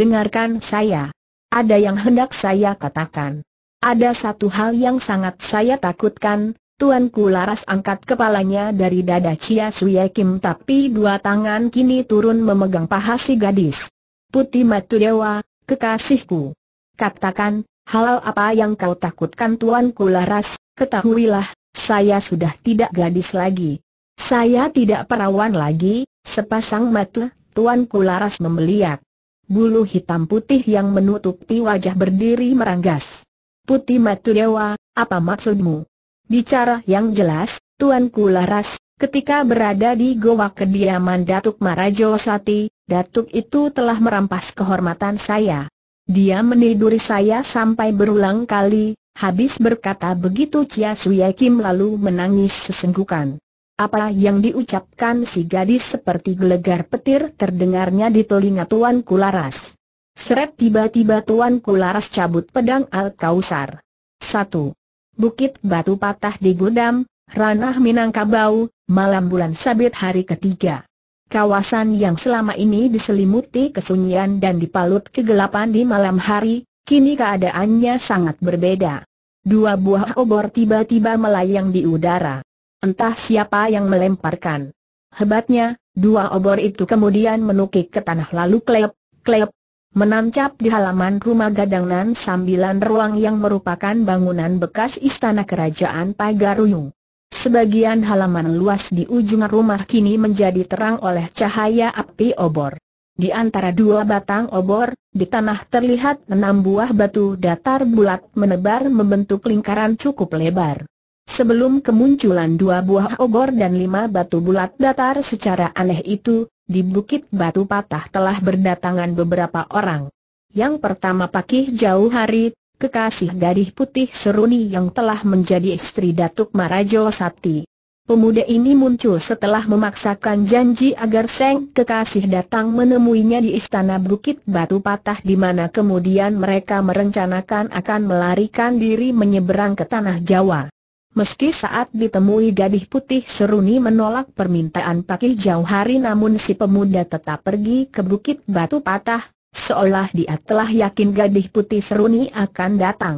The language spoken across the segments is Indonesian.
dengarkan saya. Ada yang hendak saya katakan. Ada satu hal yang sangat saya takutkan, Tuanku Laras angkat kepalanya dari dada Chia Suye Kim tapi dua tangan kini turun memegang paha si gadis. Putih Matu Dewa, kekasihku. Katakan, halal apa yang kau takutkan Tuanku Laras, ketahuilah, saya sudah tidak gadis lagi. Saya tidak perawan lagi, sepasang mata, Tuanku Laras membeliak bulu hitam putih yang menutupi wajah berdiri meranggas. Putih Matu Dewa, apa maksudmu? Bicara yang jelas, Tuan Kularas, ketika berada di goa kediaman Datuk Marajo Sati, Datuk itu telah merampas kehormatan saya. Dia meniduri saya sampai berulang kali, habis berkata begitu Chia Suye lalu menangis sesenggukan. Apa yang diucapkan si gadis seperti gelegar petir terdengarnya di telinga Tuan Kularas. Seret tiba-tiba Tuan Kularas cabut pedang Al-Kausar. 1. Bukit batu patah di Gudam, ranah Minangkabau, malam bulan sabit hari ketiga. Kawasan yang selama ini diselimuti kesunyian dan dipalut kegelapan di malam hari, kini keadaannya sangat berbeda. Dua buah obor tiba-tiba melayang di udara. Entah siapa yang melemparkan. Hebatnya, dua obor itu kemudian menukik ke tanah lalu klep, klep, menancap di halaman rumah gadangan sambilan ruang yang merupakan bangunan bekas istana kerajaan Pagaruyung. Sebagian halaman luas di ujung rumah kini menjadi terang oleh cahaya api obor. Di antara dua batang obor, di tanah terlihat enam buah batu datar bulat menebar membentuk lingkaran cukup lebar. Sebelum kemunculan dua buah obor dan lima batu bulat datar secara aneh itu, di Bukit Batu Patah telah berdatangan beberapa orang. Yang pertama Pakih Jauh Hari, kekasih gadis putih Seruni yang telah menjadi istri Datuk Marajo Sati. Pemuda ini muncul setelah memaksakan janji agar Seng kekasih datang menemuinya di istana Bukit Batu Patah di mana kemudian mereka merencanakan akan melarikan diri menyeberang ke Tanah Jawa. Meski saat ditemui gadis putih Seruni menolak permintaan Pakih jauh hari namun si pemuda tetap pergi ke Bukit Batu Patah, seolah dia telah yakin gadis putih Seruni akan datang.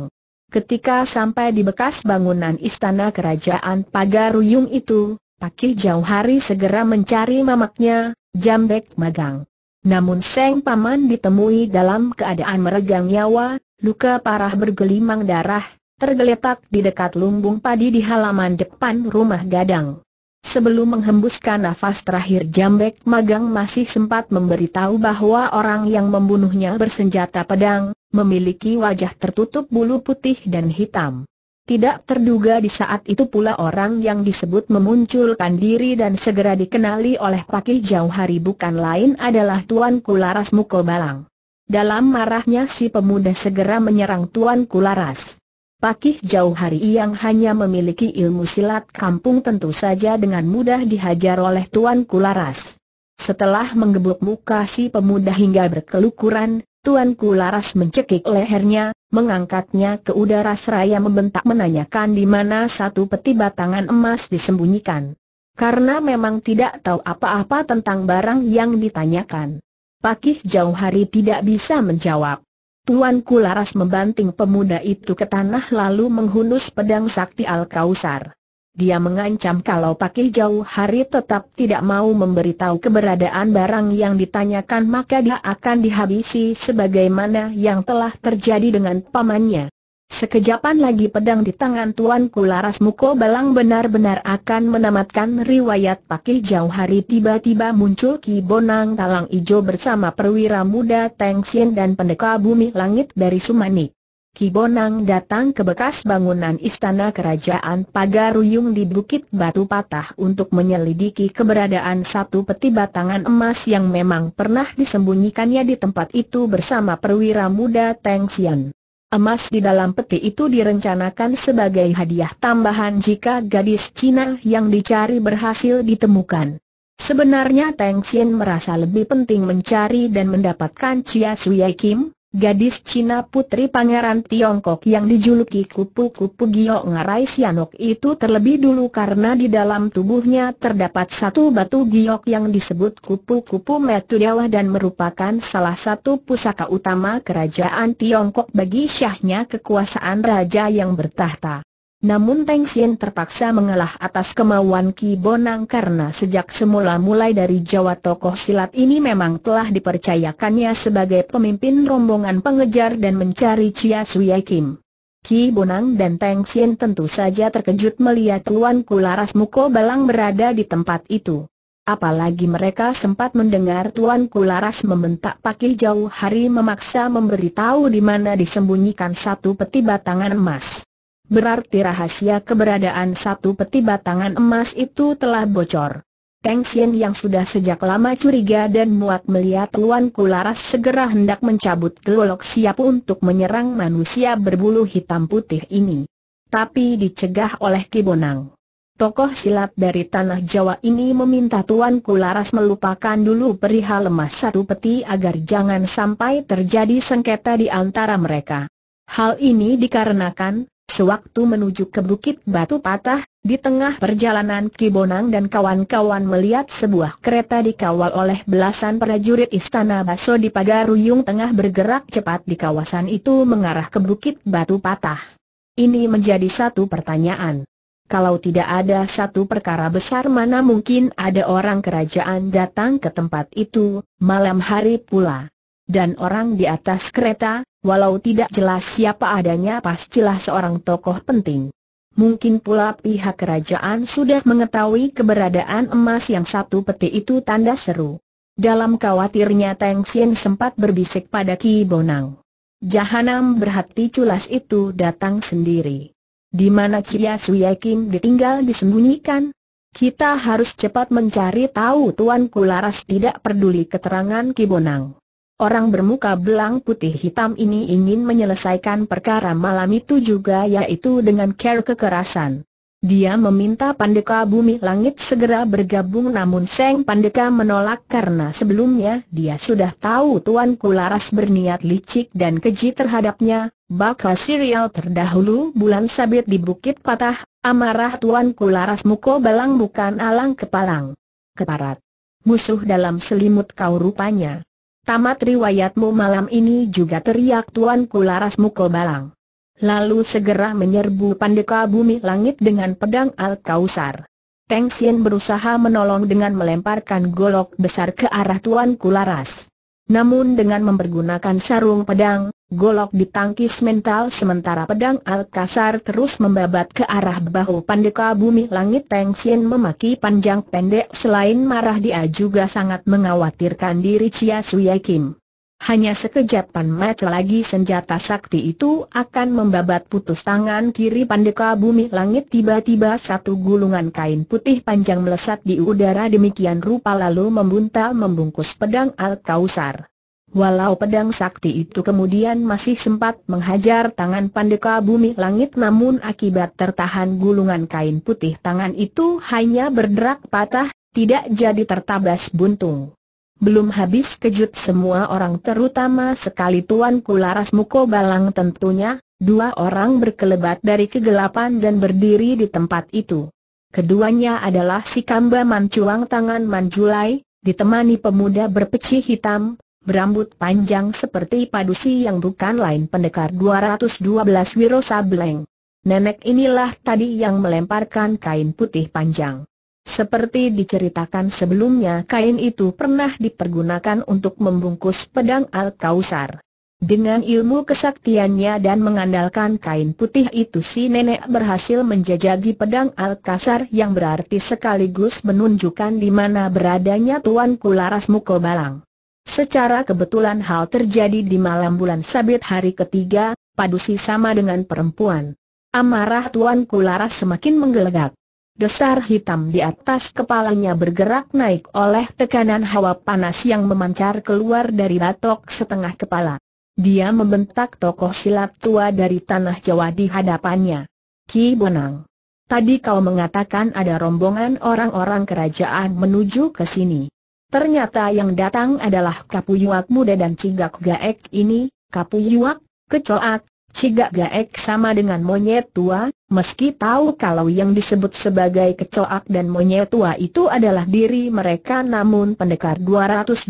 Ketika sampai di bekas bangunan istana kerajaan Pagaruyung itu, Pakih jauh hari segera mencari mamaknya, Jambek Magang. Namun Seng Paman ditemui dalam keadaan meregang nyawa, luka parah bergelimang darah, tergeletak di dekat lumbung padi di halaman depan rumah gadang. Sebelum menghembuskan nafas terakhir Jambek Magang masih sempat memberitahu bahwa orang yang membunuhnya bersenjata pedang, memiliki wajah tertutup bulu putih dan hitam. Tidak terduga di saat itu pula orang yang disebut memunculkan diri dan segera dikenali oleh Pakih Jauh Hari bukan lain adalah Tuan Kularas Mukobalang. Dalam marahnya si pemuda segera menyerang Tuan Kularas. Pakih jauh hari yang hanya memiliki ilmu silat kampung tentu saja dengan mudah dihajar oleh Tuan Kularas. Setelah menggebuk muka si pemuda hingga berkelukuran, Tuan Kularas mencekik lehernya, mengangkatnya ke udara seraya membentak menanyakan di mana satu peti batangan emas disembunyikan. Karena memang tidak tahu apa-apa tentang barang yang ditanyakan. Pakih jauh hari tidak bisa menjawab. Tuan Kularas membanting pemuda itu ke tanah lalu menghunus pedang sakti Al-Kausar. Dia mengancam kalau Pakih Jauh Hari tetap tidak mau memberitahu keberadaan barang yang ditanyakan maka dia akan dihabisi sebagaimana yang telah terjadi dengan pamannya. Sekejapan lagi pedang di tangan tuan Kularas muko balang benar-benar akan menamatkan riwayat pakih jauh hari tiba-tiba muncul Ki Bonang Talang Ijo bersama perwira muda Teng Sien dan pendeka bumi langit dari Sumani. Ki Bonang datang ke bekas bangunan istana kerajaan Pagaruyung di Bukit Batu Patah untuk menyelidiki keberadaan satu peti batangan emas yang memang pernah disembunyikannya di tempat itu bersama perwira muda Teng Sien. Emas di dalam peti itu direncanakan sebagai hadiah tambahan jika gadis Cina yang dicari berhasil ditemukan. Sebenarnya Teng Xian merasa lebih penting mencari dan mendapatkan Chia Suyai Kim, Gadis Cina putri pangeran Tiongkok yang dijuluki kupu-kupu Gio Ngarai Sianok itu terlebih dulu karena di dalam tubuhnya terdapat satu batu giok yang disebut kupu-kupu Metudiawah dan merupakan salah satu pusaka utama kerajaan Tiongkok bagi syahnya kekuasaan raja yang bertahta. Namun Teng Sien terpaksa mengalah atas kemauan Ki Bonang karena sejak semula mulai dari Jawa tokoh silat ini memang telah dipercayakannya sebagai pemimpin rombongan pengejar dan mencari Chia Suya Kim. Ki Bonang dan Teng Sien tentu saja terkejut melihat Tuan Kularas Muko Balang berada di tempat itu. Apalagi mereka sempat mendengar Tuan Kularas membentak Pakih jauh hari memaksa memberitahu di mana disembunyikan satu peti batangan emas. Berarti rahasia keberadaan satu peti batangan emas itu telah bocor. Teng Xian yang sudah sejak lama curiga dan muak melihat Luan Kularas segera hendak mencabut golok siap untuk menyerang manusia berbulu hitam putih ini. Tapi dicegah oleh Kibonang. Tokoh silat dari tanah Jawa ini meminta Tuan Kularas melupakan dulu perihal lemah satu peti agar jangan sampai terjadi sengketa di antara mereka. Hal ini dikarenakan, Sewaktu menuju ke Bukit Batu Patah, di tengah perjalanan Kibonang dan kawan-kawan melihat sebuah kereta dikawal oleh belasan prajurit Istana Baso di Pagaruyung tengah bergerak cepat di kawasan itu mengarah ke Bukit Batu Patah. Ini menjadi satu pertanyaan. Kalau tidak ada satu perkara besar mana mungkin ada orang kerajaan datang ke tempat itu, malam hari pula. Dan orang di atas kereta, walau tidak jelas siapa adanya pastilah seorang tokoh penting. Mungkin pula pihak kerajaan sudah mengetahui keberadaan emas yang satu peti itu tanda seru. Dalam khawatirnya Teng Xian sempat berbisik pada Ki Bonang. Jahanam berhati culas itu datang sendiri. Di mana Cia Chia Kim ditinggal disembunyikan? Kita harus cepat mencari tahu Tuan Kularas tidak peduli keterangan Ki Bonang. Orang bermuka belang putih hitam ini ingin menyelesaikan perkara malam itu juga yaitu dengan care kekerasan. Dia meminta Pandeka Bumi Langit segera bergabung namun Seng Pandeka menolak karena sebelumnya dia sudah tahu Tuan Kularas berniat licik dan keji terhadapnya, bakal serial terdahulu bulan sabit di Bukit Patah, amarah Tuan Kularas Muko belang bukan alang kepalang. Keparat. Musuh dalam selimut kau rupanya. Tamat riwayatmu malam ini juga teriak tuanku Laras Mukobalang. Lalu segera menyerbu Pandeka Bumi Langit dengan pedang Al-Kausar. Teng Sien berusaha menolong dengan melemparkan golok besar ke arah tuan Kularas. Namun dengan mempergunakan sarung pedang, golok ditangkis mental sementara pedang Alkasar terus membabat ke arah bahu pandeka bumi langit Peng Sien memaki panjang pendek selain marah dia juga sangat mengkhawatirkan diri Chia Suya Kim. Hanya sekejapan match lagi senjata sakti itu akan membabat putus tangan kiri pandeka bumi langit tiba-tiba satu gulungan kain putih panjang melesat di udara demikian rupa lalu membuntal membungkus pedang al Walau pedang sakti itu kemudian masih sempat menghajar tangan pandeka bumi langit namun akibat tertahan gulungan kain putih tangan itu hanya berderak patah, tidak jadi tertabas buntung. Belum habis kejut semua orang terutama sekali Tuan Kularas Muko Balang tentunya, dua orang berkelebat dari kegelapan dan berdiri di tempat itu. Keduanya adalah si Kamba Mancuang Tangan Manjulai, ditemani pemuda berpeci hitam, berambut panjang seperti padusi yang bukan lain pendekar 212 Wiro Sableng. Nenek inilah tadi yang melemparkan kain putih panjang. Seperti diceritakan sebelumnya kain itu pernah dipergunakan untuk membungkus pedang Al-Kausar. Dengan ilmu kesaktiannya dan mengandalkan kain putih itu si nenek berhasil menjajagi pedang Al-Kausar yang berarti sekaligus menunjukkan di mana beradanya Tuan Kularas Mukobalang. Secara kebetulan hal terjadi di malam bulan sabit hari ketiga, padusi sama dengan perempuan. Amarah Tuan Kularas semakin menggelegak. Desar hitam di atas kepalanya bergerak naik oleh tekanan hawa panas yang memancar keluar dari batok setengah kepala. Dia membentak tokoh silat tua dari tanah Jawa di hadapannya. Ki Bonang. Tadi kau mengatakan ada rombongan orang-orang kerajaan menuju ke sini. Ternyata yang datang adalah Kapuyuak muda dan Cigak Gaek ini, Kapuyuak, Kecoak, Cigak Gaek sama dengan monyet tua, meski tahu kalau yang disebut sebagai kecoak dan monyet tua itu adalah diri mereka namun pendekar 212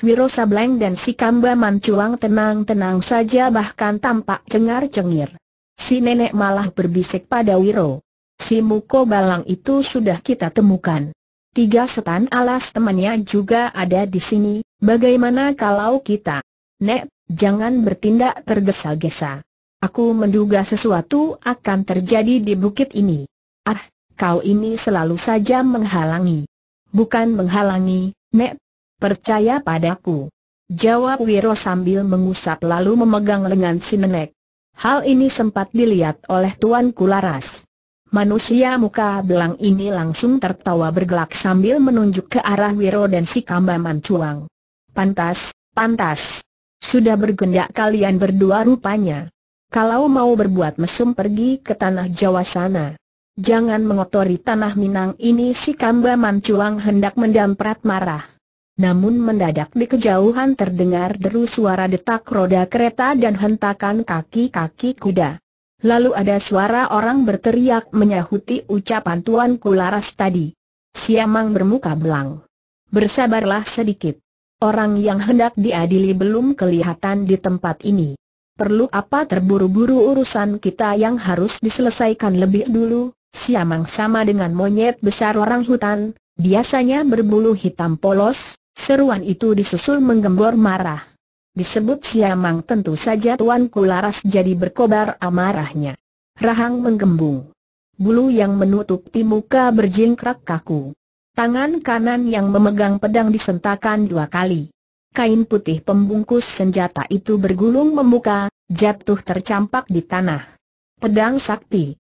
Wiro Sableng dan si Kamba Mancuang tenang-tenang saja bahkan tampak cengar-cengir. Si nenek malah berbisik pada Wiro. Si Muko Balang itu sudah kita temukan. Tiga setan alas temannya juga ada di sini, bagaimana kalau kita? Nek, jangan bertindak tergesa-gesa. Aku menduga sesuatu akan terjadi di bukit ini. Ah, kau ini selalu saja menghalangi. Bukan menghalangi, Nek. Percaya padaku. Jawab Wiro sambil mengusap lalu memegang lengan si nenek. Hal ini sempat dilihat oleh Tuan Kularas. Manusia muka belang ini langsung tertawa bergelak sambil menunjuk ke arah Wiro dan si Kamba Mancuang. Pantas, pantas. Sudah bergendak kalian berdua rupanya. Kalau mau berbuat mesum pergi ke tanah Jawa sana. Jangan mengotori tanah Minang ini si Kamba Mancuang hendak mendamprat marah. Namun mendadak di kejauhan terdengar deru suara detak roda kereta dan hentakan kaki-kaki kuda. Lalu ada suara orang berteriak menyahuti ucapan tuan Kularas tadi. Siamang bermuka belang. Bersabarlah sedikit. Orang yang hendak diadili belum kelihatan di tempat ini. Perlu apa terburu-buru urusan kita yang harus diselesaikan lebih dulu? Siamang sama dengan monyet besar orang hutan, biasanya berbulu hitam polos, seruan itu disusul menggembor marah. Disebut Siamang tentu saja Tuan Kularas jadi berkobar amarahnya. Rahang menggembung. Bulu yang menutupi muka berjingkrak kaku. Tangan kanan yang memegang pedang disentakan dua kali. Kain putih pembungkus senjata itu bergulung membuka, jatuh tercampak di tanah. Pedang sakti.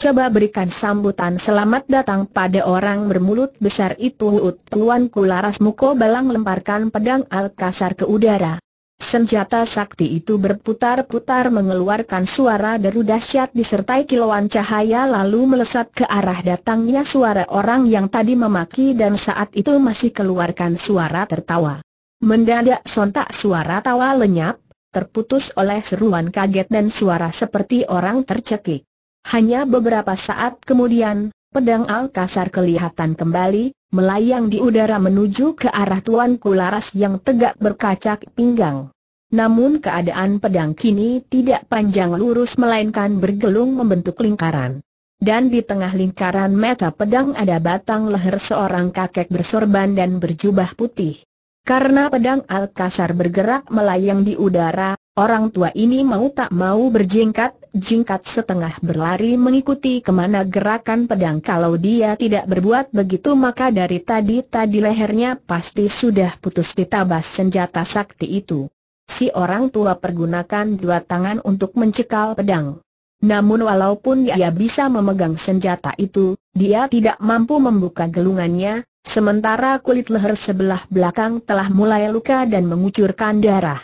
Coba berikan sambutan selamat datang pada orang bermulut besar itu Tuan Kularas Muko Balang lemparkan pedang al kasar ke udara Senjata sakti itu berputar-putar mengeluarkan suara deru dahsyat disertai kilauan cahaya lalu melesat ke arah datangnya suara orang yang tadi memaki dan saat itu masih keluarkan suara tertawa. Mendadak sontak suara tawa lenyap, terputus oleh seruan kaget dan suara seperti orang tercekik. Hanya beberapa saat kemudian, pedang Alkasar kelihatan kembali, melayang di udara menuju ke arah Tuan Kularas yang tegak berkacak pinggang. Namun keadaan pedang kini tidak panjang lurus melainkan bergelung membentuk lingkaran. Dan di tengah lingkaran mata pedang ada batang leher seorang kakek bersorban dan berjubah putih. Karena pedang Alkasar bergerak melayang di udara, Orang tua ini mau tak mau berjingkat, jingkat setengah berlari mengikuti kemana gerakan pedang Kalau dia tidak berbuat begitu maka dari tadi-tadi lehernya pasti sudah putus ditabas senjata sakti itu Si orang tua pergunakan dua tangan untuk mencekal pedang namun walaupun dia bisa memegang senjata itu, dia tidak mampu membuka gelungannya, sementara kulit leher sebelah belakang telah mulai luka dan mengucurkan darah.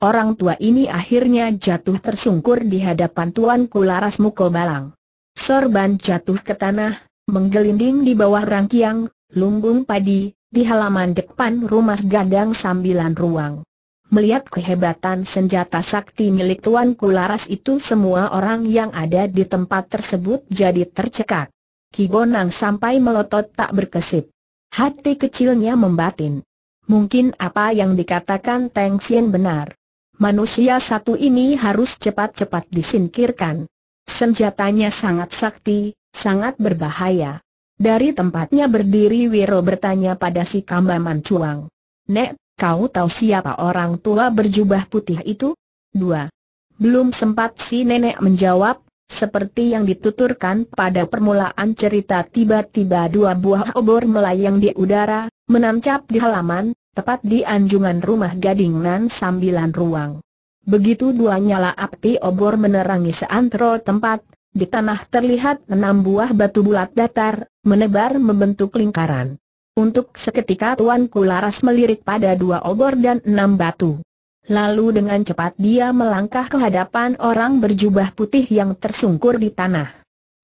Orang tua ini akhirnya jatuh tersungkur di hadapan Tuan Kularas Mukobalang. Sorban jatuh ke tanah, menggelinding di bawah rangkiang, lumbung padi, di halaman depan rumah gadang sambilan ruang. Melihat kehebatan senjata sakti milik Tuan Kularas itu semua orang yang ada di tempat tersebut jadi tercekak. Kibonang sampai melotot tak berkesip. Hati kecilnya membatin. Mungkin apa yang dikatakan Teng Sien benar. Manusia satu ini harus cepat-cepat disingkirkan. Senjatanya sangat sakti, sangat berbahaya. Dari tempatnya berdiri Wiro bertanya pada si Kamba Cuang. Nek, kau tahu siapa orang tua berjubah putih itu? 2. Belum sempat si nenek menjawab, seperti yang dituturkan pada permulaan cerita tiba-tiba dua buah obor melayang di udara, menancap di halaman, tepat di anjungan rumah Gading Nan sambilan ruang. Begitu dua nyala api obor menerangi seantero tempat, di tanah terlihat enam buah batu bulat datar, menebar membentuk lingkaran. Untuk seketika Tuan Kularas melirik pada dua obor dan enam batu. Lalu dengan cepat dia melangkah ke hadapan orang berjubah putih yang tersungkur di tanah.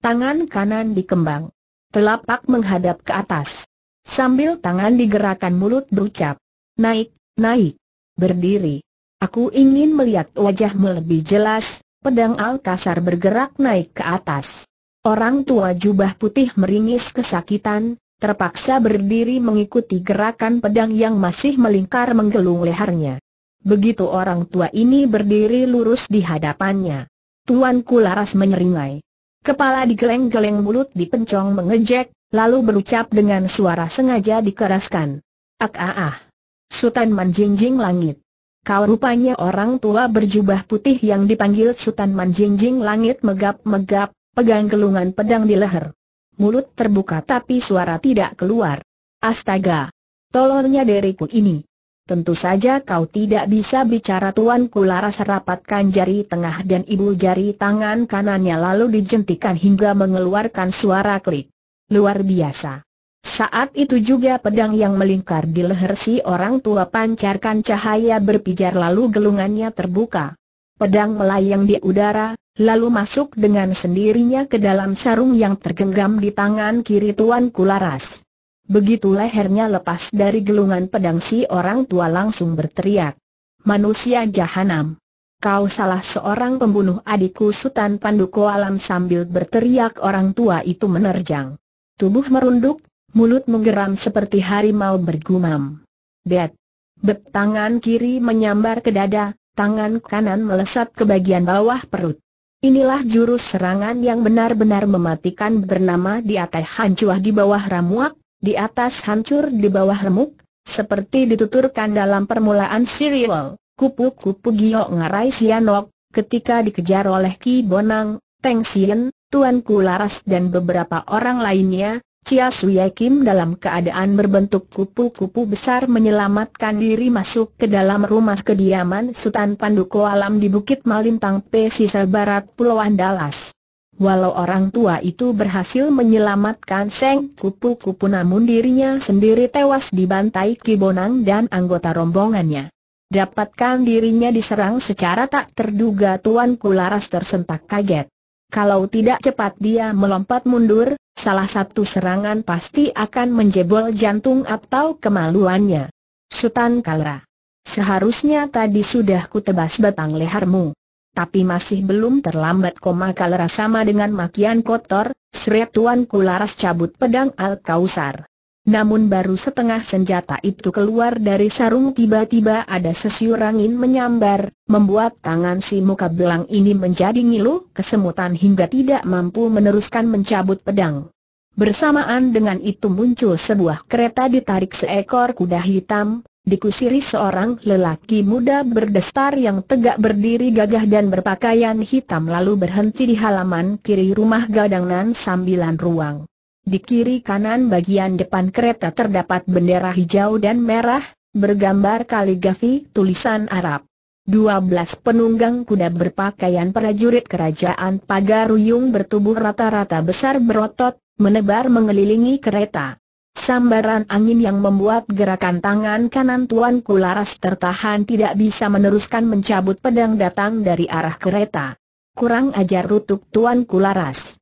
Tangan kanan dikembang. Telapak menghadap ke atas. Sambil tangan digerakkan mulut berucap, Naik, naik. Berdiri. Aku ingin melihat wajahmu lebih jelas, pedang Alkasar bergerak naik ke atas. Orang tua jubah putih meringis kesakitan, terpaksa berdiri mengikuti gerakan pedang yang masih melingkar menggelung lehernya. Begitu orang tua ini berdiri lurus di hadapannya. Tuanku laras menyeringai. Kepala digeleng-geleng mulut dipencong mengejek, lalu berucap dengan suara sengaja dikeraskan. Ak ah ah. Sultan Manjingjing Langit. Kau rupanya orang tua berjubah putih yang dipanggil Sultan Manjingjing Langit megap-megap, pegang gelungan pedang di leher. Mulut terbuka tapi suara tidak keluar. Astaga! tolornya deriku ini. Tentu saja kau tidak bisa bicara Tuan Kulara serapatkan jari tengah dan ibu jari tangan kanannya lalu dijentikan hingga mengeluarkan suara klik. Luar biasa. Saat itu juga pedang yang melingkar di leher si orang tua pancarkan cahaya berpijar lalu gelungannya terbuka. Pedang melayang di udara, lalu masuk dengan sendirinya ke dalam sarung yang tergenggam di tangan kiri Tuan Kularas. Begitu lehernya lepas dari gelungan pedang si orang tua langsung berteriak. Manusia jahanam. Kau salah seorang pembunuh adikku Sultan Panduko Alam sambil berteriak orang tua itu menerjang. Tubuh merunduk, mulut menggeram seperti harimau bergumam. Bet. Bet tangan kiri menyambar ke dada, tangan kanan melesat ke bagian bawah perut. Inilah jurus serangan yang benar-benar mematikan bernama di atas hancur di bawah ramuak, di atas hancur di bawah remuk, seperti dituturkan dalam permulaan serial, kupu-kupu giok ngarai sianok, ketika dikejar oleh Ki Bonang, Teng Sien, Tuan Kularas dan beberapa orang lainnya, Chia Suye Kim dalam keadaan berbentuk kupu-kupu besar menyelamatkan diri masuk ke dalam rumah kediaman Sultan Pandu Alam di Bukit Malintang pesisir barat Pulau Andalas. Walau orang tua itu berhasil menyelamatkan Seng kupu-kupu namun dirinya sendiri tewas di dibantai Kibonang dan anggota rombongannya. Dapatkan dirinya diserang secara tak terduga Tuan Kularas tersentak kaget. Kalau tidak cepat dia melompat mundur, salah satu serangan pasti akan menjebol jantung atau kemaluannya. Sutan Kalra. Seharusnya tadi sudah kutebas batang lehermu. Tapi masih belum terlambat koma Kalra sama dengan makian kotor, seret tuanku laras cabut pedang Al-Kausar. Namun baru setengah senjata itu keluar dari sarung tiba-tiba ada sesiur angin menyambar, membuat tangan si muka belang ini menjadi ngilu, kesemutan hingga tidak mampu meneruskan mencabut pedang. Bersamaan dengan itu muncul sebuah kereta ditarik seekor kuda hitam, dikusiri seorang lelaki muda berdestar yang tegak berdiri gagah dan berpakaian hitam lalu berhenti di halaman kiri rumah gadangan sambilan ruang. Di kiri kanan bagian depan kereta terdapat bendera hijau dan merah, bergambar kaligrafi tulisan Arab. 12 penunggang kuda berpakaian prajurit kerajaan Pagaruyung bertubuh rata-rata besar berotot, menebar mengelilingi kereta. Sambaran angin yang membuat gerakan tangan kanan Tuan Kularas tertahan tidak bisa meneruskan mencabut pedang datang dari arah kereta. Kurang ajar rutuk Tuan Kularas.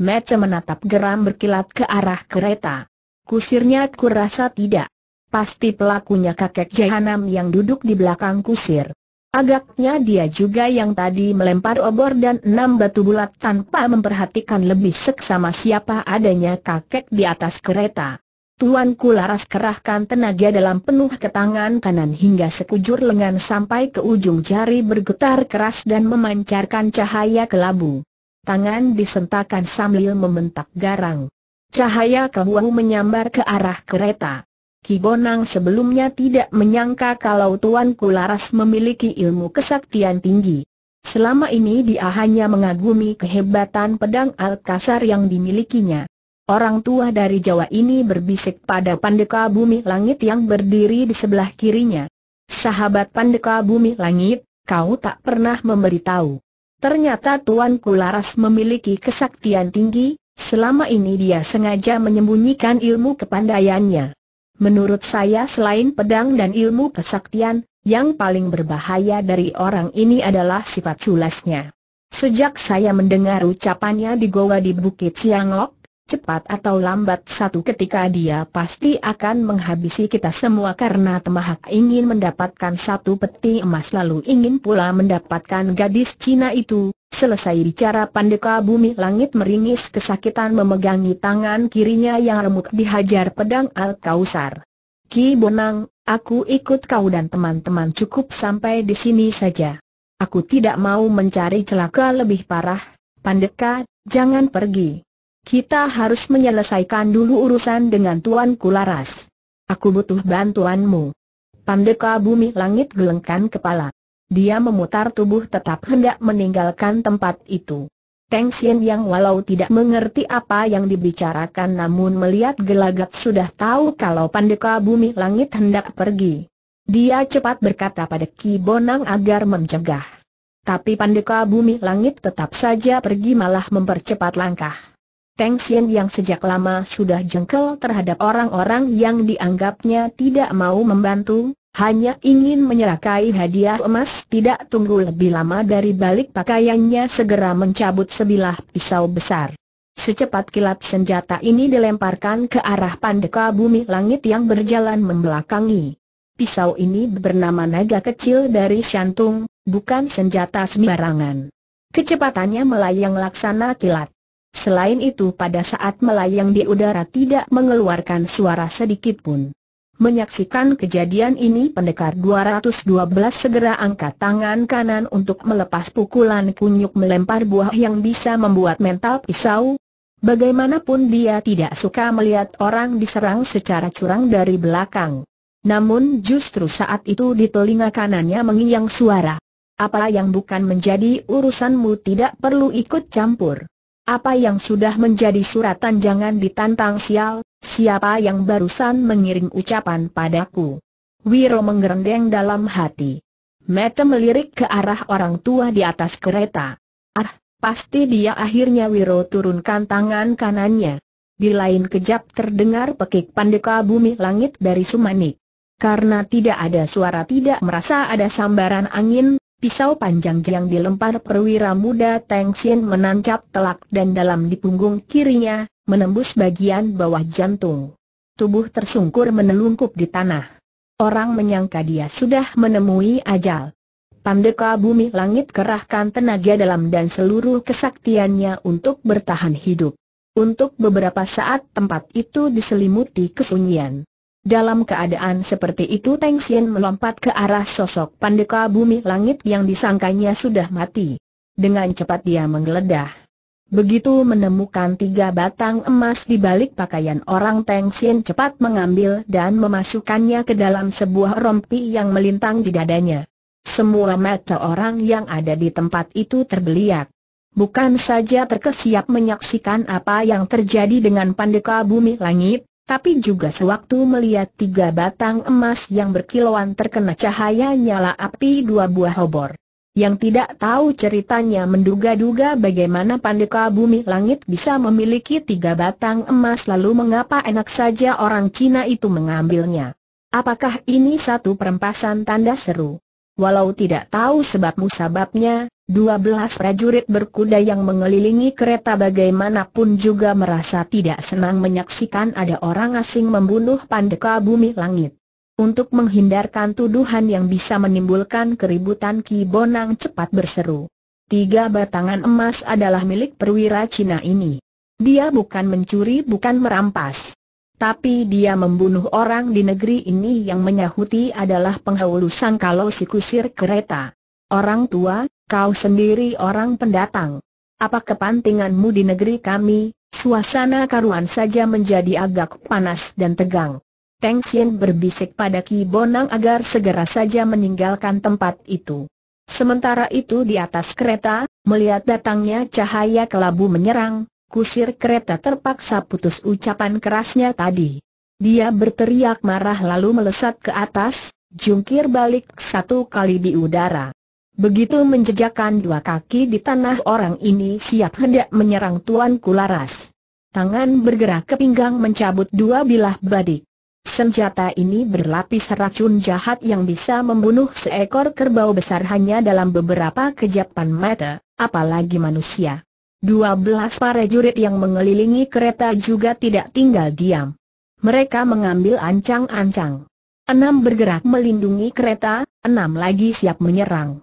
Mata menatap geram berkilat ke arah kereta. Kusirnya kurasa tidak. Pasti pelakunya kakek Jahanam yang duduk di belakang kusir. Agaknya dia juga yang tadi melempar obor dan enam batu bulat tanpa memperhatikan lebih seksama siapa adanya kakek di atas kereta. Tuanku Laras kerahkan tenaga dalam penuh ke tangan kanan hingga sekujur lengan sampai ke ujung jari bergetar keras dan memancarkan cahaya kelabu tangan disentakan sambil membentak garang. Cahaya kehuau menyambar ke arah kereta. Kibonang sebelumnya tidak menyangka kalau Tuan Kularas memiliki ilmu kesaktian tinggi. Selama ini dia hanya mengagumi kehebatan pedang Alkasar yang dimilikinya. Orang tua dari Jawa ini berbisik pada Pandeka Bumi Langit yang berdiri di sebelah kirinya. Sahabat Pandeka Bumi Langit, kau tak pernah memberitahu. Ternyata Tuan Kularas memiliki kesaktian tinggi, selama ini dia sengaja menyembunyikan ilmu kepandaiannya. Menurut saya selain pedang dan ilmu kesaktian, yang paling berbahaya dari orang ini adalah sifat culasnya. Sejak saya mendengar ucapannya di goa di Bukit Siangok, cepat atau lambat satu ketika dia pasti akan menghabisi kita semua karena Temahak ingin mendapatkan satu peti emas lalu ingin pula mendapatkan gadis Cina itu. Selesai bicara Pandeka Bumi Langit meringis kesakitan memegangi tangan kirinya yang remuk dihajar pedang Al-Kausar. Ki Bonang, aku ikut kau dan teman-teman cukup sampai di sini saja. Aku tidak mau mencari celaka lebih parah, Pandeka, jangan pergi. Kita harus menyelesaikan dulu urusan dengan Tuan Kularas. Aku butuh bantuanmu. Pandeka bumi langit gelengkan kepala. Dia memutar tubuh tetap hendak meninggalkan tempat itu. Teng Sien yang walau tidak mengerti apa yang dibicarakan namun melihat gelagat sudah tahu kalau Pandeka bumi langit hendak pergi. Dia cepat berkata pada Ki Bonang agar mencegah. Tapi Pandeka bumi langit tetap saja pergi malah mempercepat langkah. Teng Sien yang sejak lama sudah jengkel terhadap orang-orang yang dianggapnya tidak mau membantu, hanya ingin menyerakai hadiah emas tidak tunggu lebih lama dari balik pakaiannya segera mencabut sebilah pisau besar. Secepat kilat senjata ini dilemparkan ke arah pandeka bumi langit yang berjalan membelakangi. Pisau ini bernama naga kecil dari Shantung, bukan senjata sembarangan. Kecepatannya melayang laksana kilat. Selain itu pada saat melayang di udara tidak mengeluarkan suara sedikit pun. Menyaksikan kejadian ini pendekar 212 segera angkat tangan kanan untuk melepas pukulan kunyuk melempar buah yang bisa membuat mental pisau. Bagaimanapun dia tidak suka melihat orang diserang secara curang dari belakang. Namun justru saat itu di telinga kanannya mengiang suara. Apa yang bukan menjadi urusanmu tidak perlu ikut campur. Apa yang sudah menjadi suratan jangan ditantang sial, siapa yang barusan mengiring ucapan padaku. Wiro menggerendeng dalam hati. Mata melirik ke arah orang tua di atas kereta. Ah, pasti dia akhirnya Wiro turunkan tangan kanannya. Di lain kejap terdengar pekik pandeka bumi langit dari Sumanik. Karena tidak ada suara tidak merasa ada sambaran angin, Pisau panjang yang dilempar perwira muda Teng Xian menancap telak dan dalam di punggung kirinya, menembus bagian bawah jantung. Tubuh tersungkur menelungkup di tanah. Orang menyangka dia sudah menemui ajal. Pandeka bumi langit kerahkan tenaga dalam dan seluruh kesaktiannya untuk bertahan hidup. Untuk beberapa saat tempat itu diselimuti kesunyian. Dalam keadaan seperti itu Teng Sien melompat ke arah sosok pandeka bumi langit yang disangkanya sudah mati. Dengan cepat dia menggeledah. Begitu menemukan tiga batang emas di balik pakaian orang Teng Sien cepat mengambil dan memasukkannya ke dalam sebuah rompi yang melintang di dadanya. Semua mata orang yang ada di tempat itu terbeliak. Bukan saja terkesiap menyaksikan apa yang terjadi dengan pandeka bumi langit, tapi juga sewaktu melihat tiga batang emas yang berkilauan terkena cahaya nyala api dua buah obor. Yang tidak tahu ceritanya menduga-duga bagaimana pandeka bumi langit bisa memiliki tiga batang emas lalu mengapa enak saja orang Cina itu mengambilnya. Apakah ini satu perempasan tanda seru? Walau tidak tahu sebab musababnya, 12 prajurit berkuda yang mengelilingi kereta bagaimanapun juga merasa tidak senang menyaksikan ada orang asing membunuh pandeka bumi langit. Untuk menghindarkan tuduhan yang bisa menimbulkan keributan Ki Bonang cepat berseru. Tiga batangan emas adalah milik perwira Cina ini. Dia bukan mencuri bukan merampas. Tapi dia membunuh orang di negeri ini yang menyahuti adalah penghulusan kalau si kusir kereta. Orang tua, kau sendiri orang pendatang. Apa kepentinganmu di negeri kami? Suasana karuan saja menjadi agak panas dan tegang. Teng Sien berbisik pada Ki Bonang agar segera saja meninggalkan tempat itu. Sementara itu di atas kereta, melihat datangnya cahaya kelabu menyerang, kusir kereta terpaksa putus ucapan kerasnya tadi. Dia berteriak marah lalu melesat ke atas, jungkir balik satu kali di udara. Begitu menjejakkan dua kaki di tanah orang ini siap hendak menyerang Tuan Kularas. Tangan bergerak ke pinggang mencabut dua bilah badik. Senjata ini berlapis racun jahat yang bisa membunuh seekor kerbau besar hanya dalam beberapa kejapan mata, apalagi manusia. Dua belas para prajurit yang mengelilingi kereta juga tidak tinggal diam. Mereka mengambil ancang-ancang. Enam bergerak melindungi kereta, enam lagi siap menyerang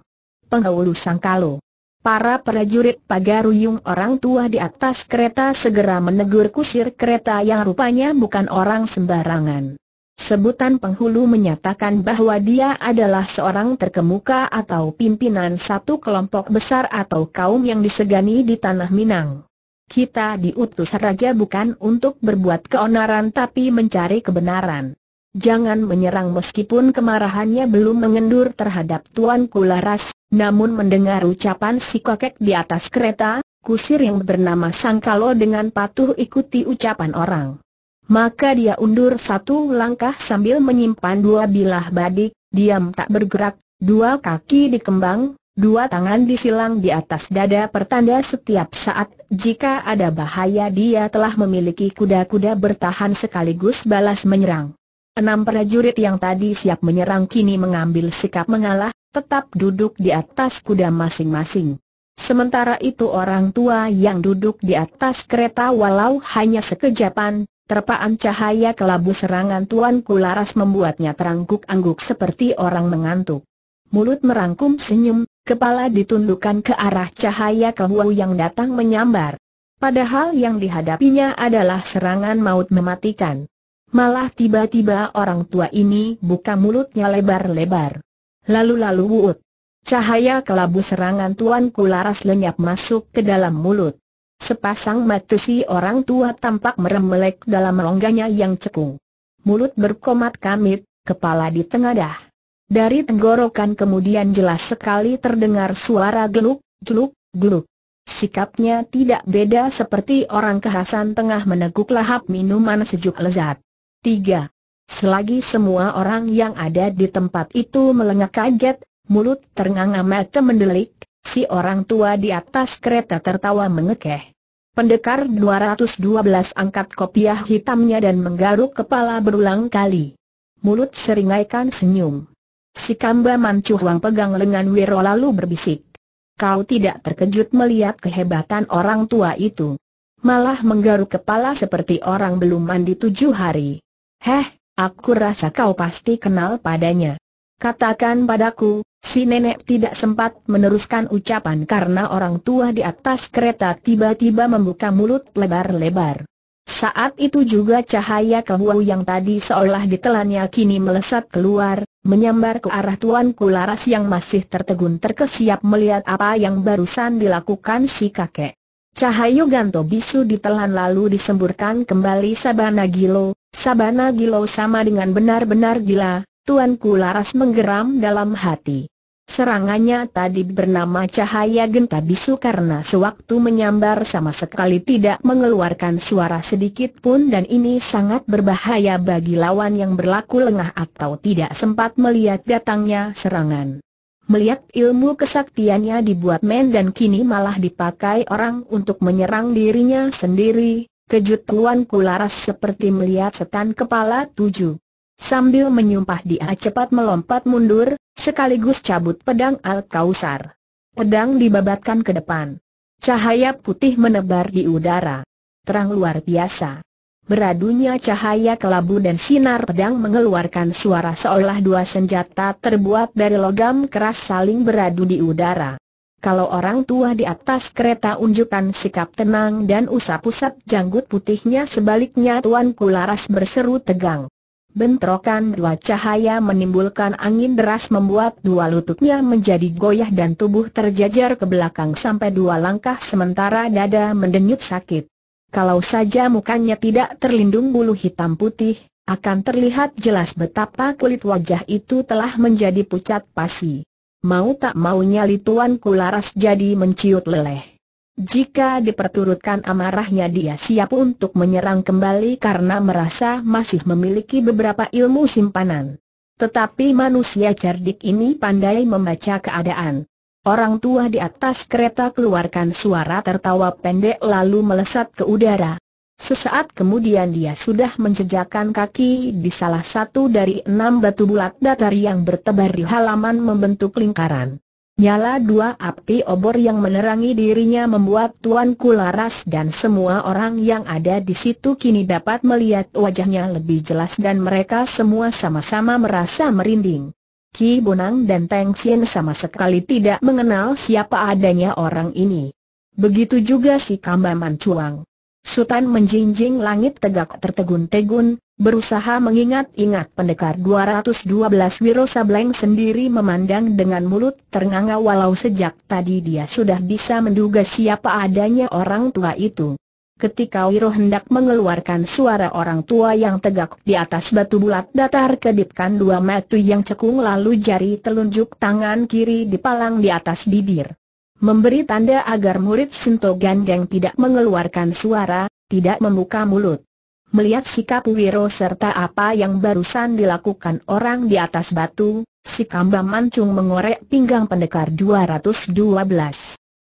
penghulu Sangkalo. Para prajurit pagaruyung orang tua di atas kereta segera menegur kusir kereta yang rupanya bukan orang sembarangan. Sebutan penghulu menyatakan bahwa dia adalah seorang terkemuka atau pimpinan satu kelompok besar atau kaum yang disegani di Tanah Minang. Kita diutus raja bukan untuk berbuat keonaran tapi mencari kebenaran. Jangan menyerang meskipun kemarahannya belum mengendur terhadap Tuan Kularas, namun mendengar ucapan si kakek di atas kereta, kusir yang bernama Sangkalo dengan patuh ikuti ucapan orang. Maka dia undur satu langkah sambil menyimpan dua bilah badik, diam tak bergerak, dua kaki dikembang, dua tangan disilang di atas dada pertanda setiap saat jika ada bahaya dia telah memiliki kuda-kuda bertahan sekaligus balas menyerang. Enam prajurit yang tadi siap menyerang kini mengambil sikap mengalah, tetap duduk di atas kuda masing-masing. Sementara itu orang tua yang duduk di atas kereta walau hanya sekejapan, Terpaan cahaya kelabu serangan Tuan Kularas membuatnya terangguk-angguk seperti orang mengantuk. Mulut merangkum senyum, kepala ditundukkan ke arah cahaya kelau yang datang menyambar. Padahal yang dihadapinya adalah serangan maut mematikan. Malah tiba-tiba orang tua ini buka mulutnya lebar-lebar. Lalu-lalu wut. Cahaya kelabu serangan Tuan Kularas lenyap masuk ke dalam mulut. Sepasang mata si orang tua tampak meremelek dalam rongganya yang cekung. Mulut berkomat kamit, kepala di tengadah. Dari tenggorokan kemudian jelas sekali terdengar suara geluk, geluk, geluk. Sikapnya tidak beda seperti orang kehasan tengah meneguk lahap minuman sejuk lezat. 3. Selagi semua orang yang ada di tempat itu melengak kaget, mulut ternganga mata mendelik, si orang tua di atas kereta tertawa mengekeh. Pendekar 212 angkat kopiah hitamnya dan menggaruk kepala berulang kali. Mulut seringaikan senyum. Si Kamba Mancuhuang pegang lengan Wiro lalu berbisik. Kau tidak terkejut melihat kehebatan orang tua itu. Malah menggaruk kepala seperti orang belum mandi tujuh hari. Heh, Aku rasa kau pasti kenal padanya. Katakan padaku, si nenek tidak sempat meneruskan ucapan karena orang tua di atas kereta tiba-tiba membuka mulut lebar-lebar. Saat itu juga cahaya kehuau yang tadi seolah ditelannya kini melesat keluar, menyambar ke arah tuan kularas yang masih tertegun terkesiap melihat apa yang barusan dilakukan si kakek. Cahaya Ganto Bisu ditelan lalu disemburkan kembali Sabana Gilo, Sabana Gilo sama dengan benar-benar gila, Tuanku Laras menggeram dalam hati. Serangannya tadi bernama Cahaya Genta Bisu karena sewaktu menyambar sama sekali tidak mengeluarkan suara sedikit pun dan ini sangat berbahaya bagi lawan yang berlaku lengah atau tidak sempat melihat datangnya serangan. Melihat ilmu kesaktiannya dibuat men dan kini malah dipakai orang untuk menyerang dirinya sendiri, Kejut Tuan laras seperti melihat setan kepala tujuh. Sambil menyumpah dia cepat melompat mundur, sekaligus cabut pedang Al-Kausar. Pedang dibabatkan ke depan. Cahaya putih menebar di udara. Terang luar biasa. Beradunya cahaya kelabu dan sinar pedang mengeluarkan suara seolah dua senjata terbuat dari logam keras saling beradu di udara. Kalau orang tua di atas kereta unjukkan sikap tenang dan usap-usap janggut putihnya sebaliknya Tuan Kularas berseru tegang. Bentrokan dua cahaya menimbulkan angin deras membuat dua lututnya menjadi goyah dan tubuh terjajar ke belakang sampai dua langkah sementara dada mendenyut sakit. Kalau saja mukanya tidak terlindung bulu hitam putih, akan terlihat jelas betapa kulit wajah itu telah menjadi pucat pasi. Mau tak mau nyali tuanku laras jadi menciut leleh. Jika diperturutkan amarahnya dia siap untuk menyerang kembali karena merasa masih memiliki beberapa ilmu simpanan. Tetapi manusia cerdik ini pandai membaca keadaan. Orang tua di atas kereta keluarkan suara tertawa pendek lalu melesat ke udara. Sesaat kemudian dia sudah menjejakkan kaki di salah satu dari enam batu bulat datar yang bertebar di halaman membentuk lingkaran. Nyala dua api obor yang menerangi dirinya membuat Tuan Kularas dan semua orang yang ada di situ kini dapat melihat wajahnya lebih jelas dan mereka semua sama-sama merasa merinding. Ki Bonang dan Teng Sien sama sekali tidak mengenal siapa adanya orang ini. Begitu juga si Kambaman Cuang. Sultan menjinjing langit tegak tertegun-tegun, berusaha mengingat-ingat pendekar 212 Wiro Sableng sendiri memandang dengan mulut ternganga walau sejak tadi dia sudah bisa menduga siapa adanya orang tua itu. Ketika Wiro hendak mengeluarkan suara orang tua yang tegak di atas batu bulat datar kedipkan dua mata yang cekung lalu jari telunjuk tangan kiri dipalang di atas bibir memberi tanda agar murid Sinto Gandeng tidak mengeluarkan suara, tidak membuka mulut. Melihat sikap Wiro serta apa yang barusan dilakukan orang di atas batu, si Kamba Mancung mengorek pinggang pendekar 212.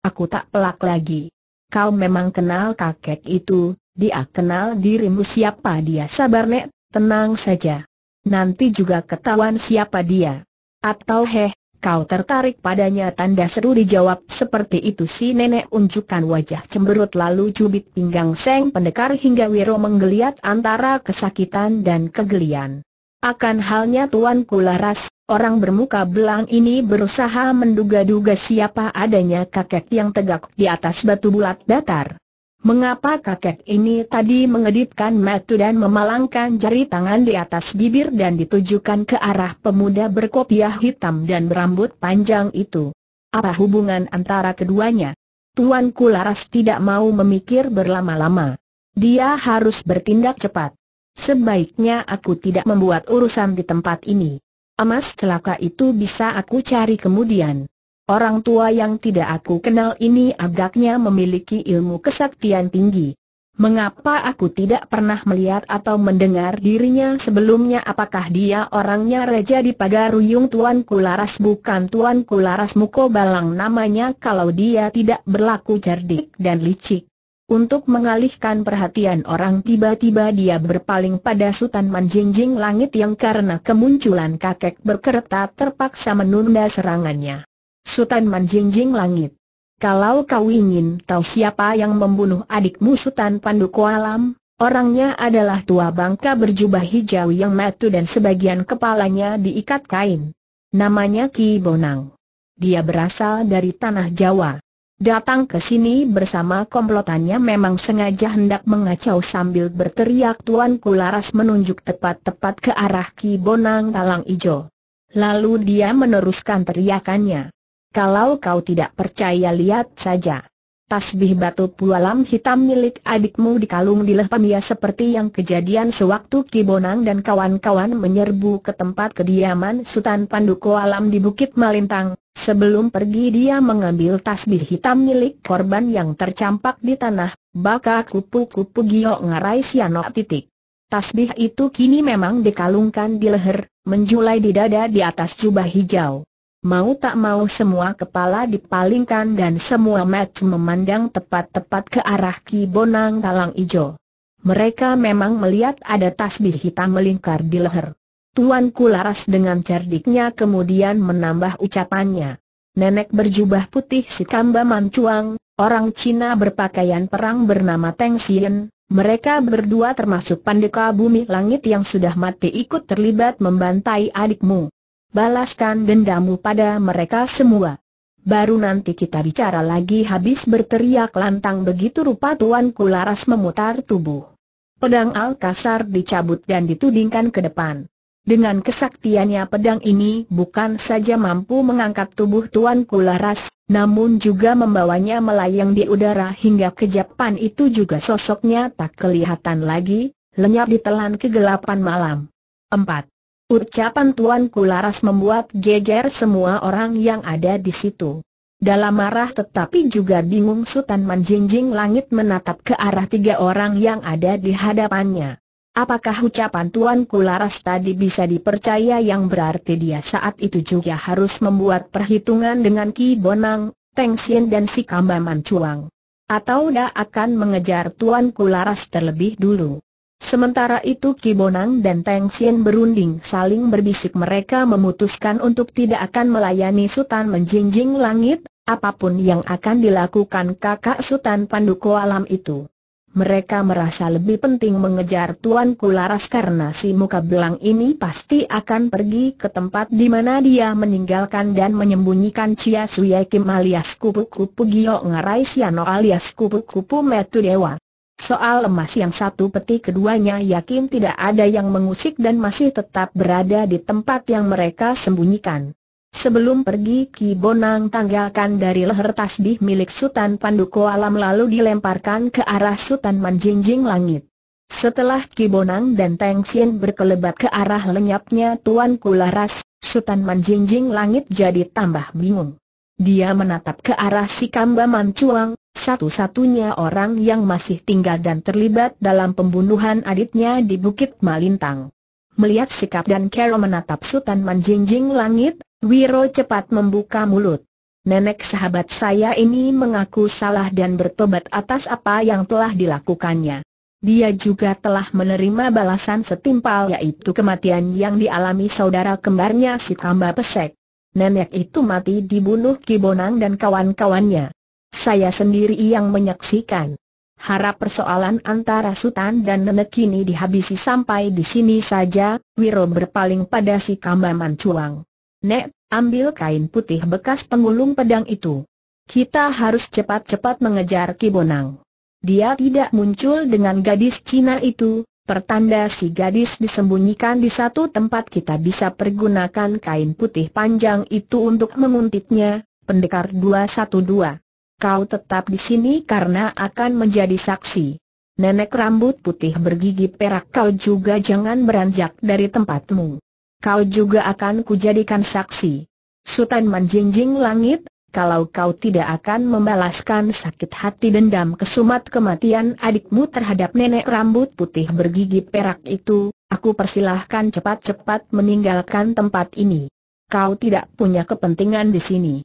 Aku tak pelak lagi. Kau memang kenal kakek itu, dia kenal dirimu siapa dia sabar nek, tenang saja. Nanti juga ketahuan siapa dia. Atau heh, Kau tertarik padanya tanda seru dijawab seperti itu si nenek unjukkan wajah cemberut lalu cubit pinggang seng pendekar hingga Wiro menggeliat antara kesakitan dan kegelian. Akan halnya Tuan Kularas, orang bermuka belang ini berusaha menduga-duga siapa adanya kakek yang tegak di atas batu bulat datar. Mengapa kakek ini tadi mengedipkan mata dan memalangkan jari tangan di atas bibir dan ditujukan ke arah pemuda berkopiah hitam dan berambut panjang itu? Apa hubungan antara keduanya? Tuan Kularas tidak mau memikir berlama-lama. Dia harus bertindak cepat. Sebaiknya aku tidak membuat urusan di tempat ini. Amas celaka itu bisa aku cari kemudian. Orang tua yang tidak aku kenal ini agaknya memiliki ilmu kesaktian tinggi. Mengapa aku tidak pernah melihat atau mendengar dirinya sebelumnya apakah dia orangnya Reja di Pagaruyung Tuan Kularas bukan Tuan Kularas Muko Balang namanya kalau dia tidak berlaku cerdik dan licik. Untuk mengalihkan perhatian orang tiba-tiba dia berpaling pada Sultan Manjingjing Langit yang karena kemunculan kakek berkereta terpaksa menunda serangannya. Sultan Manjingjing langit. Kalau kau ingin tahu siapa yang membunuh adikmu Sultan Pandu Kualam, orangnya adalah tua bangka berjubah hijau yang matu dan sebagian kepalanya diikat kain. Namanya Ki Bonang. Dia berasal dari tanah Jawa. Datang ke sini bersama komplotannya memang sengaja hendak mengacau sambil berteriak Tuan Kularas menunjuk tepat-tepat ke arah Ki Bonang Talang Ijo. Lalu dia meneruskan teriakannya. Kalau kau tidak percaya lihat saja. Tasbih batu pualam hitam milik adikmu di kalung di lehpamia seperti yang kejadian sewaktu Kibonang dan kawan-kawan menyerbu ke tempat kediaman Sultan Panduko Alam di Bukit Malintang. Sebelum pergi dia mengambil tasbih hitam milik korban yang tercampak di tanah, baka kupu-kupu giok ngarai sianok titik. Tasbih itu kini memang dikalungkan di leher, menjulai di dada di atas jubah hijau. Mau tak mau semua kepala dipalingkan dan semua mata memandang tepat-tepat ke arah Ki Bonang Talang Ijo. Mereka memang melihat ada tasbih hitam melingkar di leher. Tuan Kularas dengan cerdiknya kemudian menambah ucapannya. Nenek berjubah putih si Kamba Mancuang, orang Cina berpakaian perang bernama Teng Sien, mereka berdua termasuk pandeka bumi langit yang sudah mati ikut terlibat membantai adikmu balaskan dendamu pada mereka semua. Baru nanti kita bicara lagi habis berteriak lantang begitu rupa Tuan Kularas memutar tubuh. Pedang Alkasar dicabut dan ditudingkan ke depan. Dengan kesaktiannya pedang ini bukan saja mampu mengangkat tubuh Tuan Kularas, namun juga membawanya melayang di udara hingga ke Jepang itu juga sosoknya tak kelihatan lagi, lenyap ditelan kegelapan malam. 4. Ucapan Tuan Kularas membuat geger semua orang yang ada di situ. Dalam marah tetapi juga bingung Sultan Manjingjing Langit menatap ke arah tiga orang yang ada di hadapannya. Apakah ucapan Tuan Kularas tadi bisa dipercaya yang berarti dia saat itu juga harus membuat perhitungan dengan Ki Bonang, Teng Sien dan si Kambaman Cuang? Atau dia akan mengejar Tuan Kularas terlebih dulu? Sementara itu Kibonang dan Teng Sien berunding saling berbisik mereka memutuskan untuk tidak akan melayani Sultan menjinjing langit, apapun yang akan dilakukan kakak Sultan Panduko alam itu. Mereka merasa lebih penting mengejar Tuan Kularas karena si muka belang ini pasti akan pergi ke tempat di mana dia meninggalkan dan menyembunyikan Chia Suyakim alias kupu-kupu Giok Ngarai Siano alias kupu-kupu Metu Dewa. Soal emas yang satu peti keduanya yakin tidak ada yang mengusik dan masih tetap berada di tempat yang mereka sembunyikan. Sebelum pergi Ki Bonang tanggalkan dari leher tasbih milik Sultan Panduko Alam lalu dilemparkan ke arah Sultan Manjingjing Langit. Setelah Ki Bonang dan Teng Xian berkelebat ke arah lenyapnya Tuan Kularas, Sultan Manjingjing Langit jadi tambah bingung. Dia menatap ke arah si Kamba Mancuang, satu-satunya orang yang masih tinggal dan terlibat dalam pembunuhan adiknya di Bukit Malintang. Melihat sikap dan Carol menatap Sultan menjinjing langit, Wiro cepat membuka mulut. Nenek sahabat saya ini mengaku salah dan bertobat atas apa yang telah dilakukannya. Dia juga telah menerima balasan setimpal yaitu kematian yang dialami saudara kembarnya si Kamba Pesek. Nenek itu mati dibunuh Kibonang dan kawan-kawannya. Saya sendiri yang menyaksikan. Harap persoalan antara Sultan dan Nenek kini dihabisi sampai di sini saja, Wiro berpaling pada si Kamaman Cuang. Nek, ambil kain putih bekas pengulung pedang itu. Kita harus cepat-cepat mengejar Kibonang. Dia tidak muncul dengan gadis Cina itu, pertanda si gadis disembunyikan di satu tempat kita bisa pergunakan kain putih panjang itu untuk menguntitnya, pendekar 212 kau tetap di sini karena akan menjadi saksi. Nenek rambut putih bergigi perak kau juga jangan beranjak dari tempatmu. Kau juga akan kujadikan saksi. Sultan menjinjing langit, kalau kau tidak akan membalaskan sakit hati dendam kesumat kematian adikmu terhadap nenek rambut putih bergigi perak itu, aku persilahkan cepat-cepat meninggalkan tempat ini. Kau tidak punya kepentingan di sini.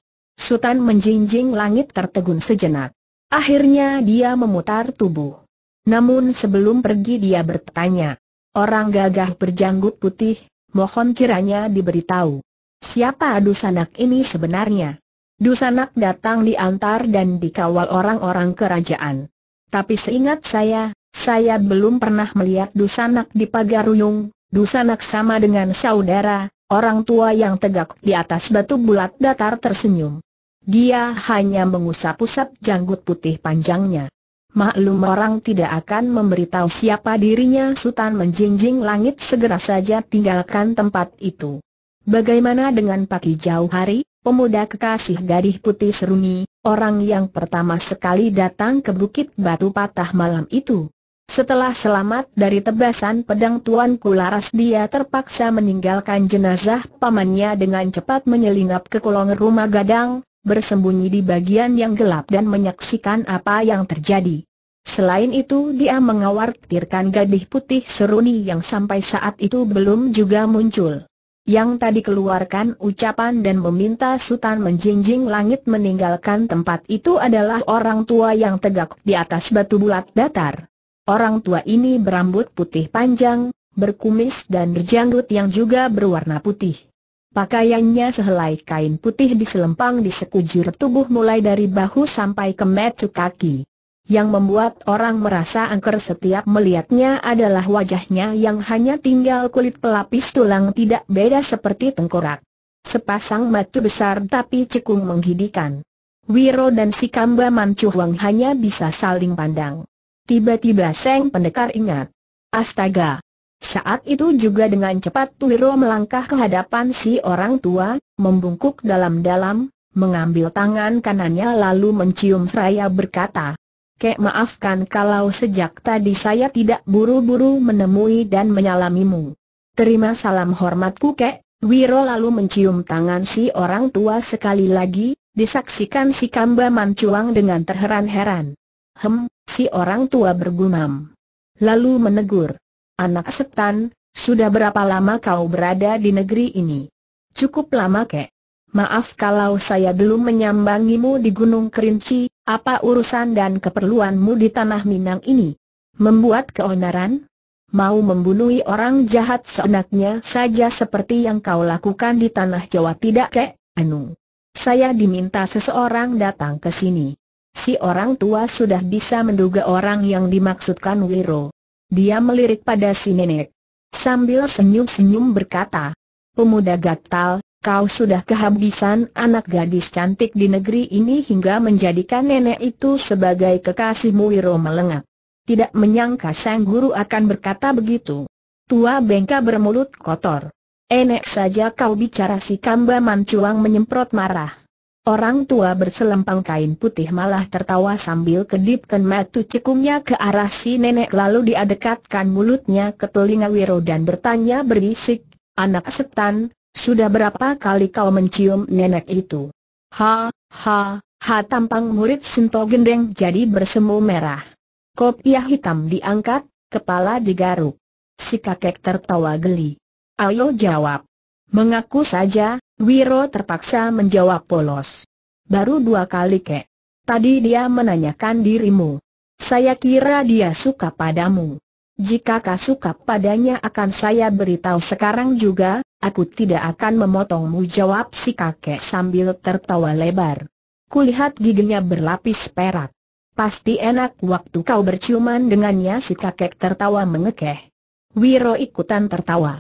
Sultan menjinjing langit tertegun sejenak. Akhirnya dia memutar tubuh. Namun sebelum pergi dia bertanya, orang gagah berjanggut putih, mohon kiranya diberitahu. Siapa Dusanak ini sebenarnya? Dusanak datang diantar dan dikawal orang-orang kerajaan. Tapi seingat saya, saya belum pernah melihat Dusanak di pagar Pagaruyung, Dusanak sama dengan saudara, orang tua yang tegak di atas batu bulat datar tersenyum. Dia hanya mengusap-usap janggut putih panjangnya. Maklum orang tidak akan memberitahu siapa dirinya Sultan menjinjing langit segera saja tinggalkan tempat itu. Bagaimana dengan pagi jauh hari, pemuda kekasih gadis putih seruni, orang yang pertama sekali datang ke Bukit Batu Patah malam itu? Setelah selamat dari tebasan pedang Tuan Kularas dia terpaksa meninggalkan jenazah pamannya dengan cepat menyelinap ke kolong rumah gadang, bersembunyi di bagian yang gelap dan menyaksikan apa yang terjadi. Selain itu dia mengawartirkan gadis putih seruni yang sampai saat itu belum juga muncul. Yang tadi keluarkan ucapan dan meminta Sultan menjinjing langit meninggalkan tempat itu adalah orang tua yang tegak di atas batu bulat datar. Orang tua ini berambut putih panjang, berkumis dan berjanggut yang juga berwarna putih. Pakaiannya sehelai kain putih diselempang di sekujur tubuh mulai dari bahu sampai ke metu kaki. Yang membuat orang merasa angker setiap melihatnya adalah wajahnya yang hanya tinggal kulit pelapis tulang tidak beda seperti tengkorak. Sepasang mata besar tapi cekung menghidikan. Wiro dan si Kamba Mancuhuang hanya bisa saling pandang. Tiba-tiba Seng Pendekar ingat. Astaga! Saat itu juga dengan cepat Wiro melangkah ke hadapan si orang tua, membungkuk dalam-dalam, mengambil tangan kanannya lalu mencium Freya berkata, Kek maafkan kalau sejak tadi saya tidak buru-buru menemui dan menyalamimu. Terima salam hormatku Kek, Wiro lalu mencium tangan si orang tua sekali lagi, disaksikan si Kamba Mancuang dengan terheran-heran. Hem, si orang tua bergumam. Lalu menegur, Anak setan, sudah berapa lama kau berada di negeri ini? Cukup lama kek. Maaf kalau saya belum menyambangimu di Gunung Kerinci, apa urusan dan keperluanmu di Tanah Minang ini? Membuat keonaran? Mau membunuh orang jahat seenaknya saja seperti yang kau lakukan di Tanah Jawa tidak kek, Anu? Saya diminta seseorang datang ke sini. Si orang tua sudah bisa menduga orang yang dimaksudkan Wiro. Dia melirik pada si nenek. Sambil senyum-senyum berkata, Pemuda gatal, kau sudah kehabisan anak gadis cantik di negeri ini hingga menjadikan nenek itu sebagai kekasihmu Wiro melengak. Tidak menyangka sang guru akan berkata begitu. Tua bengka bermulut kotor. Nenek saja kau bicara si Kamba Mancuang menyemprot marah. Orang tua berselempang kain putih malah tertawa sambil kedipkan mata cekungnya ke arah si nenek lalu diadekatkan mulutnya ke telinga Wiro dan bertanya berisik, Anak setan, sudah berapa kali kau mencium nenek itu? Ha, ha, ha tampang murid sento gendeng jadi bersemu merah. Kopiah hitam diangkat, kepala digaruk. Si kakek tertawa geli. Ayo jawab. Mengaku saja, Wiro terpaksa menjawab polos. Baru dua kali kek. Tadi dia menanyakan dirimu. Saya kira dia suka padamu. Jika kau suka padanya akan saya beritahu sekarang juga, aku tidak akan memotongmu jawab si kakek sambil tertawa lebar. Kulihat giginya berlapis perak. Pasti enak waktu kau berciuman dengannya si kakek tertawa mengekeh. Wiro ikutan tertawa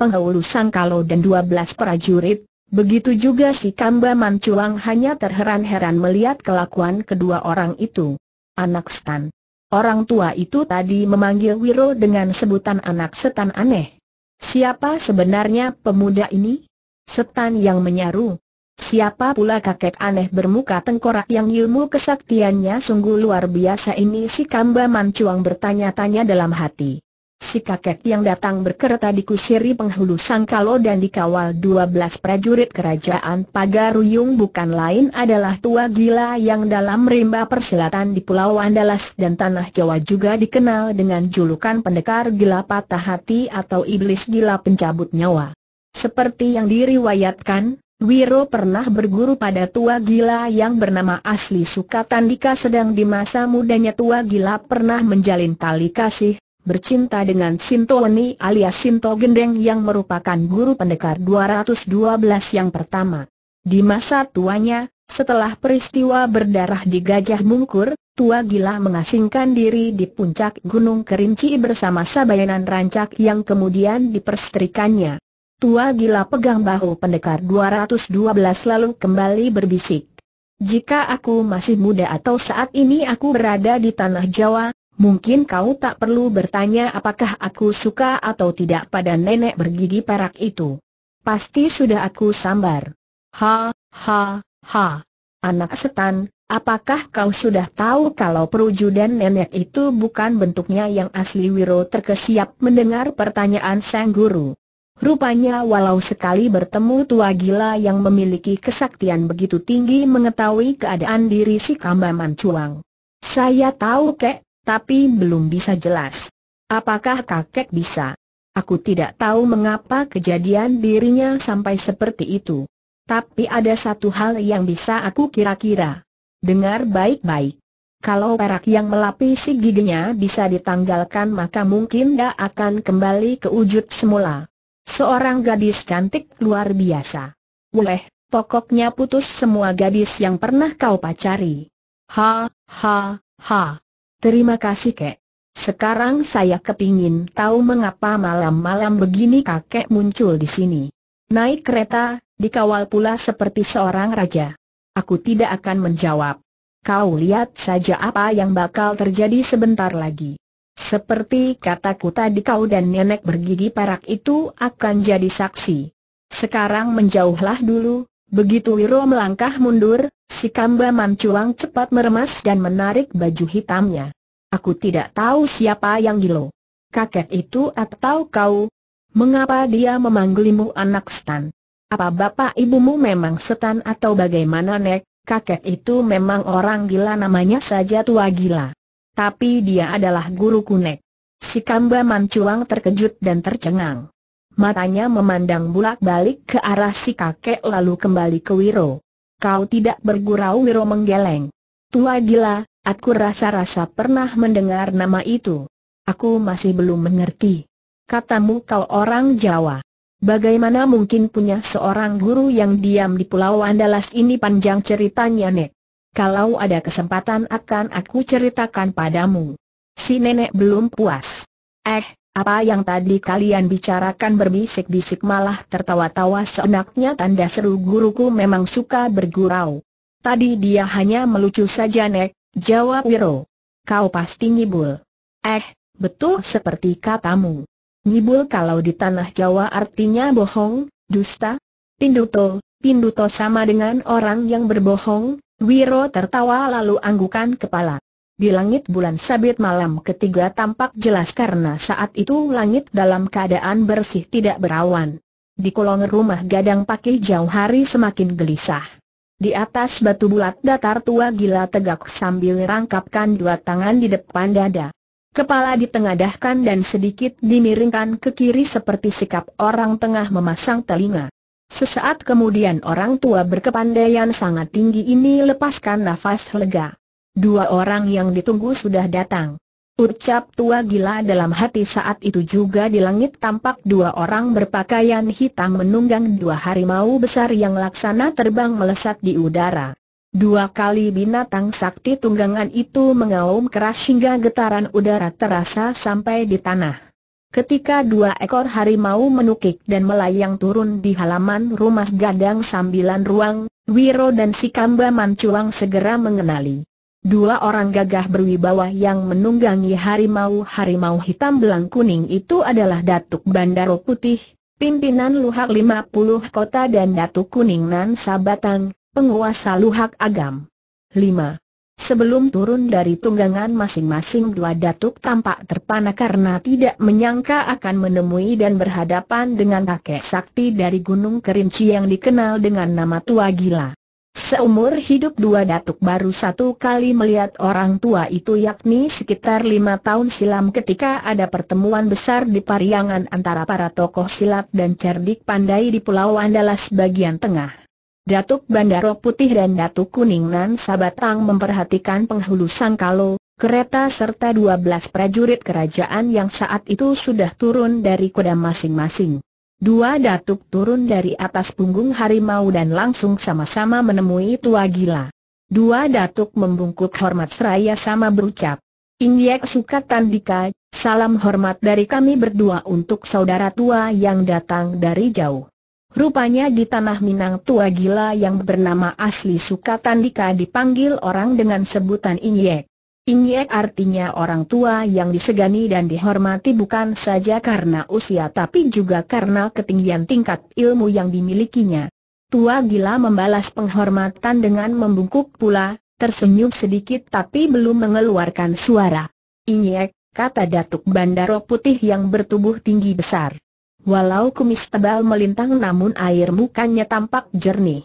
penghulu Sangkalo dan 12 prajurit, begitu juga si Kamba Manculang hanya terheran-heran melihat kelakuan kedua orang itu. Anak setan. Orang tua itu tadi memanggil Wiro dengan sebutan anak setan aneh. Siapa sebenarnya pemuda ini? Setan yang menyaru. Siapa pula kakek aneh bermuka tengkorak yang ilmu kesaktiannya sungguh luar biasa ini si Kamba Mancuang bertanya-tanya dalam hati. Si kakek yang datang berkereta dikusiri penghulu Sangkalo dan dikawal 12 prajurit kerajaan Pagaruyung bukan lain adalah tua gila yang dalam rimba persilatan di Pulau Andalas dan Tanah Jawa juga dikenal dengan julukan pendekar gila patah hati atau iblis gila pencabut nyawa. Seperti yang diriwayatkan, Wiro pernah berguru pada tua gila yang bernama asli Sukatandika sedang di masa mudanya tua gila pernah menjalin tali kasih bercinta dengan Sinto Weni alias Sinto Gendeng yang merupakan guru pendekar 212 yang pertama. Di masa tuanya, setelah peristiwa berdarah di Gajah Mungkur, Tua Gila mengasingkan diri di puncak Gunung Kerinci bersama Sabayanan Rancak yang kemudian diperstrikannya. Tua Gila pegang bahu pendekar 212 lalu kembali berbisik. Jika aku masih muda atau saat ini aku berada di tanah Jawa, Mungkin kau tak perlu bertanya apakah aku suka atau tidak pada nenek bergigi perak itu. Pasti sudah aku sambar. Ha, ha, ha. Anak setan, apakah kau sudah tahu kalau perujudan nenek itu bukan bentuknya yang asli Wiro terkesiap mendengar pertanyaan sang guru. Rupanya walau sekali bertemu tua gila yang memiliki kesaktian begitu tinggi mengetahui keadaan diri si Kambaman Cuang. Saya tahu kek, tapi belum bisa jelas. Apakah kakek bisa? Aku tidak tahu mengapa kejadian dirinya sampai seperti itu. Tapi ada satu hal yang bisa aku kira-kira. Dengar baik-baik. Kalau perak yang melapisi giginya bisa ditanggalkan maka mungkin dia akan kembali ke wujud semula. Seorang gadis cantik luar biasa. Weh, pokoknya putus semua gadis yang pernah kau pacari. Ha, ha, ha. Terima kasih kek. Sekarang saya kepingin tahu mengapa malam-malam begini kakek muncul di sini. Naik kereta, dikawal pula seperti seorang raja. Aku tidak akan menjawab. Kau lihat saja apa yang bakal terjadi sebentar lagi. Seperti kataku tadi kau dan nenek bergigi parak itu akan jadi saksi. Sekarang menjauhlah dulu, Begitu Wiro melangkah mundur, si Kamba Mancuang cepat meremas dan menarik baju hitamnya. Aku tidak tahu siapa yang gilo. Kakek itu atau kau? Mengapa dia memanggilmu anak setan? Apa bapak ibumu memang setan atau bagaimana nek? Kakek itu memang orang gila namanya saja tua gila. Tapi dia adalah guruku nek. Si Kamba Mancuang terkejut dan tercengang matanya memandang bulak-balik ke arah si kakek lalu kembali ke Wiro. Kau tidak bergurau Wiro menggeleng. Tua gila, aku rasa-rasa pernah mendengar nama itu. Aku masih belum mengerti. Katamu kau orang Jawa. Bagaimana mungkin punya seorang guru yang diam di Pulau Andalas ini panjang ceritanya Nek. Kalau ada kesempatan akan aku ceritakan padamu. Si nenek belum puas. Eh, apa yang tadi kalian bicarakan berbisik-bisik malah tertawa-tawa seenaknya tanda seru guruku memang suka bergurau. Tadi dia hanya melucu saja nek, jawab Wiro. Kau pasti ngibul. Eh, betul seperti katamu. Ngibul kalau di tanah Jawa artinya bohong, dusta. Pinduto, pinduto sama dengan orang yang berbohong, Wiro tertawa lalu anggukan kepala. Di langit bulan sabit malam ketiga tampak jelas karena saat itu langit dalam keadaan bersih tidak berawan. Di kolong rumah gadang pakih jauh hari semakin gelisah. Di atas batu bulat datar tua gila tegak sambil rangkapkan dua tangan di depan dada. Kepala ditengadahkan dan sedikit dimiringkan ke kiri seperti sikap orang tengah memasang telinga. Sesaat kemudian orang tua berkepandaian sangat tinggi ini lepaskan nafas lega. Dua orang yang ditunggu sudah datang. Ucap tua gila dalam hati saat itu juga di langit tampak dua orang berpakaian hitam menunggang dua harimau besar yang laksana terbang melesat di udara. Dua kali binatang sakti tunggangan itu mengaum keras hingga getaran udara terasa sampai di tanah. Ketika dua ekor harimau menukik dan melayang turun di halaman rumah gadang sambilan ruang, Wiro dan si Kamba Mancuang segera mengenali. Dua orang gagah berwibawa yang menunggangi harimau-harimau hitam belang kuning itu adalah Datuk Bandaro Putih, pimpinan Luhak 50 kota dan Datuk Kuning Nan Sabatang, penguasa Luhak Agam. 5. Sebelum turun dari tunggangan masing-masing dua datuk tampak terpana karena tidak menyangka akan menemui dan berhadapan dengan kakek sakti dari Gunung Kerinci yang dikenal dengan nama Tua Gila. Seumur hidup dua datuk baru satu kali melihat orang tua itu yakni sekitar lima tahun silam ketika ada pertemuan besar di Pariangan antara para tokoh silat dan cerdik pandai di Pulau Andalas bagian tengah. Datuk Bandaro Putih dan Datuk Kuning Nan Sabatang memperhatikan penghulu Sangkalo, kereta serta dua belas prajurit kerajaan yang saat itu sudah turun dari kuda masing-masing. Dua datuk turun dari atas punggung harimau dan langsung sama-sama menemui tua gila. Dua datuk membungkuk hormat seraya sama berucap. Injek tandika, salam hormat dari kami berdua untuk saudara tua yang datang dari jauh. Rupanya di tanah Minang tua gila yang bernama asli Sukatandika dipanggil orang dengan sebutan Inyek. Inyek artinya orang tua yang disegani dan dihormati bukan saja karena usia tapi juga karena ketinggian tingkat ilmu yang dimilikinya. Tua gila membalas penghormatan dengan membungkuk pula, tersenyum sedikit tapi belum mengeluarkan suara. Inyek, kata Datuk Bandaro Putih yang bertubuh tinggi besar. Walau kumis tebal melintang namun air mukanya tampak jernih.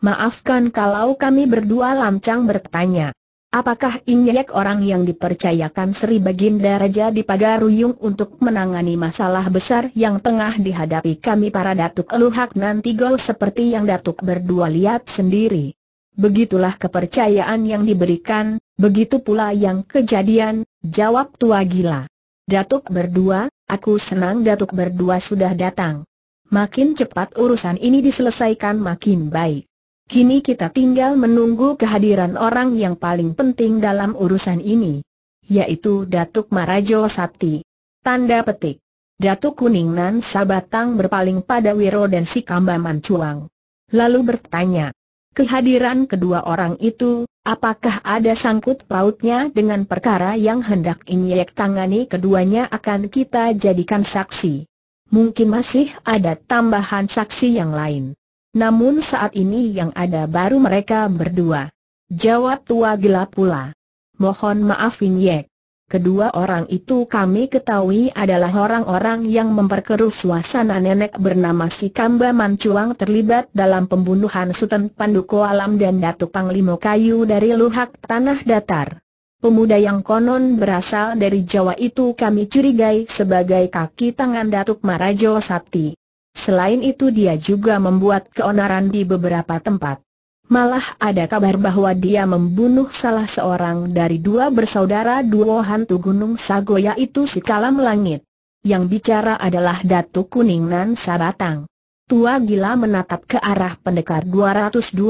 Maafkan kalau kami berdua lancang bertanya. Apakah Inyek orang yang dipercayakan Sri Baginda Raja di Pagaruyung untuk menangani masalah besar yang tengah dihadapi kami para Datuk Eluhak nanti gol seperti yang Datuk berdua lihat sendiri? Begitulah kepercayaan yang diberikan, begitu pula yang kejadian, jawab tua gila. Datuk berdua, aku senang Datuk berdua sudah datang. Makin cepat urusan ini diselesaikan makin baik. Kini kita tinggal menunggu kehadiran orang yang paling penting dalam urusan ini. Yaitu Datuk Marajo Sati. Tanda petik. Datuk Kuningan Sabatang berpaling pada Wiro dan si Kamba Cuang. Lalu bertanya, kehadiran kedua orang itu, apakah ada sangkut pautnya dengan perkara yang hendak Inyek tangani keduanya akan kita jadikan saksi? Mungkin masih ada tambahan saksi yang lain. Namun saat ini yang ada baru mereka berdua. Jawab tua gila pula. Mohon maaf Inyek. Kedua orang itu kami ketahui adalah orang-orang yang memperkeruh suasana nenek bernama si Kamba Mancuang terlibat dalam pembunuhan Sultan Panduko Alam dan Datuk Panglimo Kayu dari luhak tanah datar. Pemuda yang konon berasal dari Jawa itu kami curigai sebagai kaki tangan Datuk Marajo Sati. Selain itu dia juga membuat keonaran di beberapa tempat. Malah ada kabar bahwa dia membunuh salah seorang dari dua bersaudara duo hantu Gunung Sago yaitu si Kalam Langit. Yang bicara adalah Datu Kuningnan Sabatang. Tua gila menatap ke arah pendekar 212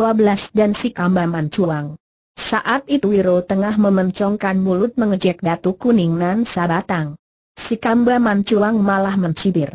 dan si Kambaman Cuang. Saat itu Wiro tengah memencongkan mulut mengejek Datu Kuningnan Sabatang. Si Kambaman Cuang malah mencibir.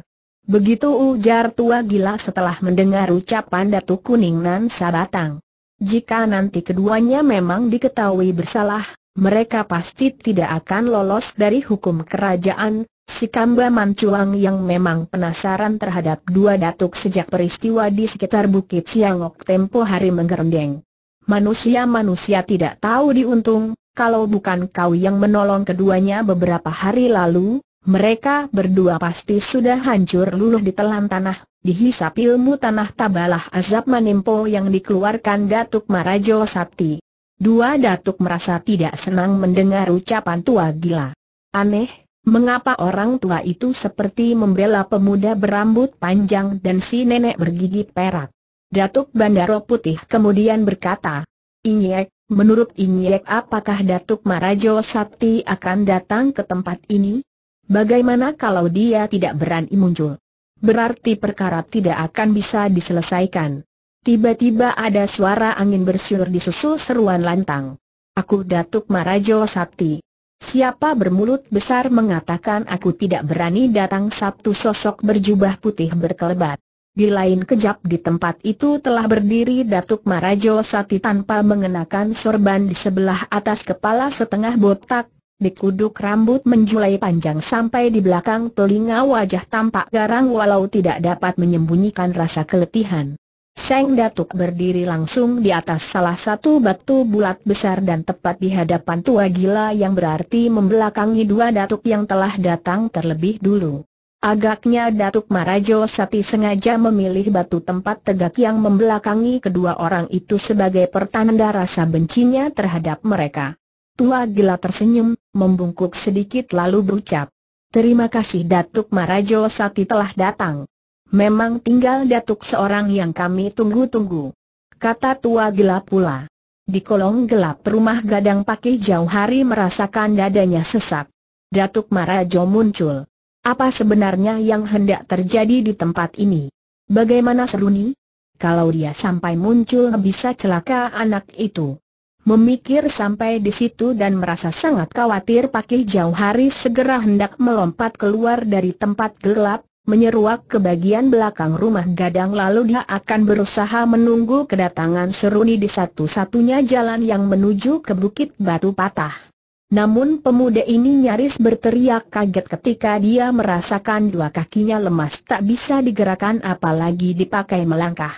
Begitu ujar tua gila setelah mendengar ucapan Datu Kuning Nan Sabatang. Jika nanti keduanya memang diketahui bersalah, mereka pasti tidak akan lolos dari hukum kerajaan, si Kamba Mancuang yang memang penasaran terhadap dua datuk sejak peristiwa di sekitar Bukit Siangok tempo hari menggerendeng. Manusia-manusia tidak tahu diuntung, kalau bukan kau yang menolong keduanya beberapa hari lalu, mereka berdua pasti sudah hancur luluh di telan tanah, dihisap ilmu tanah tabalah azab manimpo yang dikeluarkan Datuk Marajo Sakti. Dua Datuk merasa tidak senang mendengar ucapan tua gila. Aneh, mengapa orang tua itu seperti membela pemuda berambut panjang dan si nenek bergigi perak. Datuk Bandaro Putih kemudian berkata, Inyek, menurut Inyek apakah Datuk Marajo Sakti akan datang ke tempat ini? Bagaimana kalau dia tidak berani muncul? Berarti perkara tidak akan bisa diselesaikan. Tiba-tiba ada suara angin bersiul disusul seruan lantang. Aku Datuk Marajo Sakti. Siapa bermulut besar mengatakan aku tidak berani datang Sabtu sosok berjubah putih berkelebat. Di lain kejap di tempat itu telah berdiri Datuk Marajo Sati tanpa mengenakan sorban di sebelah atas kepala setengah botak, dikuduk rambut menjulai panjang sampai di belakang telinga wajah tampak garang walau tidak dapat menyembunyikan rasa keletihan. Seng Datuk berdiri langsung di atas salah satu batu bulat besar dan tepat di hadapan tua gila yang berarti membelakangi dua datuk yang telah datang terlebih dulu. Agaknya Datuk Marajo Sati sengaja memilih batu tempat tegak yang membelakangi kedua orang itu sebagai pertanda rasa bencinya terhadap mereka. Tua gila tersenyum, membungkuk sedikit lalu berucap. Terima kasih Datuk Marajo Sati telah datang. Memang tinggal Datuk seorang yang kami tunggu-tunggu. Kata tua gila pula. Di kolong gelap rumah gadang Pakih jauh hari merasakan dadanya sesak. Datuk Marajo muncul. Apa sebenarnya yang hendak terjadi di tempat ini? Bagaimana seruni? Kalau dia sampai muncul bisa celaka anak itu. Memikir sampai di situ dan merasa sangat khawatir Pakih Jauh Hari segera hendak melompat keluar dari tempat gelap, menyeruak ke bagian belakang rumah gadang lalu dia akan berusaha menunggu kedatangan Seruni di satu-satunya jalan yang menuju ke Bukit Batu Patah. Namun pemuda ini nyaris berteriak kaget ketika dia merasakan dua kakinya lemas tak bisa digerakkan apalagi dipakai melangkah.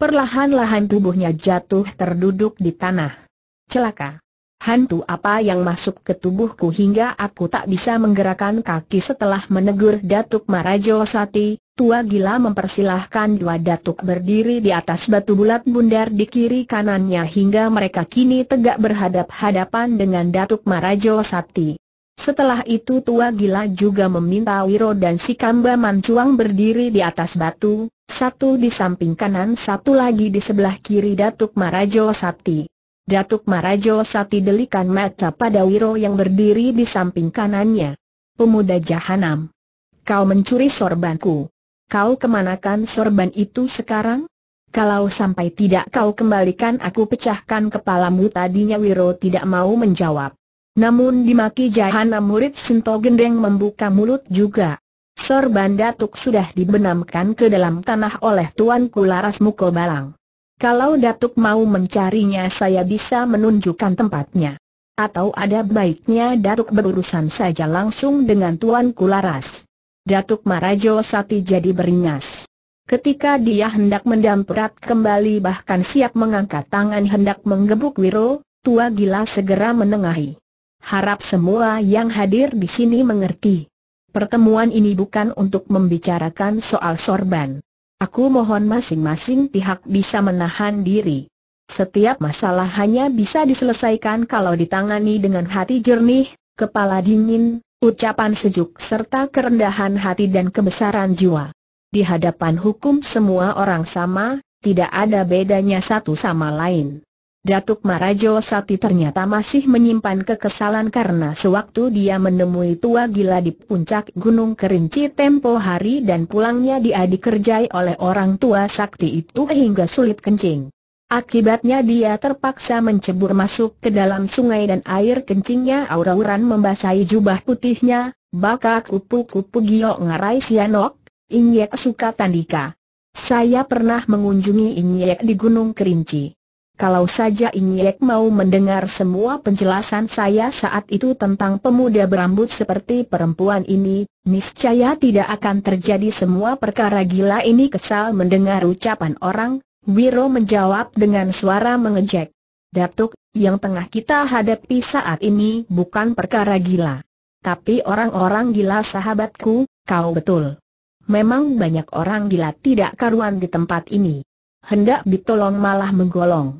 Perlahan-lahan tubuhnya jatuh terduduk di tanah celaka. Hantu apa yang masuk ke tubuhku hingga aku tak bisa menggerakkan kaki setelah menegur Datuk Marajo Sati, tua gila mempersilahkan dua Datuk berdiri di atas batu bulat bundar di kiri kanannya hingga mereka kini tegak berhadap-hadapan dengan Datuk Marajo Sati. Setelah itu tua gila juga meminta Wiro dan si Kamba Mancuang berdiri di atas batu, satu di samping kanan satu lagi di sebelah kiri Datuk Marajo Sati. Datuk Marajo Sati delikan mata pada Wiro yang berdiri di samping kanannya. Pemuda Jahanam. Kau mencuri sorbanku. Kau kemanakan sorban itu sekarang? Kalau sampai tidak kau kembalikan aku pecahkan kepalamu tadinya Wiro tidak mau menjawab. Namun dimaki Jahanam murid Sinto Gendeng membuka mulut juga. Sorban Datuk sudah dibenamkan ke dalam tanah oleh Tuan Kularas Mukobalang. Kalau Datuk mau mencarinya saya bisa menunjukkan tempatnya. Atau ada baiknya Datuk berurusan saja langsung dengan Tuan Kularas. Datuk Marajo Sati jadi beringas. Ketika dia hendak mendamprat kembali bahkan siap mengangkat tangan hendak menggebuk Wiro, tua gila segera menengahi. Harap semua yang hadir di sini mengerti. Pertemuan ini bukan untuk membicarakan soal sorban. Aku mohon masing-masing pihak bisa menahan diri. Setiap masalah hanya bisa diselesaikan kalau ditangani dengan hati jernih, kepala dingin, ucapan sejuk serta kerendahan hati dan kebesaran jiwa. Di hadapan hukum semua orang sama, tidak ada bedanya satu sama lain. Datuk Marajo Sati ternyata masih menyimpan kekesalan karena sewaktu dia menemui Tua Gila di puncak Gunung Kerinci tempo hari dan pulangnya dia dikerjai oleh orang tua sakti itu hingga sulit kencing. Akibatnya dia terpaksa mencebur masuk ke dalam sungai dan air kencingnya aura-auran membasahi jubah putihnya, baka kupu-kupu giok ngarai sianok, inyek suka tandika. Saya pernah mengunjungi inyek di Gunung Kerinci kalau saja Inyek mau mendengar semua penjelasan saya saat itu tentang pemuda berambut seperti perempuan ini, niscaya tidak akan terjadi semua perkara gila ini kesal mendengar ucapan orang, Wiro menjawab dengan suara mengejek. Datuk, yang tengah kita hadapi saat ini bukan perkara gila. Tapi orang-orang gila sahabatku, kau betul. Memang banyak orang gila tidak karuan di tempat ini hendak ditolong malah menggolong.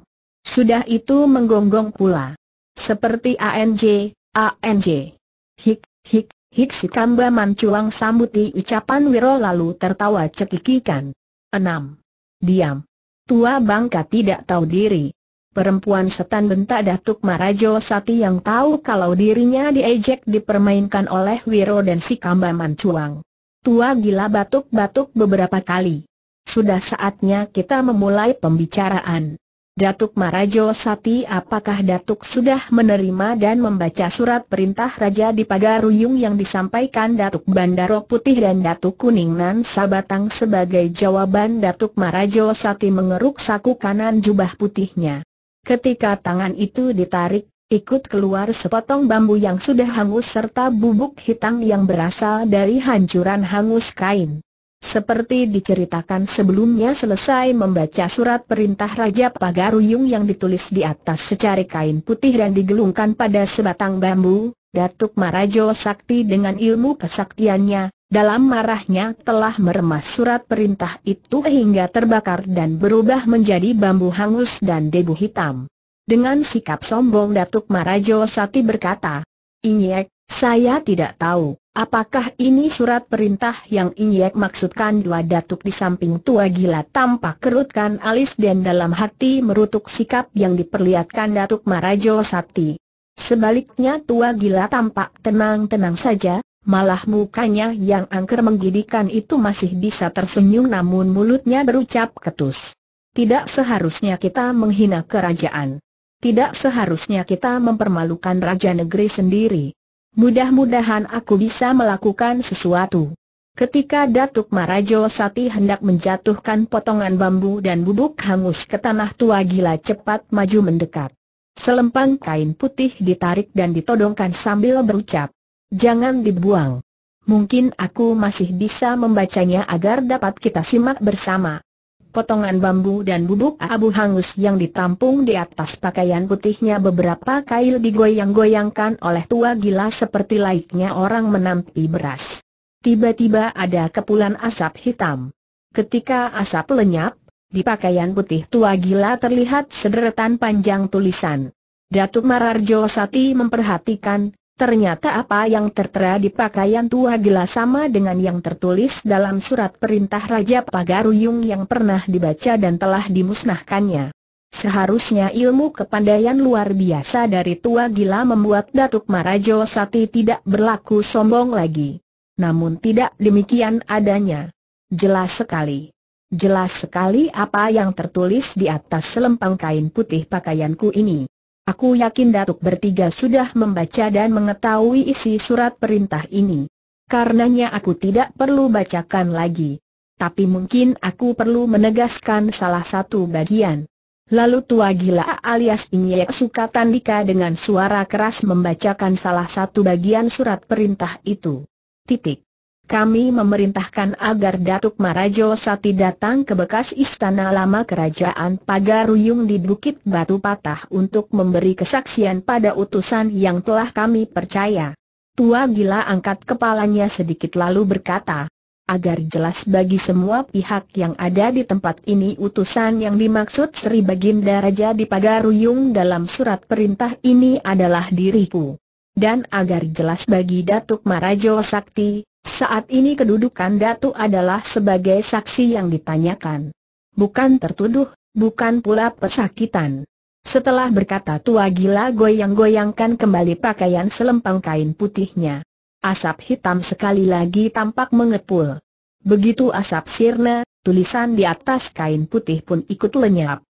Sudah itu menggonggong pula. Seperti ANJ, ANJ. Hik, hik, hik si Kamba Mancuang sambuti ucapan Wiro lalu tertawa cekikikan. Enam. Diam. Tua bangka tidak tahu diri. Perempuan setan bentak Datuk Marajo Sati yang tahu kalau dirinya diejek dipermainkan oleh Wiro dan si Kamba Mancuang. Tua gila batuk-batuk beberapa kali. Sudah saatnya kita memulai pembicaraan. Datuk Marajo Sati apakah Datuk sudah menerima dan membaca surat perintah Raja di Pagaruyung yang disampaikan Datuk Bandaro Putih dan Datuk Kuningnan Sabatang sebagai jawaban Datuk Marajo Sati mengeruk saku kanan jubah putihnya. Ketika tangan itu ditarik, ikut keluar sepotong bambu yang sudah hangus serta bubuk hitam yang berasal dari hancuran hangus kain. Seperti diceritakan sebelumnya selesai membaca surat perintah Raja Pagaruyung yang ditulis di atas secari kain putih dan digelungkan pada sebatang bambu, Datuk Marajo Sakti dengan ilmu kesaktiannya, dalam marahnya telah meremas surat perintah itu hingga terbakar dan berubah menjadi bambu hangus dan debu hitam. Dengan sikap sombong Datuk Marajo Sakti berkata, Inyek, saya tidak tahu. Apakah ini surat perintah yang Inyek maksudkan dua datuk di samping tua gila tampak kerutkan alis dan dalam hati merutuk sikap yang diperlihatkan datuk Marajo Sakti. Sebaliknya tua gila tampak tenang-tenang saja, malah mukanya yang angker menggidikan itu masih bisa tersenyum namun mulutnya berucap ketus. Tidak seharusnya kita menghina kerajaan. Tidak seharusnya kita mempermalukan raja negeri sendiri. Mudah-mudahan aku bisa melakukan sesuatu. Ketika Datuk Marajo Sati hendak menjatuhkan potongan bambu dan bubuk hangus ke tanah tua gila cepat maju mendekat. Selempang kain putih ditarik dan ditodongkan sambil berucap, Jangan dibuang. Mungkin aku masih bisa membacanya agar dapat kita simak bersama potongan bambu dan bubuk abu hangus yang ditampung di atas pakaian putihnya beberapa kail digoyang-goyangkan oleh tua gila seperti laiknya orang menampi beras. Tiba-tiba ada kepulan asap hitam. Ketika asap lenyap, di pakaian putih tua gila terlihat sederetan panjang tulisan. Datuk Mararjo Sati memperhatikan, Ternyata apa yang tertera di pakaian tua gila sama dengan yang tertulis dalam surat perintah Raja Pagaruyung yang pernah dibaca dan telah dimusnahkannya. Seharusnya ilmu kepandaian luar biasa dari tua gila membuat Datuk Marajo Sati tidak berlaku sombong lagi. Namun tidak demikian adanya. Jelas sekali. Jelas sekali apa yang tertulis di atas selempang kain putih pakaianku ini. Aku yakin Datuk bertiga sudah membaca dan mengetahui isi surat perintah ini. Karenanya aku tidak perlu bacakan lagi. Tapi mungkin aku perlu menegaskan salah satu bagian. Lalu tua gila alias Inyek Sukatandika dengan suara keras membacakan salah satu bagian surat perintah itu. Titik kami memerintahkan agar Datuk Marajo Sati datang ke bekas istana lama kerajaan Pagaruyung di Bukit Batu Patah untuk memberi kesaksian pada utusan yang telah kami percaya. Tua gila angkat kepalanya sedikit lalu berkata, agar jelas bagi semua pihak yang ada di tempat ini utusan yang dimaksud Sri Baginda Raja di Pagaruyung dalam surat perintah ini adalah diriku. Dan agar jelas bagi Datuk Marajo Sakti, saat ini kedudukan Datu adalah sebagai saksi yang ditanyakan. Bukan tertuduh, bukan pula pesakitan. Setelah berkata tua gila goyang-goyangkan kembali pakaian selempang kain putihnya. Asap hitam sekali lagi tampak mengepul. Begitu asap sirna, tulisan di atas kain putih pun ikut lenyap.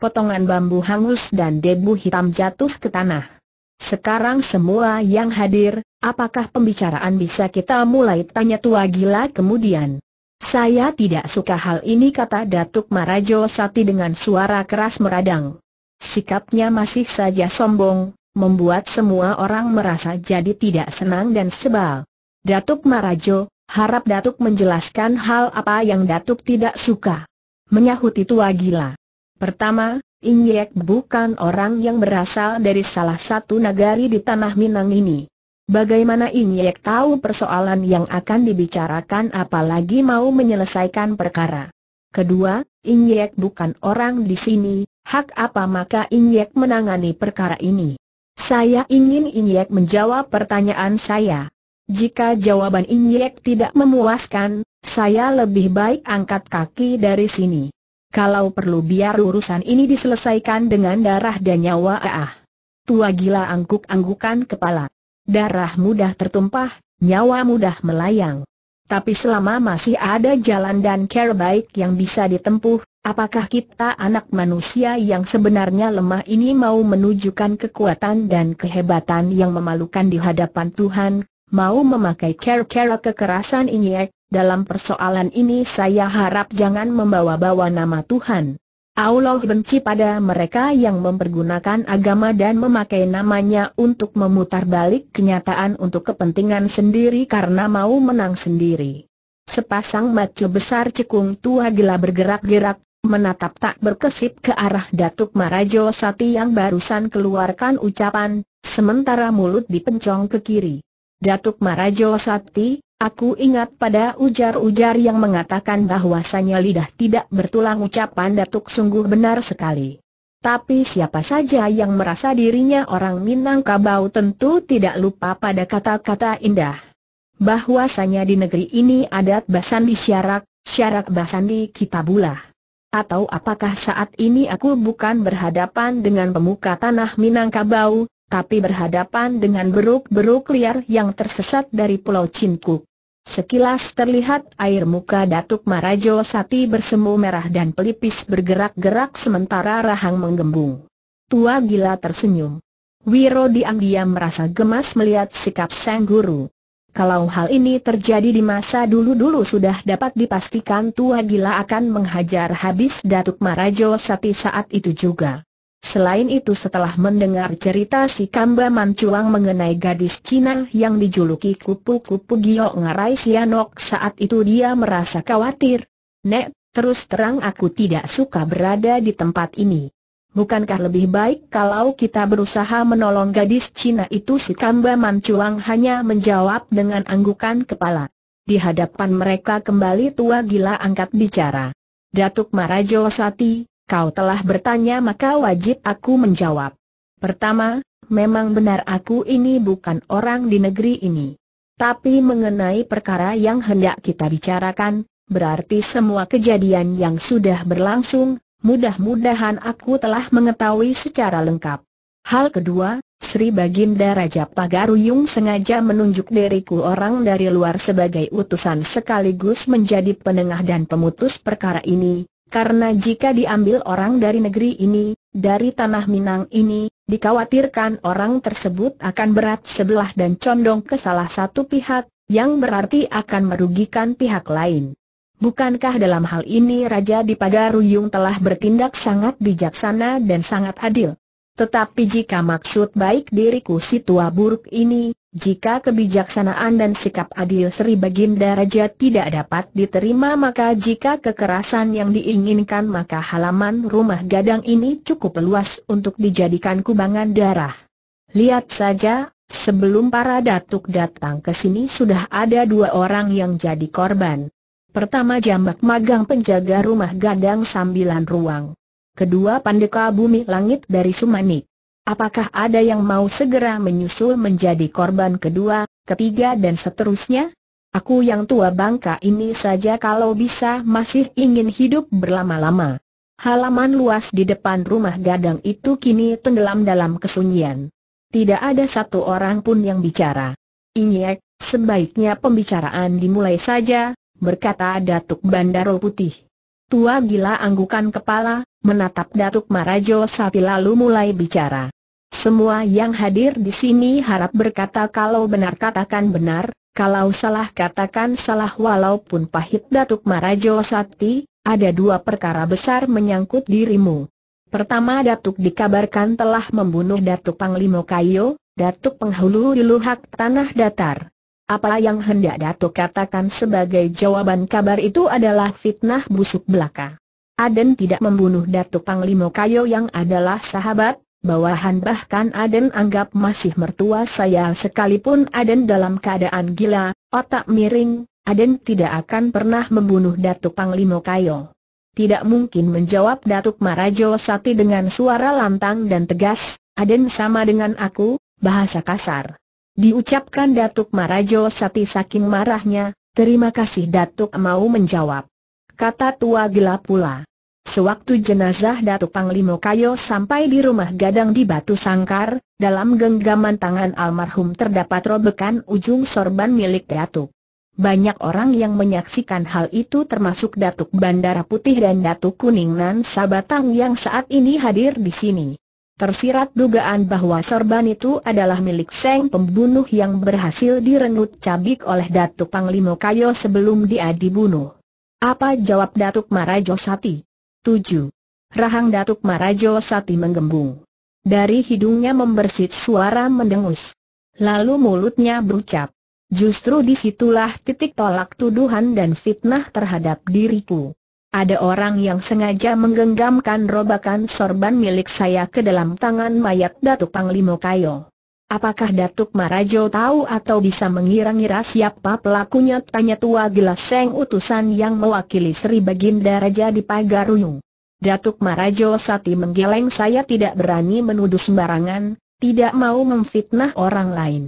Potongan bambu hangus dan debu hitam jatuh ke tanah. Sekarang semua yang hadir, Apakah pembicaraan bisa kita mulai tanya tua gila kemudian? Saya tidak suka hal ini kata Datuk Marajo Sati dengan suara keras meradang. Sikapnya masih saja sombong, membuat semua orang merasa jadi tidak senang dan sebal. Datuk Marajo, harap Datuk menjelaskan hal apa yang Datuk tidak suka. Menyahuti tua gila. Pertama, Inyek bukan orang yang berasal dari salah satu nagari di tanah Minang ini. Bagaimana Inyek tahu persoalan yang akan dibicarakan apalagi mau menyelesaikan perkara? Kedua, Inyek bukan orang di sini, hak apa maka Inyek menangani perkara ini? Saya ingin Inyek menjawab pertanyaan saya. Jika jawaban Inyek tidak memuaskan, saya lebih baik angkat kaki dari sini. Kalau perlu biar urusan ini diselesaikan dengan darah dan nyawa ah. Tua gila angguk-anggukan kepala. Darah mudah tertumpah, nyawa mudah melayang. Tapi selama masih ada jalan dan care baik yang bisa ditempuh, apakah kita anak manusia yang sebenarnya lemah ini mau menunjukkan kekuatan dan kehebatan yang memalukan di hadapan Tuhan, mau memakai care-care kekerasan ini? Eh? Dalam persoalan ini saya harap jangan membawa-bawa nama Tuhan. Allah benci pada mereka yang mempergunakan agama dan memakai namanya untuk memutar balik kenyataan untuk kepentingan sendiri karena mau menang sendiri. Sepasang mata besar cekung tua gila bergerak-gerak, menatap tak berkesip ke arah Datuk Marajo Sati yang barusan keluarkan ucapan, sementara mulut dipencong ke kiri. Datuk Marajo Sati, Aku ingat pada ujar-ujar yang mengatakan bahwasanya lidah tidak bertulang ucapan Datuk sungguh benar sekali. Tapi siapa saja yang merasa dirinya orang Minangkabau tentu tidak lupa pada kata-kata indah. Bahwasanya di negeri ini adat basandi syarak, syarak basandi kitabulah. Atau apakah saat ini aku bukan berhadapan dengan pemuka tanah Minangkabau, tapi berhadapan dengan beruk-beruk liar yang tersesat dari Pulau Cinku. Sekilas terlihat air muka Datuk Marajo Sati bersemu merah dan pelipis bergerak-gerak sementara rahang menggembung. Tua gila tersenyum. Wiro diam-diam merasa gemas melihat sikap sang guru. Kalau hal ini terjadi di masa dulu-dulu sudah dapat dipastikan tua gila akan menghajar habis Datuk Marajo Sati saat itu juga. Selain itu setelah mendengar cerita si Kamba Mancuang mengenai gadis Cina yang dijuluki kupu-kupu Giok Ngarai Sianok saat itu dia merasa khawatir. Nek, terus terang aku tidak suka berada di tempat ini. Bukankah lebih baik kalau kita berusaha menolong gadis Cina itu si Kamba Mancuang hanya menjawab dengan anggukan kepala. Di hadapan mereka kembali tua gila angkat bicara. Datuk Marajo Sati, Kau telah bertanya maka wajib aku menjawab. Pertama, memang benar aku ini bukan orang di negeri ini. Tapi mengenai perkara yang hendak kita bicarakan, berarti semua kejadian yang sudah berlangsung, mudah-mudahan aku telah mengetahui secara lengkap. Hal kedua, Sri Baginda Raja Pagaruyung sengaja menunjuk diriku orang dari luar sebagai utusan sekaligus menjadi penengah dan pemutus perkara ini, karena jika diambil orang dari negeri ini, dari tanah Minang ini, dikhawatirkan orang tersebut akan berat sebelah dan condong ke salah satu pihak, yang berarti akan merugikan pihak lain. Bukankah dalam hal ini Raja Dipada Ruyung telah bertindak sangat bijaksana dan sangat adil? Tetapi jika maksud baik diriku si tua buruk ini, jika kebijaksanaan dan sikap adil Sri Baginda Raja tidak dapat diterima maka jika kekerasan yang diinginkan maka halaman rumah gadang ini cukup luas untuk dijadikan kubangan darah. Lihat saja, sebelum para datuk datang ke sini sudah ada dua orang yang jadi korban. Pertama jambak magang penjaga rumah gadang sambilan ruang. Kedua pandeka bumi langit dari Sumanik. Apakah ada yang mau segera menyusul menjadi korban kedua, ketiga dan seterusnya? Aku yang tua bangka ini saja kalau bisa masih ingin hidup berlama-lama. Halaman luas di depan rumah gadang itu kini tenggelam dalam kesunyian. Tidak ada satu orang pun yang bicara. Inyek, sebaiknya pembicaraan dimulai saja, berkata Datuk Bandaro Putih. Tua gila anggukan kepala, menatap Datuk Marajo Sati lalu mulai bicara. Semua yang hadir di sini harap berkata kalau benar katakan benar, kalau salah katakan salah walaupun pahit Datuk Marajo Sakti, ada dua perkara besar menyangkut dirimu. Pertama Datuk dikabarkan telah membunuh Datuk Panglimo Kayo, Datuk penghulu di luhak tanah datar. Apa yang hendak Datuk katakan sebagai jawaban kabar itu adalah fitnah busuk belaka. Aden tidak membunuh Datuk Panglimo Kayo yang adalah sahabat, Bawahan bahkan Aden anggap masih mertua saya sekalipun Aden dalam keadaan gila, otak miring, Aden tidak akan pernah membunuh Datuk Panglimo Kayo. Tidak mungkin menjawab Datuk Marajo Sati dengan suara lantang dan tegas, Aden sama dengan aku, bahasa kasar. Diucapkan Datuk Marajo Sati saking marahnya, terima kasih Datuk mau menjawab. Kata tua gila pula. Sewaktu jenazah Datuk Panglima Kayo sampai di rumah gadang di Batu Sangkar, dalam genggaman tangan almarhum terdapat robekan ujung sorban milik Datuk. Banyak orang yang menyaksikan hal itu termasuk Datuk Bandara Putih dan Datuk Kuningnan Sabatang yang saat ini hadir di sini. Tersirat dugaan bahwa sorban itu adalah milik Seng pembunuh yang berhasil direnggut cabik oleh Datuk Panglima Kayo sebelum dia dibunuh. Apa jawab Datuk Marajosati? 7. Rahang Datuk Marajo Sati menggembung. Dari hidungnya membersit suara mendengus. Lalu mulutnya berucap. Justru disitulah titik tolak tuduhan dan fitnah terhadap diriku. Ada orang yang sengaja menggenggamkan robakan sorban milik saya ke dalam tangan mayat Datuk Panglimo Kayo. Apakah Datuk Marajo tahu atau bisa mengira-ngira siapa pelakunya? Tanya tua gelas seng utusan yang mewakili Sri Baginda Raja di Pagaruyung. Datuk Marajo Sati menggeleng saya tidak berani menuduh sembarangan, tidak mau memfitnah orang lain.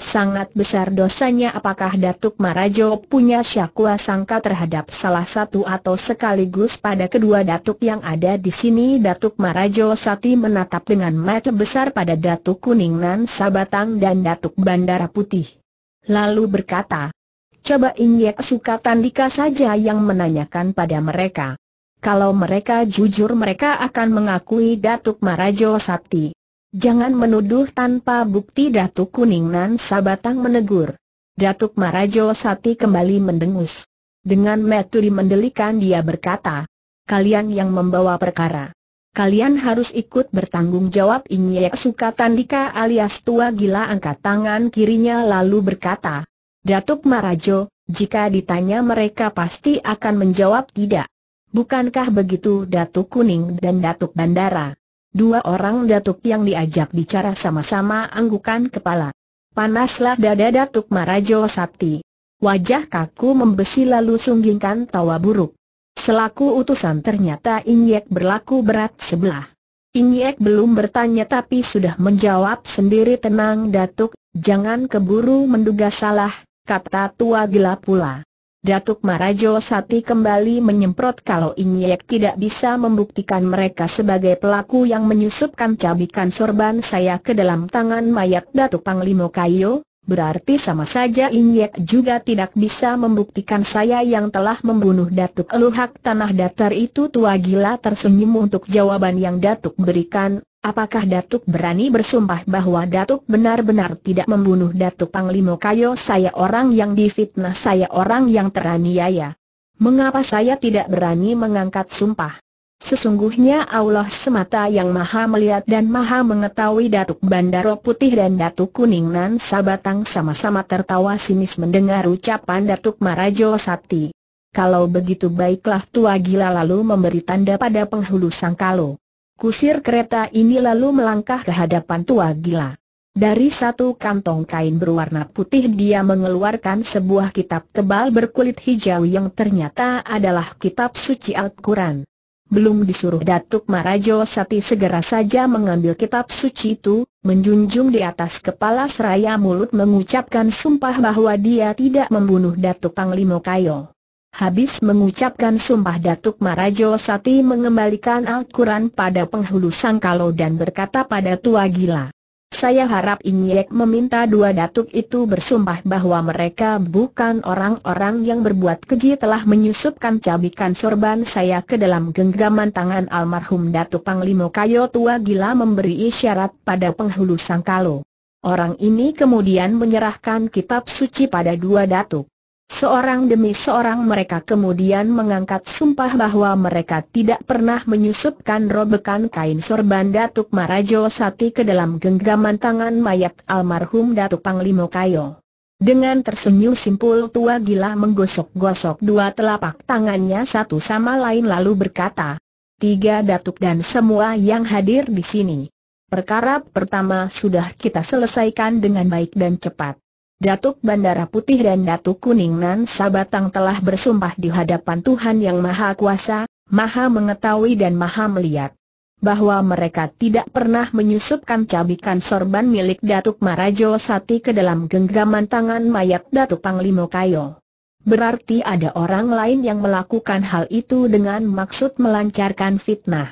Sangat besar dosanya apakah Datuk Marajo punya syakwa sangka terhadap salah satu atau sekaligus pada kedua Datuk yang ada di sini Datuk Marajo Sati menatap dengan mata besar pada Datuk Kuningnan Sabatang dan Datuk Bandara Putih. Lalu berkata, coba suka tandika saja yang menanyakan pada mereka. Kalau mereka jujur mereka akan mengakui Datuk Marajo Sati." Jangan menuduh tanpa bukti Datuk Kuning Nan Sabatang menegur. Datuk Marajo Sati kembali mendengus. Dengan metode mendelikan dia berkata, kalian yang membawa perkara. Kalian harus ikut bertanggung jawab Inyek Sukatandika alias tua gila angkat tangan kirinya lalu berkata, Datuk Marajo, jika ditanya mereka pasti akan menjawab tidak. Bukankah begitu Datuk Kuning dan Datuk Bandara? Dua orang datuk yang diajak bicara sama-sama anggukan kepala. Panaslah dada datuk Marajo Sakti. Wajah kaku membesi lalu sunggingkan tawa buruk. Selaku utusan ternyata Inyek berlaku berat sebelah. Inyek belum bertanya tapi sudah menjawab sendiri tenang datuk, jangan keburu menduga salah, kata tua gila pula. Datuk Marajo Sati kembali menyemprot kalau Inyek tidak bisa membuktikan mereka sebagai pelaku yang menyusupkan cabikan sorban saya ke dalam tangan mayat Datuk Panglimo Kayo, berarti sama saja Inyek juga tidak bisa membuktikan saya yang telah membunuh Datuk Eluhak Tanah Datar itu tua gila tersenyum untuk jawaban yang Datuk berikan, Apakah Datuk berani bersumpah bahwa Datuk benar-benar tidak membunuh Datuk Panglima Kayo? Saya orang yang difitnah, saya orang yang teraniaya. Mengapa saya tidak berani mengangkat sumpah? Sesungguhnya Allah semata yang maha melihat dan maha mengetahui Datuk Bandaro Putih dan Datuk Kuningnan Sabatang sama-sama tertawa sinis mendengar ucapan Datuk Marajo Sati. Kalau begitu baiklah tua gila lalu memberi tanda pada penghulu sangkalo. Kusir kereta ini lalu melangkah ke hadapan tua gila. Dari satu kantong kain berwarna putih dia mengeluarkan sebuah kitab tebal berkulit hijau yang ternyata adalah kitab suci Al-Quran. Belum disuruh Datuk Marajo Sati segera saja mengambil kitab suci itu, menjunjung di atas kepala seraya mulut mengucapkan sumpah bahwa dia tidak membunuh Datuk Panglimo Kayo. Habis mengucapkan sumpah Datuk Marajo Sati mengembalikan Al-Quran pada penghulu sangkalo dan berkata pada tua gila. Saya harap Inyek meminta dua datuk itu bersumpah bahwa mereka bukan orang-orang yang berbuat keji telah menyusupkan cabikan sorban saya ke dalam genggaman tangan almarhum Datuk Panglimo Kayo tua gila memberi isyarat pada penghulu sangkalo. Orang ini kemudian menyerahkan kitab suci pada dua datuk. Seorang demi seorang mereka kemudian mengangkat sumpah bahwa mereka tidak pernah menyusupkan robekan kain sorban Datuk Marajo Sati ke dalam genggaman tangan mayat almarhum Datuk Panglimo Kayo. Dengan tersenyum simpul tua gila menggosok-gosok dua telapak tangannya satu sama lain lalu berkata, Tiga Datuk dan semua yang hadir di sini. Perkara pertama sudah kita selesaikan dengan baik dan cepat. Datuk Bandara Putih dan Datuk Kuning Sabatang telah bersumpah di hadapan Tuhan Yang Maha Kuasa, Maha Mengetahui dan Maha Melihat bahwa mereka tidak pernah menyusupkan cabikan sorban milik Datuk Marajo Sati ke dalam genggaman tangan mayat Datuk Panglima Kayo. Berarti ada orang lain yang melakukan hal itu dengan maksud melancarkan fitnah.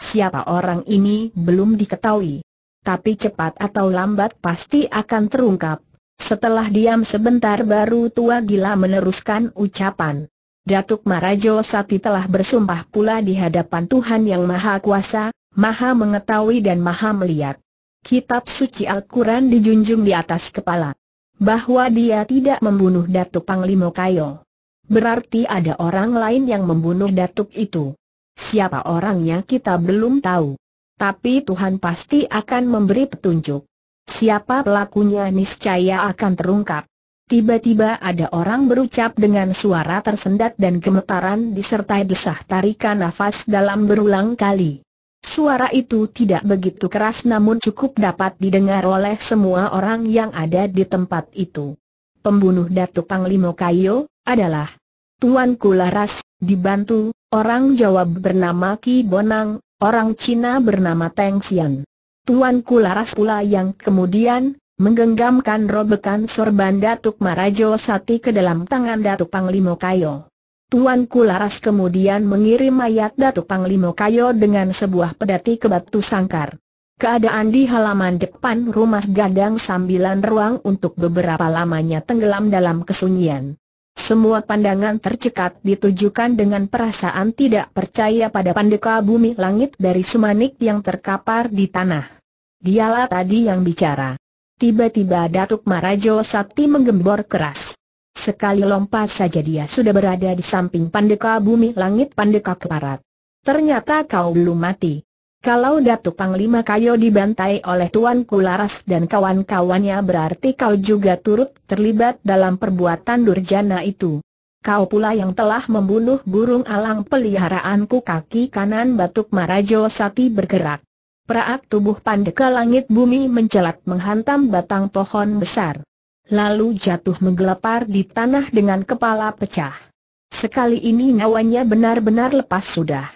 Siapa orang ini belum diketahui. Tapi cepat atau lambat pasti akan terungkap, setelah diam sebentar baru tua gila meneruskan ucapan. Datuk Marajo Sati telah bersumpah pula di hadapan Tuhan Yang Maha Kuasa, Maha Mengetahui dan Maha Melihat. Kitab suci Al-Quran dijunjung di atas kepala. Bahwa dia tidak membunuh Datuk Panglimo Kayo. Berarti ada orang lain yang membunuh Datuk itu. Siapa orangnya kita belum tahu. Tapi Tuhan pasti akan memberi petunjuk. Siapa pelakunya niscaya akan terungkap. Tiba-tiba ada orang berucap dengan suara tersendat dan gemetaran disertai desah tarikan nafas dalam berulang kali. Suara itu tidak begitu keras namun cukup dapat didengar oleh semua orang yang ada di tempat itu. Pembunuh Datuk Panglimo Kayo adalah Tuan Kularas, dibantu, orang Jawa bernama Ki Bonang, orang Cina bernama Teng Xian. Tuan Kularas pula yang kemudian, menggenggamkan robekan sorban Datuk Marajo Sati ke dalam tangan Datuk Panglimo Kayo. Tuan Kularas kemudian mengirim mayat Datuk Panglimo Kayo dengan sebuah pedati ke batu sangkar. Keadaan di halaman depan rumah gadang sambilan ruang untuk beberapa lamanya tenggelam dalam kesunyian. Semua pandangan tercekat ditujukan dengan perasaan tidak percaya pada pandeka bumi langit dari Sumanik yang terkapar di tanah. Dialah tadi yang bicara. Tiba-tiba Datuk Marajo Sakti menggembor keras. Sekali lompat saja dia sudah berada di samping Pandeka Bumi Langit Pandeka Keparat. Ternyata kau belum mati. Kalau Datuk Panglima Kayo dibantai oleh Tuan Kularas dan kawan-kawannya berarti kau juga turut terlibat dalam perbuatan durjana itu. Kau pula yang telah membunuh burung alang peliharaanku kaki kanan Batuk Marajo Sati bergerak. Peraat tubuh pandeka langit bumi mencelat menghantam batang pohon besar. Lalu jatuh menggelepar di tanah dengan kepala pecah. Sekali ini nyawanya benar-benar lepas sudah.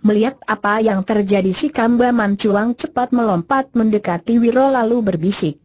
Melihat apa yang terjadi si Kamba Manculang cepat melompat mendekati Wiro lalu berbisik.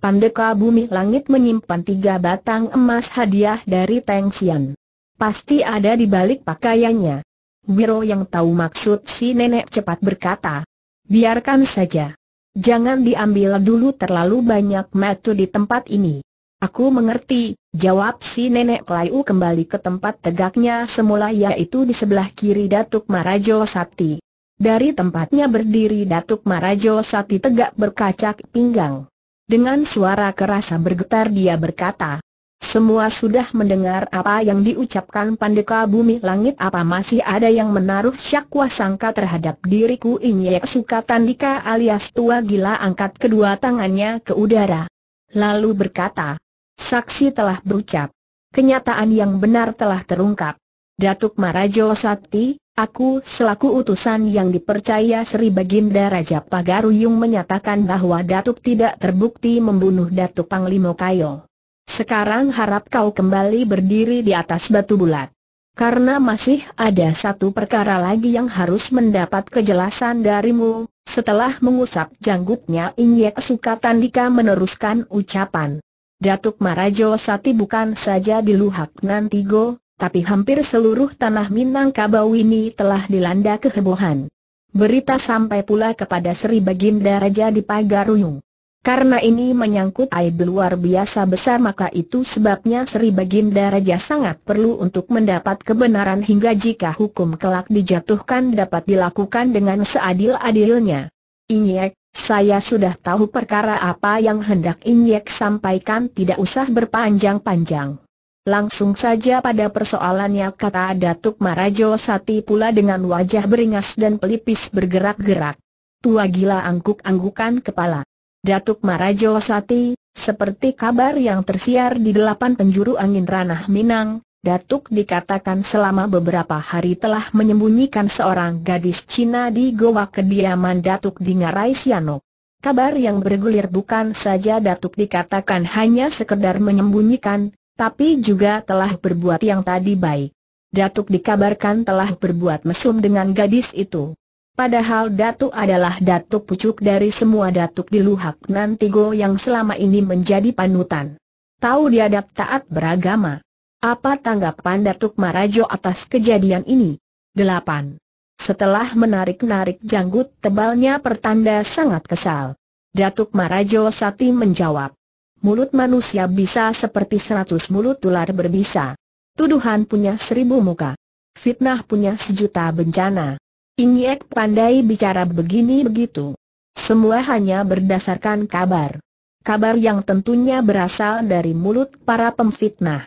Pandeka bumi langit menyimpan tiga batang emas hadiah dari Teng Sian. Pasti ada di balik pakaiannya. Wiro yang tahu maksud si nenek cepat berkata, Biarkan saja. Jangan diambil dulu terlalu banyak matu di tempat ini. Aku mengerti, jawab si nenek Kelayu kembali ke tempat tegaknya semula yaitu di sebelah kiri Datuk Marajo sati Dari tempatnya berdiri Datuk Marajo sati tegak berkacak pinggang. Dengan suara kerasa bergetar dia berkata, semua sudah mendengar apa yang diucapkan Pandeka Bumi Langit apa masih ada yang menaruh syakwa sangka terhadap diriku Inyek tandika alias tua gila angkat kedua tangannya ke udara. Lalu berkata, saksi telah berucap. Kenyataan yang benar telah terungkap. Datuk Marajo Sakti, aku selaku utusan yang dipercaya Sri Baginda Raja Pagaruyung menyatakan bahwa Datuk tidak terbukti membunuh Datuk Panglimo Kayo. Sekarang harap kau kembali berdiri di atas batu bulat. Karena masih ada satu perkara lagi yang harus mendapat kejelasan darimu, setelah mengusap janggutnya Inyek Sukatandika meneruskan ucapan. Datuk Marajo Sati bukan saja di Luhak Nantigo, tapi hampir seluruh tanah Minangkabau ini telah dilanda kehebohan. Berita sampai pula kepada Sri Baginda Raja di Pagaruyung. Karena ini menyangkut aib luar biasa besar maka itu sebabnya Sri Baginda Raja sangat perlu untuk mendapat kebenaran hingga jika hukum kelak dijatuhkan dapat dilakukan dengan seadil-adilnya. Inyek, saya sudah tahu perkara apa yang hendak Inyek sampaikan tidak usah berpanjang-panjang. Langsung saja pada persoalannya kata Datuk Marajo Sati pula dengan wajah beringas dan pelipis bergerak-gerak. Tua gila angguk-anggukan kepala. Datuk Marajo Sati, seperti kabar yang tersiar di delapan penjuru angin ranah Minang, Datuk dikatakan selama beberapa hari telah menyembunyikan seorang gadis Cina di goa kediaman Datuk di Ngarai Sianok. Kabar yang bergulir bukan saja Datuk dikatakan hanya sekedar menyembunyikan, tapi juga telah berbuat yang tadi baik. Datuk dikabarkan telah berbuat mesum dengan gadis itu. Padahal Datuk adalah Datuk pucuk dari semua Datuk di Luhak Nantigo yang selama ini menjadi panutan. Tahu diadap taat beragama. Apa tanggapan Datuk Marajo atas kejadian ini? 8. Setelah menarik-narik janggut tebalnya pertanda sangat kesal. Datuk Marajo Sati menjawab. Mulut manusia bisa seperti seratus mulut ular berbisa. Tuduhan punya seribu muka. Fitnah punya sejuta bencana. Inyek pandai bicara begini begitu. Semua hanya berdasarkan kabar. Kabar yang tentunya berasal dari mulut para pemfitnah.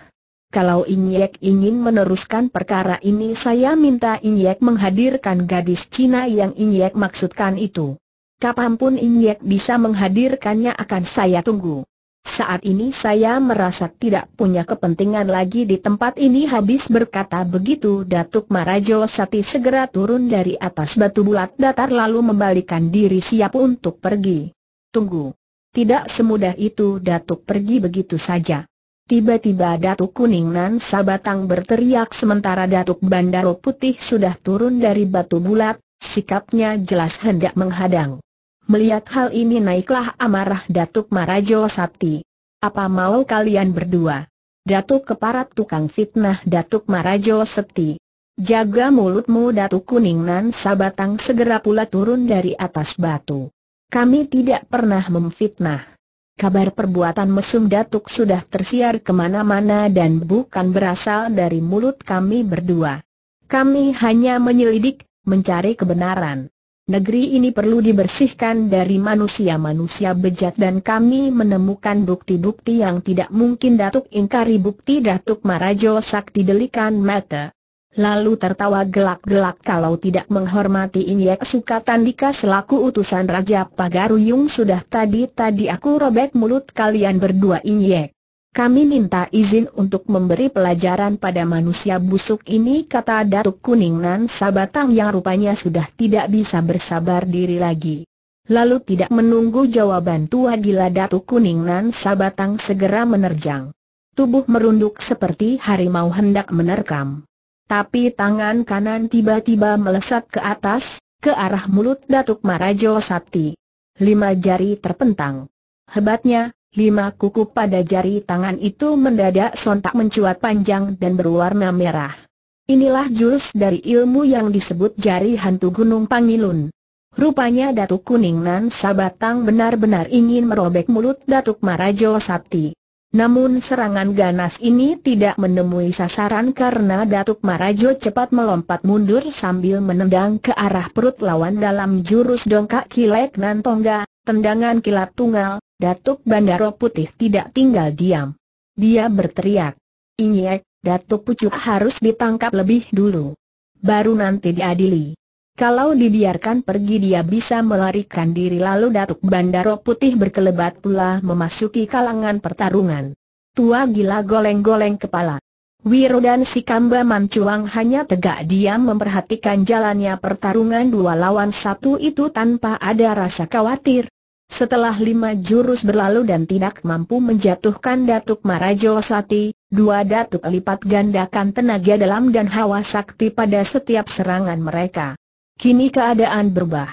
Kalau Inyek ingin meneruskan perkara ini saya minta Inyek menghadirkan gadis Cina yang Inyek maksudkan itu. Kapanpun Inyek bisa menghadirkannya akan saya tunggu. Saat ini saya merasa tidak punya kepentingan lagi di tempat ini Habis berkata begitu Datuk Marajo Sati segera turun dari atas batu bulat datar lalu membalikan diri siap untuk pergi Tunggu Tidak semudah itu Datuk pergi begitu saja Tiba-tiba Datuk Kuning Nan Sabatang berteriak sementara Datuk Bandaro Putih sudah turun dari batu bulat Sikapnya jelas hendak menghadang Melihat hal ini naiklah amarah Datuk Marajo Sakti. Apa mau kalian berdua? Datuk keparat tukang fitnah Datuk Marajo Sakti. Jaga mulutmu Datuk Kuningnan Sabatang segera pula turun dari atas batu. Kami tidak pernah memfitnah. Kabar perbuatan mesum Datuk sudah tersiar kemana-mana dan bukan berasal dari mulut kami berdua. Kami hanya menyelidik, mencari kebenaran. Negeri ini perlu dibersihkan dari manusia-manusia bejat dan kami menemukan bukti-bukti yang tidak mungkin Datuk ingkari bukti Datuk Marajo Sakti delikan mata. Lalu tertawa gelak-gelak kalau tidak menghormati Inyek Sukatandika selaku utusan Raja Pagaruyung sudah tadi-tadi aku robek mulut kalian berdua Inyek. Kami minta izin untuk memberi pelajaran pada manusia busuk ini kata Datuk Kuning Nan Sabatang yang rupanya sudah tidak bisa bersabar diri lagi. Lalu tidak menunggu jawaban tua gila Datuk Kuning Nan Sabatang segera menerjang. Tubuh merunduk seperti harimau hendak menerkam. Tapi tangan kanan tiba-tiba melesat ke atas, ke arah mulut Datuk Marajo Sati. Lima jari terpentang. Hebatnya, Lima kuku pada jari tangan itu mendadak sontak mencuat panjang dan berwarna merah. Inilah jurus dari ilmu yang disebut jari hantu gunung Pangilun. Rupanya Datuk Kuning Nan Sabatang benar-benar ingin merobek mulut Datuk Marajo Sakti. Namun serangan ganas ini tidak menemui sasaran karena Datuk Marajo cepat melompat mundur sambil menendang ke arah perut lawan dalam jurus dongkak kilek nan tongga, tendangan kilat tunggal, Datuk Bandaro Putih tidak tinggal diam. Dia berteriak. Inyek, Datuk Pucuk harus ditangkap lebih dulu. Baru nanti diadili. Kalau dibiarkan pergi dia bisa melarikan diri lalu Datuk Bandaro Putih berkelebat pula memasuki kalangan pertarungan. Tua gila goleng-goleng kepala. Wiro dan si Kamba Mancuang hanya tegak diam memperhatikan jalannya pertarungan dua lawan satu itu tanpa ada rasa khawatir. Setelah lima jurus berlalu dan tidak mampu menjatuhkan Datuk Marajo Sati, dua Datuk lipat gandakan tenaga dalam dan hawa sakti pada setiap serangan mereka. Kini keadaan berubah.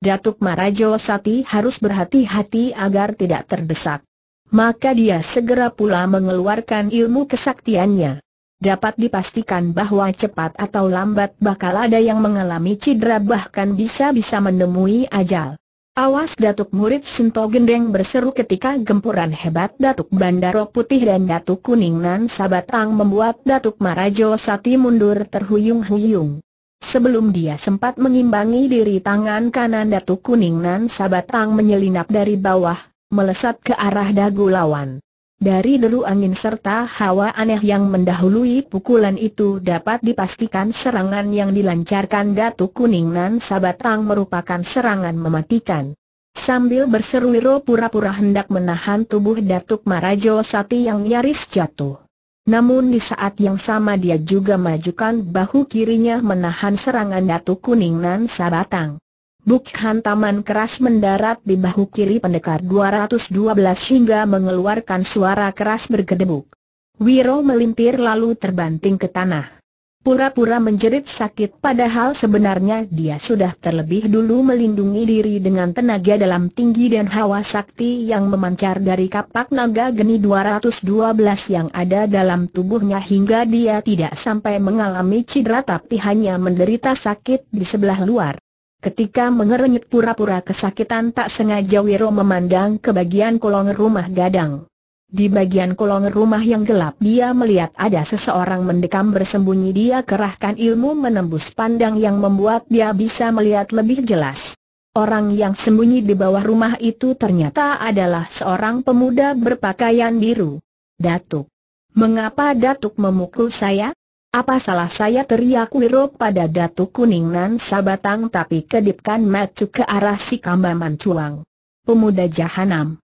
Datuk Marajo Sati harus berhati-hati agar tidak terdesak. Maka dia segera pula mengeluarkan ilmu kesaktiannya. Dapat dipastikan bahwa cepat atau lambat bakal ada yang mengalami cedera bahkan bisa-bisa menemui ajal. Awas Datuk Murid Sento Gendeng berseru ketika gempuran hebat Datuk Bandaro Putih dan Datuk Kuning Nan Sabatang membuat Datuk Marajo Sati mundur terhuyung-huyung. Sebelum dia sempat mengimbangi diri tangan kanan Datuk Kuning Nan Sabatang menyelinap dari bawah, melesat ke arah dagu lawan. Dari deru angin serta hawa aneh yang mendahului pukulan itu dapat dipastikan serangan yang dilancarkan Datuk Kuning Sabatang merupakan serangan mematikan. Sambil berseru Wiro pura-pura hendak menahan tubuh Datuk Marajo Sati yang nyaris jatuh. Namun di saat yang sama dia juga majukan bahu kirinya menahan serangan Datuk Kuning Sabatang. Buk hantaman keras mendarat di bahu kiri pendekar 212 hingga mengeluarkan suara keras bergedebuk. Wiro melintir lalu terbanting ke tanah. Pura-pura menjerit sakit padahal sebenarnya dia sudah terlebih dulu melindungi diri dengan tenaga dalam tinggi dan hawa sakti yang memancar dari kapak naga geni 212 yang ada dalam tubuhnya hingga dia tidak sampai mengalami cedera tapi hanya menderita sakit di sebelah luar. Ketika mengerenyit pura-pura kesakitan tak sengaja Wiro memandang ke bagian kolong rumah gadang. Di bagian kolong rumah yang gelap dia melihat ada seseorang mendekam bersembunyi dia kerahkan ilmu menembus pandang yang membuat dia bisa melihat lebih jelas. Orang yang sembunyi di bawah rumah itu ternyata adalah seorang pemuda berpakaian biru. Datuk. Mengapa Datuk memukul saya? Apa salah saya teriak Wiro pada datuk Kuning Nan Sabatang tapi kedipkan matu ke arah si Kamba Mancuang. Pemuda Jahanam.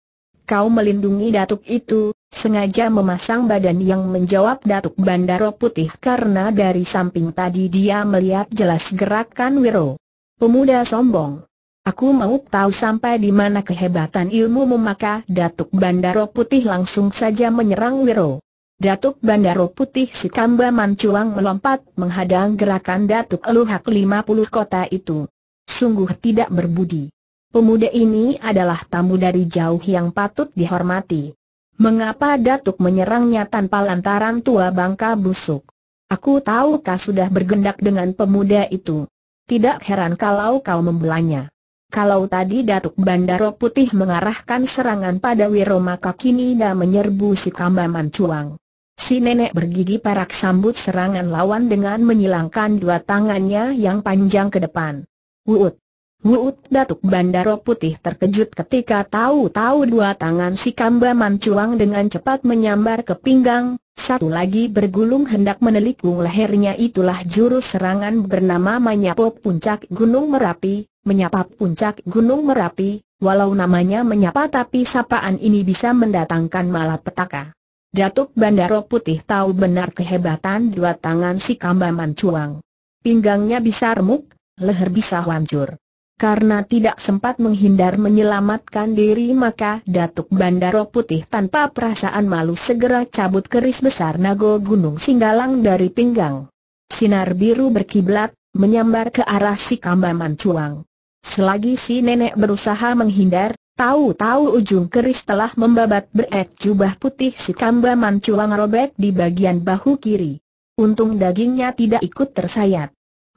Kau melindungi Datuk itu, sengaja memasang badan yang menjawab Datuk Bandaro Putih karena dari samping tadi dia melihat jelas gerakan Wiro. Pemuda sombong. Aku mau tahu sampai di mana kehebatan ilmu memakai Datuk Bandaro Putih langsung saja menyerang Wiro. Datuk Bandaro Putih Sikamba Mancuang melompat menghadang gerakan Datuk Eluhak 50 kota itu. Sungguh tidak berbudi. Pemuda ini adalah tamu dari jauh yang patut dihormati. Mengapa Datuk menyerangnya tanpa lantaran tua bangka busuk? Aku tahu kau sudah bergendak dengan pemuda itu. Tidak heran kalau kau membelanya. Kalau tadi Datuk Bandaro Putih mengarahkan serangan pada maka kini dah menyerbu si Kambaman Cuang. Si nenek bergigi parak sambut serangan lawan dengan menyilangkan dua tangannya yang panjang ke depan. Wuut! Wuut Datuk Bandaro Putih terkejut ketika tahu-tahu dua tangan si Kamba Mancuang dengan cepat menyambar ke pinggang, satu lagi bergulung hendak menelikung lehernya itulah jurus serangan bernama Menyapu Puncak Gunung Merapi, menyapa puncak Gunung Merapi, walau namanya menyapa tapi sapaan ini bisa mendatangkan malapetaka. Datuk Bandaro Putih tahu benar kehebatan dua tangan si Kambaman Cuang. Pinggangnya bisa remuk, leher bisa hancur. Karena tidak sempat menghindar menyelamatkan diri maka Datuk Bandaro Putih tanpa perasaan malu segera cabut keris besar Nago Gunung Singgalang dari pinggang. Sinar biru berkiblat, menyambar ke arah si Kambaman Cuang. Selagi si nenek berusaha menghindar, Tahu-tahu ujung keris telah membabat beret jubah putih si Kamba Mancuang robek di bagian bahu kiri. Untung dagingnya tidak ikut tersayat.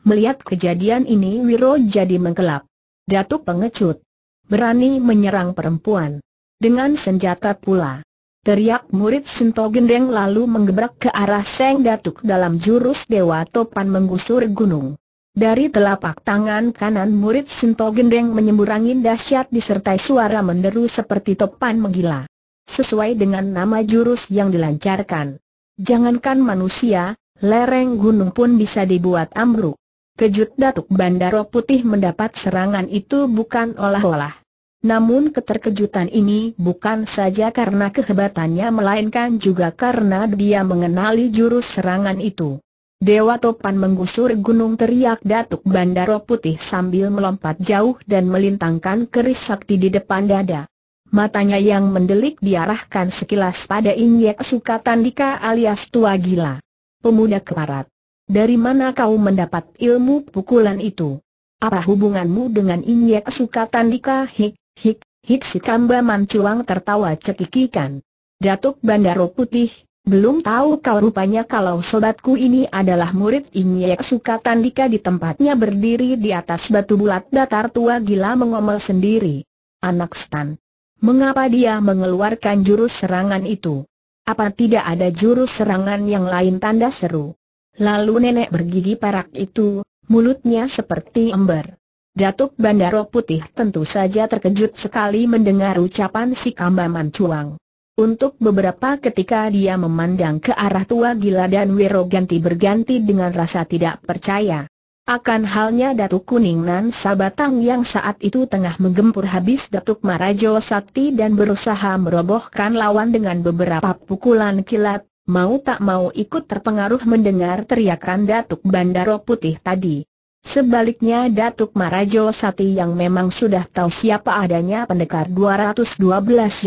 Melihat kejadian ini Wiro jadi mengkelap. Datuk pengecut. Berani menyerang perempuan. Dengan senjata pula. Teriak murid Sinto Gendeng lalu menggebrak ke arah Seng Datuk dalam jurus Dewa Topan menggusur gunung. Dari telapak tangan kanan murid Sinto Gendeng menyembur dahsyat disertai suara menderu seperti topan menggila. Sesuai dengan nama jurus yang dilancarkan. Jangankan manusia, lereng gunung pun bisa dibuat ambruk. Kejut Datuk Bandaro Putih mendapat serangan itu bukan olah-olah. Namun keterkejutan ini bukan saja karena kehebatannya melainkan juga karena dia mengenali jurus serangan itu. Dewa Topan menggusur gunung teriak Datuk Bandaro Putih sambil melompat jauh dan melintangkan keris sakti di depan dada. Matanya yang mendelik diarahkan sekilas pada Inyek Sukatandika alias tua gila. Pemuda keparat. Dari mana kau mendapat ilmu pukulan itu? Apa hubunganmu dengan Inyek Sukatandika? Hik, hik, hik si Kamba Mancuang tertawa cekikikan. Datuk Bandaro Putih, belum tahu kau rupanya kalau sobatku ini adalah murid Inyek Suka Tandika di tempatnya berdiri di atas batu bulat datar tua gila mengomel sendiri. Anak Stan. Mengapa dia mengeluarkan jurus serangan itu? Apa tidak ada jurus serangan yang lain tanda seru? Lalu nenek bergigi parak itu, mulutnya seperti ember. Datuk Bandaro Putih tentu saja terkejut sekali mendengar ucapan si Kambaman Cuang. Untuk beberapa ketika dia memandang ke arah tua gila dan Wiro ganti berganti dengan rasa tidak percaya. Akan halnya Datuk Kuning Nan Sabatang yang saat itu tengah menggempur habis Datuk Marajo Sakti dan berusaha merobohkan lawan dengan beberapa pukulan kilat, mau tak mau ikut terpengaruh mendengar teriakan Datuk Bandaro Putih tadi. Sebaliknya Datuk Marajo Sati yang memang sudah tahu siapa adanya pendekar 212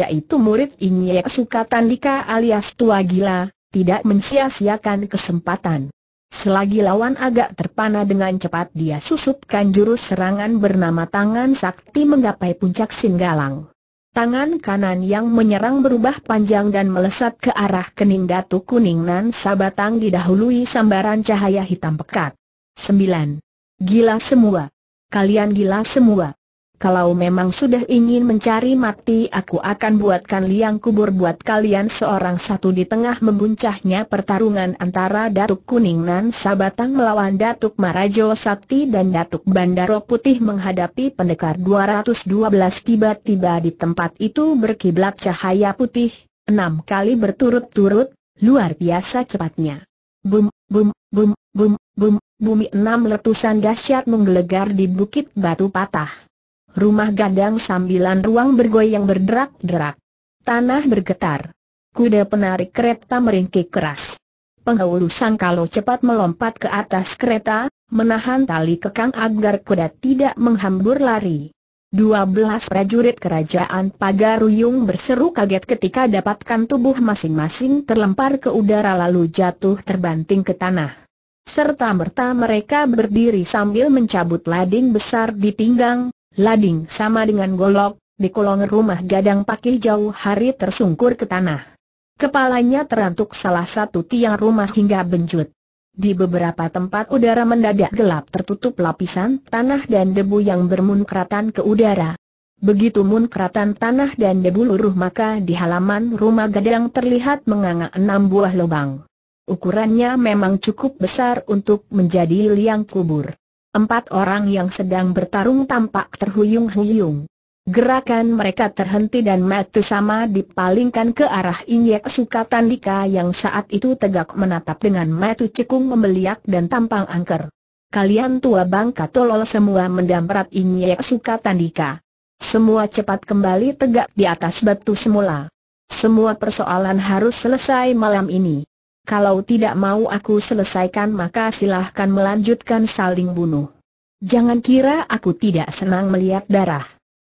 yaitu murid Inyek Sukatandika alias Tua Gila, tidak mensia-siakan kesempatan. Selagi lawan agak terpana dengan cepat dia susupkan jurus serangan bernama tangan sakti menggapai puncak Singgalang. Tangan kanan yang menyerang berubah panjang dan melesat ke arah kening Datu Kuning Sabatang didahului sambaran cahaya hitam pekat. 9. Gila semua. Kalian gila semua. Kalau memang sudah ingin mencari mati aku akan buatkan liang kubur buat kalian seorang satu di tengah membuncahnya pertarungan antara Datuk Kuning Nan Sabatang melawan Datuk Marajo Sakti dan Datuk Bandaro Putih menghadapi pendekar 212 tiba-tiba di tempat itu berkiblat cahaya putih, enam kali berturut-turut, luar biasa cepatnya. Bum, bum, bum, bum, bum, bumi enam letusan dahsyat menggelegar di bukit batu patah. Rumah gadang sambilan ruang bergoyang berderak-derak. Tanah bergetar. Kuda penarik kereta meringkik keras. Penghulu sangkalo cepat melompat ke atas kereta, menahan tali kekang agar kuda tidak menghambur lari. Dua belas prajurit kerajaan Pagaruyung berseru kaget ketika dapatkan tubuh masing-masing terlempar ke udara lalu jatuh terbanting ke tanah. Serta merta mereka berdiri sambil mencabut lading besar di pinggang, lading sama dengan golok, di kolong rumah gadang pakih jauh hari tersungkur ke tanah. Kepalanya terantuk salah satu tiang rumah hingga benjut. Di beberapa tempat udara mendadak gelap tertutup lapisan tanah dan debu yang bermunkratan ke udara. Begitu munkratan tanah dan debu luruh maka di halaman rumah gadang terlihat menganga enam buah lubang. Ukurannya memang cukup besar untuk menjadi liang kubur. Empat orang yang sedang bertarung tampak terhuyung-huyung. Gerakan mereka terhenti dan mata sama dipalingkan ke arah suka Sukatandika yang saat itu tegak menatap dengan mata cekung membeliak dan tampang angker. Kalian tua bangka tolol semua mendamperat suka Sukatandika. Semua cepat kembali tegak di atas batu semula. Semua persoalan harus selesai malam ini kalau tidak mau aku selesaikan maka silahkan melanjutkan saling bunuh. Jangan kira aku tidak senang melihat darah.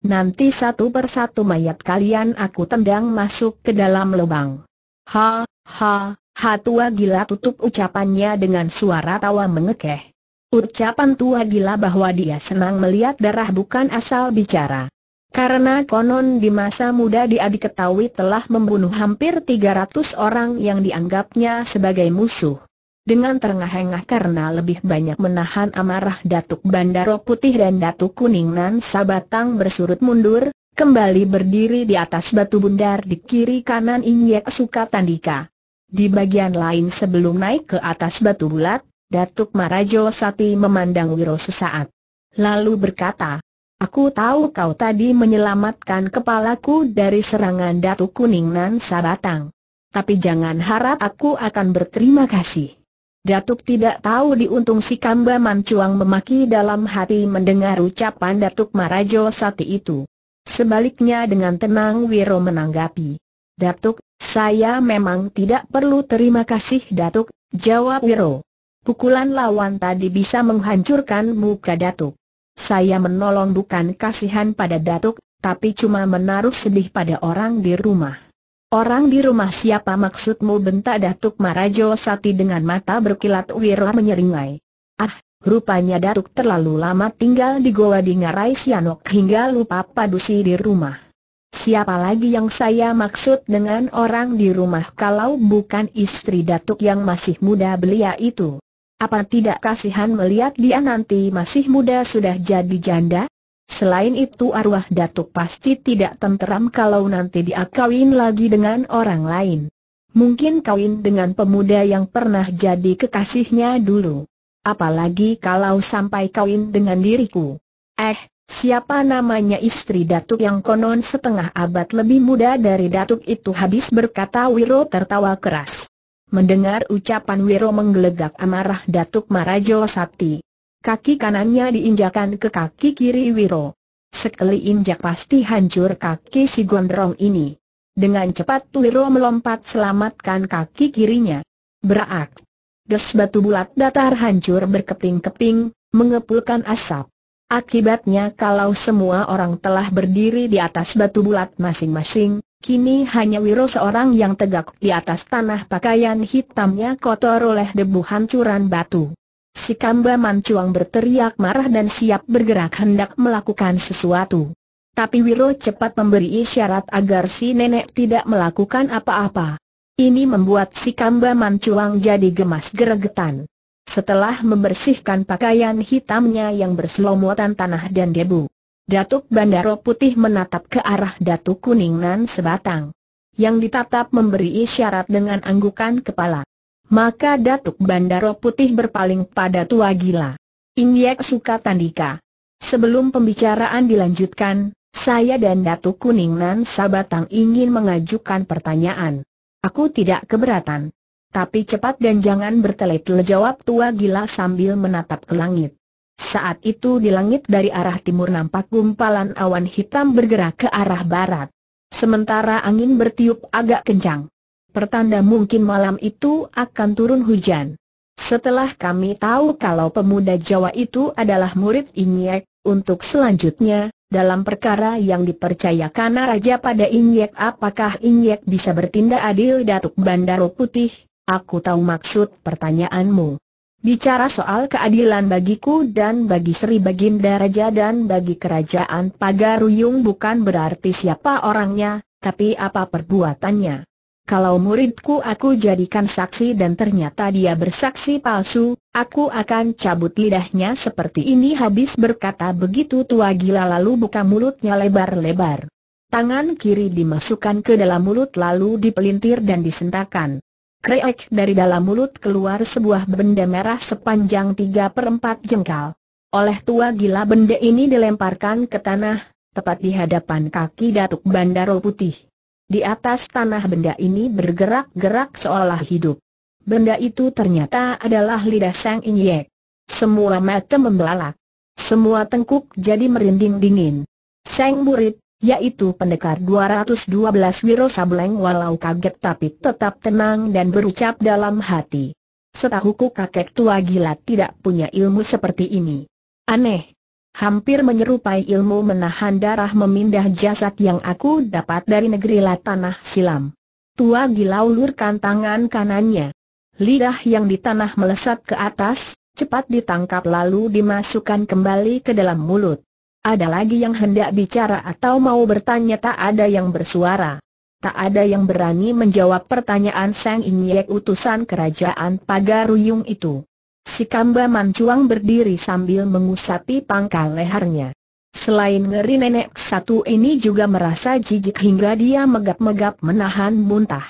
Nanti satu persatu mayat kalian aku tendang masuk ke dalam lubang. Ha, ha, ha tua gila tutup ucapannya dengan suara tawa mengekeh. Ucapan tua gila bahwa dia senang melihat darah bukan asal bicara. Karena konon di masa muda dia diketahui telah membunuh hampir 300 orang yang dianggapnya sebagai musuh. Dengan terengah-engah karena lebih banyak menahan amarah Datuk Bandaro Putih dan Datuk Nan Sabatang bersurut mundur, kembali berdiri di atas batu bundar di kiri kanan Inyek Sukatandika. Di bagian lain sebelum naik ke atas batu bulat, Datuk Marajo Sati memandang Wiro sesaat. Lalu berkata, Aku tahu kau tadi menyelamatkan kepalaku dari serangan Datu Kuning Nan Sabatang. Tapi jangan harap aku akan berterima kasih. Datuk tidak tahu diuntung si Kamba Mancuang memaki dalam hati mendengar ucapan Datuk Marajo Sati itu. Sebaliknya dengan tenang Wiro menanggapi. Datuk, saya memang tidak perlu terima kasih Datuk, jawab Wiro. Pukulan lawan tadi bisa menghancurkan muka Datuk. Saya menolong bukan kasihan pada Datuk, tapi cuma menaruh sedih pada orang di rumah. Orang di rumah siapa maksudmu bentak Datuk Marajo Sati dengan mata berkilat wira menyeringai. Ah, rupanya Datuk terlalu lama tinggal di Goa di Ngarai Sianok hingga lupa padusi di rumah. Siapa lagi yang saya maksud dengan orang di rumah kalau bukan istri Datuk yang masih muda belia itu? Apa tidak kasihan melihat dia nanti masih muda sudah jadi janda? Selain itu arwah datuk pasti tidak tenteram kalau nanti dia kawin lagi dengan orang lain. Mungkin kawin dengan pemuda yang pernah jadi kekasihnya dulu. Apalagi kalau sampai kawin dengan diriku. Eh, Siapa namanya istri Datuk yang konon setengah abad lebih muda dari Datuk itu habis berkata Wiro tertawa keras. Mendengar ucapan Wiro menggelegak amarah Datuk Marajo Sakti. Kaki kanannya diinjakan ke kaki kiri Wiro. Sekali injak pasti hancur kaki si gondrong ini. Dengan cepat Wiro melompat selamatkan kaki kirinya. Berak. Des batu bulat datar hancur berkeping-keping, mengepulkan asap. Akibatnya kalau semua orang telah berdiri di atas batu bulat masing-masing, Kini hanya Wiro seorang yang tegak di atas tanah pakaian hitamnya kotor oleh debu hancuran batu. Si Kamba Mancuang berteriak marah dan siap bergerak hendak melakukan sesuatu. Tapi Wiro cepat memberi isyarat agar si nenek tidak melakukan apa-apa. Ini membuat si Kamba Mancuang jadi gemas geregetan. Setelah membersihkan pakaian hitamnya yang berselomotan tanah dan debu, Datuk Bandaro Putih menatap ke arah Datuk Kuning Nan sebatang. Yang ditatap memberi isyarat dengan anggukan kepala. Maka Datuk Bandaro Putih berpaling pada tua gila. Inyek suka tandika. Sebelum pembicaraan dilanjutkan, saya dan Datuk Kuning Nan Sabatang ingin mengajukan pertanyaan. Aku tidak keberatan. Tapi cepat dan jangan bertele-tele jawab tua gila sambil menatap ke langit. Saat itu di langit dari arah timur nampak gumpalan awan hitam bergerak ke arah barat. Sementara angin bertiup agak kencang. Pertanda mungkin malam itu akan turun hujan. Setelah kami tahu kalau pemuda Jawa itu adalah murid Inyek, untuk selanjutnya, dalam perkara yang dipercayakan Raja pada Inyek apakah Inyek bisa bertindak adil Datuk Bandaro Putih, aku tahu maksud pertanyaanmu. Bicara soal keadilan bagiku dan bagi Sri Baginda Raja dan bagi kerajaan Pagaruyung bukan berarti siapa orangnya, tapi apa perbuatannya. Kalau muridku aku jadikan saksi dan ternyata dia bersaksi palsu, aku akan cabut lidahnya seperti ini habis berkata begitu tua gila lalu buka mulutnya lebar-lebar. Tangan kiri dimasukkan ke dalam mulut lalu dipelintir dan disentakan. Kreek dari dalam mulut keluar sebuah benda merah sepanjang tiga perempat jengkal. Oleh tua gila benda ini dilemparkan ke tanah, tepat di hadapan kaki Datuk Bandaro Putih. Di atas tanah benda ini bergerak-gerak seolah hidup. Benda itu ternyata adalah lidah Sang Inyek. Semua mata membelalak. Semua tengkuk jadi merinding dingin. Sang murid, yaitu pendekar 212 Wiro Sableng walau kaget tapi tetap tenang dan berucap dalam hati. Setahuku kakek tua gila tidak punya ilmu seperti ini. Aneh. Hampir menyerupai ilmu menahan darah memindah jasad yang aku dapat dari negeri Latanah Silam. Tua gila ulurkan tangan kanannya. Lidah yang di tanah melesat ke atas, cepat ditangkap lalu dimasukkan kembali ke dalam mulut. Ada lagi yang hendak bicara atau mau bertanya tak ada yang bersuara. Tak ada yang berani menjawab pertanyaan sang Inyek utusan kerajaan Pagaruyung itu. Si Kamba Mancuang berdiri sambil mengusapi pangkal lehernya. Selain ngeri nenek satu ini juga merasa jijik hingga dia megap-megap menahan muntah.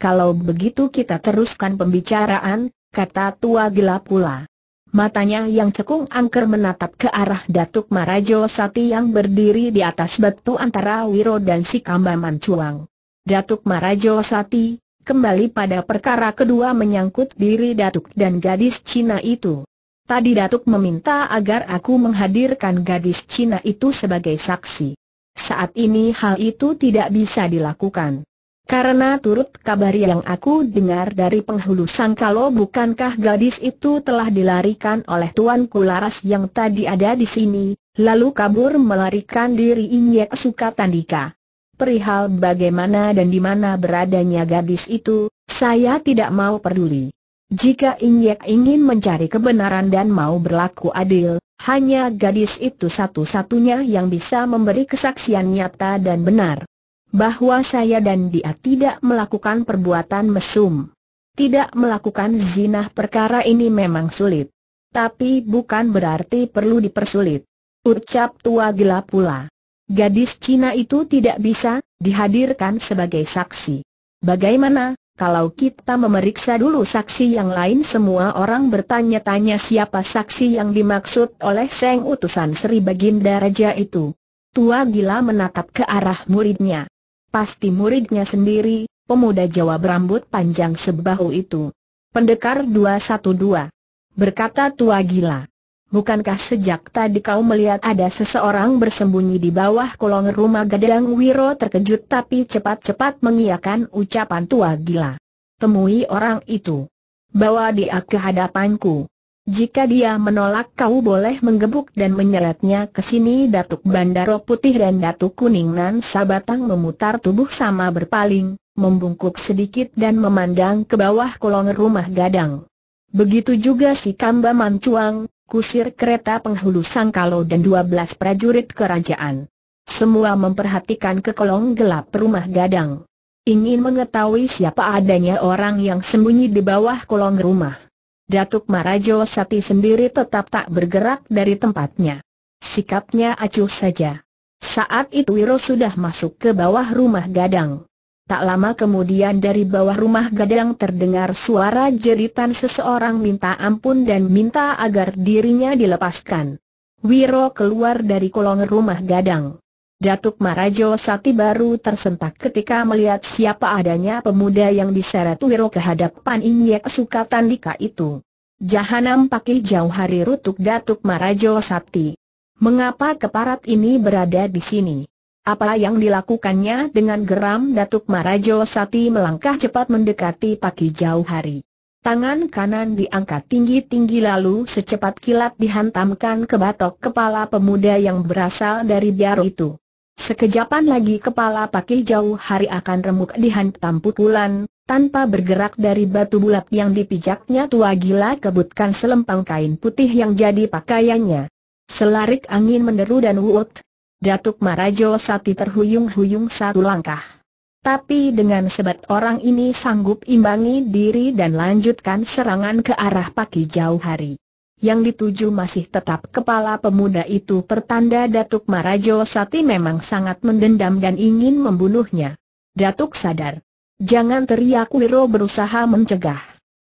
Kalau begitu kita teruskan pembicaraan, kata tua gelap pula. Matanya yang cekung angker menatap ke arah Datuk Marajo Sati yang berdiri di atas batu antara Wiro dan si Kamba Cuang. Datuk Marajo Sati, kembali pada perkara kedua menyangkut diri Datuk dan gadis Cina itu. Tadi Datuk meminta agar aku menghadirkan gadis Cina itu sebagai saksi. Saat ini hal itu tidak bisa dilakukan. Karena turut kabar yang aku dengar dari penghulu sangkalo bukankah gadis itu telah dilarikan oleh Tuan Kularas yang tadi ada di sini, lalu kabur melarikan diri Inyek Sukatandika. Perihal bagaimana dan di mana beradanya gadis itu, saya tidak mau peduli. Jika Inyek ingin mencari kebenaran dan mau berlaku adil, hanya gadis itu satu-satunya yang bisa memberi kesaksian nyata dan benar bahwa saya dan dia tidak melakukan perbuatan mesum. Tidak melakukan zina perkara ini memang sulit. Tapi bukan berarti perlu dipersulit. Ucap tua gila pula. Gadis Cina itu tidak bisa dihadirkan sebagai saksi. Bagaimana kalau kita memeriksa dulu saksi yang lain semua orang bertanya-tanya siapa saksi yang dimaksud oleh Seng Utusan Sri Baginda Raja itu. Tua gila menatap ke arah muridnya. Pasti muridnya sendiri, pemuda Jawa berambut panjang sebahu itu. Pendekar 212. Berkata tua gila. Bukankah sejak tadi kau melihat ada seseorang bersembunyi di bawah kolong rumah Gadang Wiro terkejut tapi cepat-cepat mengiyakan ucapan tua gila. Temui orang itu. Bawa dia ke hadapanku. Jika dia menolak kau boleh menggebuk dan menyeretnya ke sini Datuk Bandaro Putih dan Datuk Kuning Nan Sabatang memutar tubuh sama berpaling, membungkuk sedikit dan memandang ke bawah kolong rumah gadang. Begitu juga si Kamba Mancuang, kusir kereta penghulu Sangkalo dan 12 prajurit kerajaan. Semua memperhatikan ke kolong gelap rumah gadang. Ingin mengetahui siapa adanya orang yang sembunyi di bawah kolong rumah. Datuk Marajo Sati sendiri tetap tak bergerak dari tempatnya. Sikapnya acuh saja. Saat itu Wiro sudah masuk ke bawah rumah gadang. Tak lama kemudian dari bawah rumah gadang terdengar suara jeritan seseorang minta ampun dan minta agar dirinya dilepaskan. Wiro keluar dari kolong rumah gadang. Datuk Marajo Sati baru tersentak ketika melihat siapa adanya pemuda yang diseret Wiro ke hadapan Inyek Sukatandika itu. Jahanam pakai jauh hari rutuk Datuk Marajo Sati. Mengapa keparat ini berada di sini? Apa yang dilakukannya dengan geram Datuk Marajo Sati melangkah cepat mendekati Paki Jauh Hari. Tangan kanan diangkat tinggi-tinggi lalu secepat kilat dihantamkan ke batok kepala pemuda yang berasal dari biaro itu. Sekejapan lagi kepala Pakih Jauh Hari akan remuk dihantam pukulan, tanpa bergerak dari batu bulat yang dipijaknya tua gila kebutkan selempang kain putih yang jadi pakaiannya. Selarik angin menderu dan wut. Datuk Marajo Sati terhuyung-huyung satu langkah. Tapi dengan sebat orang ini sanggup imbangi diri dan lanjutkan serangan ke arah Pakih Jauh Hari yang dituju masih tetap kepala pemuda itu pertanda Datuk Marajo Sati memang sangat mendendam dan ingin membunuhnya. Datuk sadar. Jangan teriak Wiro berusaha mencegah.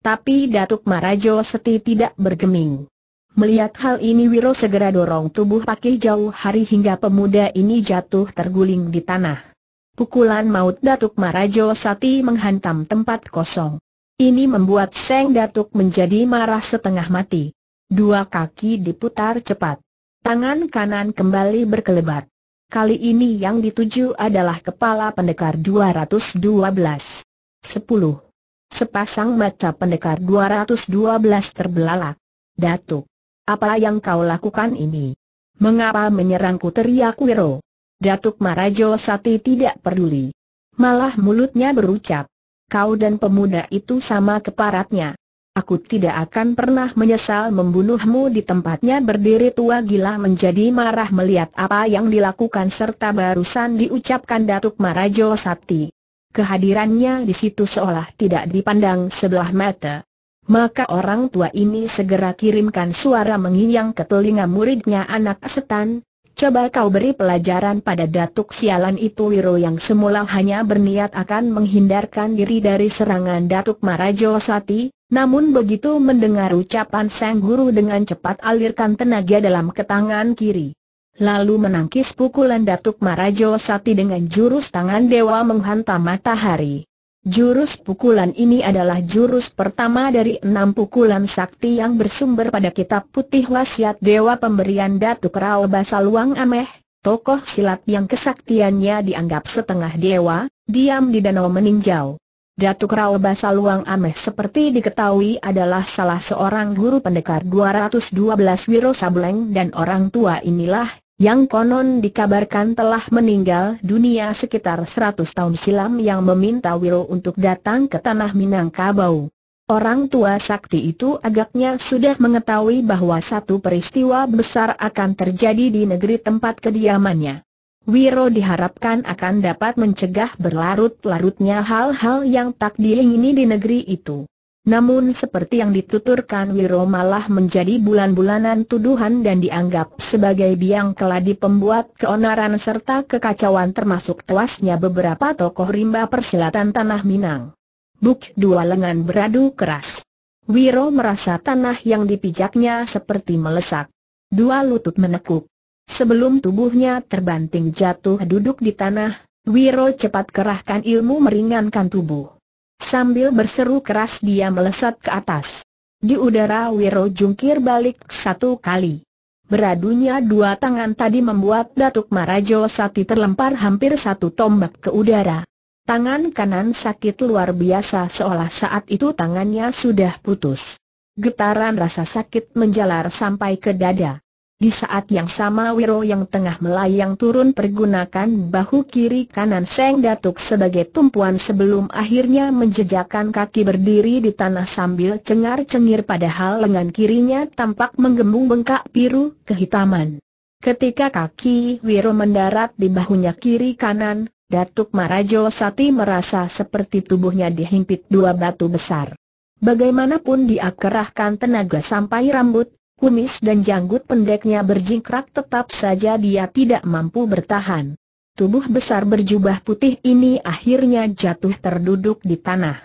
Tapi Datuk Marajo Sati tidak bergeming. Melihat hal ini Wiro segera dorong tubuh Pakih jauh hari hingga pemuda ini jatuh terguling di tanah. Pukulan maut Datuk Marajo Sati menghantam tempat kosong. Ini membuat Seng Datuk menjadi marah setengah mati. Dua kaki diputar cepat. Tangan kanan kembali berkelebat. Kali ini yang dituju adalah kepala pendekar 212. 10. Sepasang mata pendekar 212 terbelalak. Datuk, apa yang kau lakukan ini? Mengapa menyerangku teriak Wiro? Datuk Marajo Sati tidak peduli. Malah mulutnya berucap. Kau dan pemuda itu sama keparatnya. Aku tidak akan pernah menyesal membunuhmu di tempatnya berdiri tua gila menjadi marah melihat apa yang dilakukan serta barusan diucapkan Datuk Marajo Sakti. Kehadirannya di situ seolah tidak dipandang sebelah mata. Maka orang tua ini segera kirimkan suara menginyang ke telinga muridnya anak setan, Coba kau beri pelajaran pada datuk sialan itu Wiro yang semula hanya berniat akan menghindarkan diri dari serangan datuk Marajo Sati, namun begitu mendengar ucapan sang guru dengan cepat alirkan tenaga dalam ke tangan kiri. Lalu menangkis pukulan Datuk Marajo Sati dengan jurus tangan dewa menghantam matahari. Jurus pukulan ini adalah jurus pertama dari enam pukulan sakti yang bersumber pada kitab putih wasiat Dewa Pemberian Datuk Rao Basaluang Ameh, tokoh silat yang kesaktiannya dianggap setengah dewa, diam di danau meninjau. Datuk Rao Basaluang Ameh seperti diketahui adalah salah seorang guru pendekar 212 Wiro Sableng dan orang tua inilah yang konon dikabarkan telah meninggal dunia sekitar 100 tahun silam yang meminta Wiro untuk datang ke tanah Minangkabau. Orang tua sakti itu agaknya sudah mengetahui bahwa satu peristiwa besar akan terjadi di negeri tempat kediamannya. Wiro diharapkan akan dapat mencegah berlarut-larutnya hal-hal yang tak diingini di negeri itu. Namun seperti yang dituturkan Wiro malah menjadi bulan-bulanan tuduhan dan dianggap sebagai biang keladi pembuat keonaran serta kekacauan termasuk tewasnya beberapa tokoh rimba persilatan Tanah Minang. Buk dua lengan beradu keras. Wiro merasa tanah yang dipijaknya seperti melesak. Dua lutut menekuk. Sebelum tubuhnya terbanting jatuh duduk di tanah, Wiro cepat kerahkan ilmu meringankan tubuh. Sambil berseru keras dia melesat ke atas. Di udara Wiro jungkir balik satu kali. Beradunya dua tangan tadi membuat Datuk Marajo Sati terlempar hampir satu tombak ke udara. Tangan kanan sakit luar biasa seolah saat itu tangannya sudah putus. Getaran rasa sakit menjalar sampai ke dada. Di saat yang sama Wiro yang tengah melayang turun pergunakan bahu kiri kanan Seng Datuk sebagai tumpuan sebelum akhirnya menjejakkan kaki berdiri di tanah sambil cengar-cengir padahal lengan kirinya tampak menggembung bengkak biru kehitaman. Ketika kaki Wiro mendarat di bahunya kiri kanan, Datuk Marajo Sati merasa seperti tubuhnya dihimpit dua batu besar. Bagaimanapun dia kerahkan tenaga sampai rambut, kumis dan janggut pendeknya berjingkrak tetap saja dia tidak mampu bertahan. Tubuh besar berjubah putih ini akhirnya jatuh terduduk di tanah.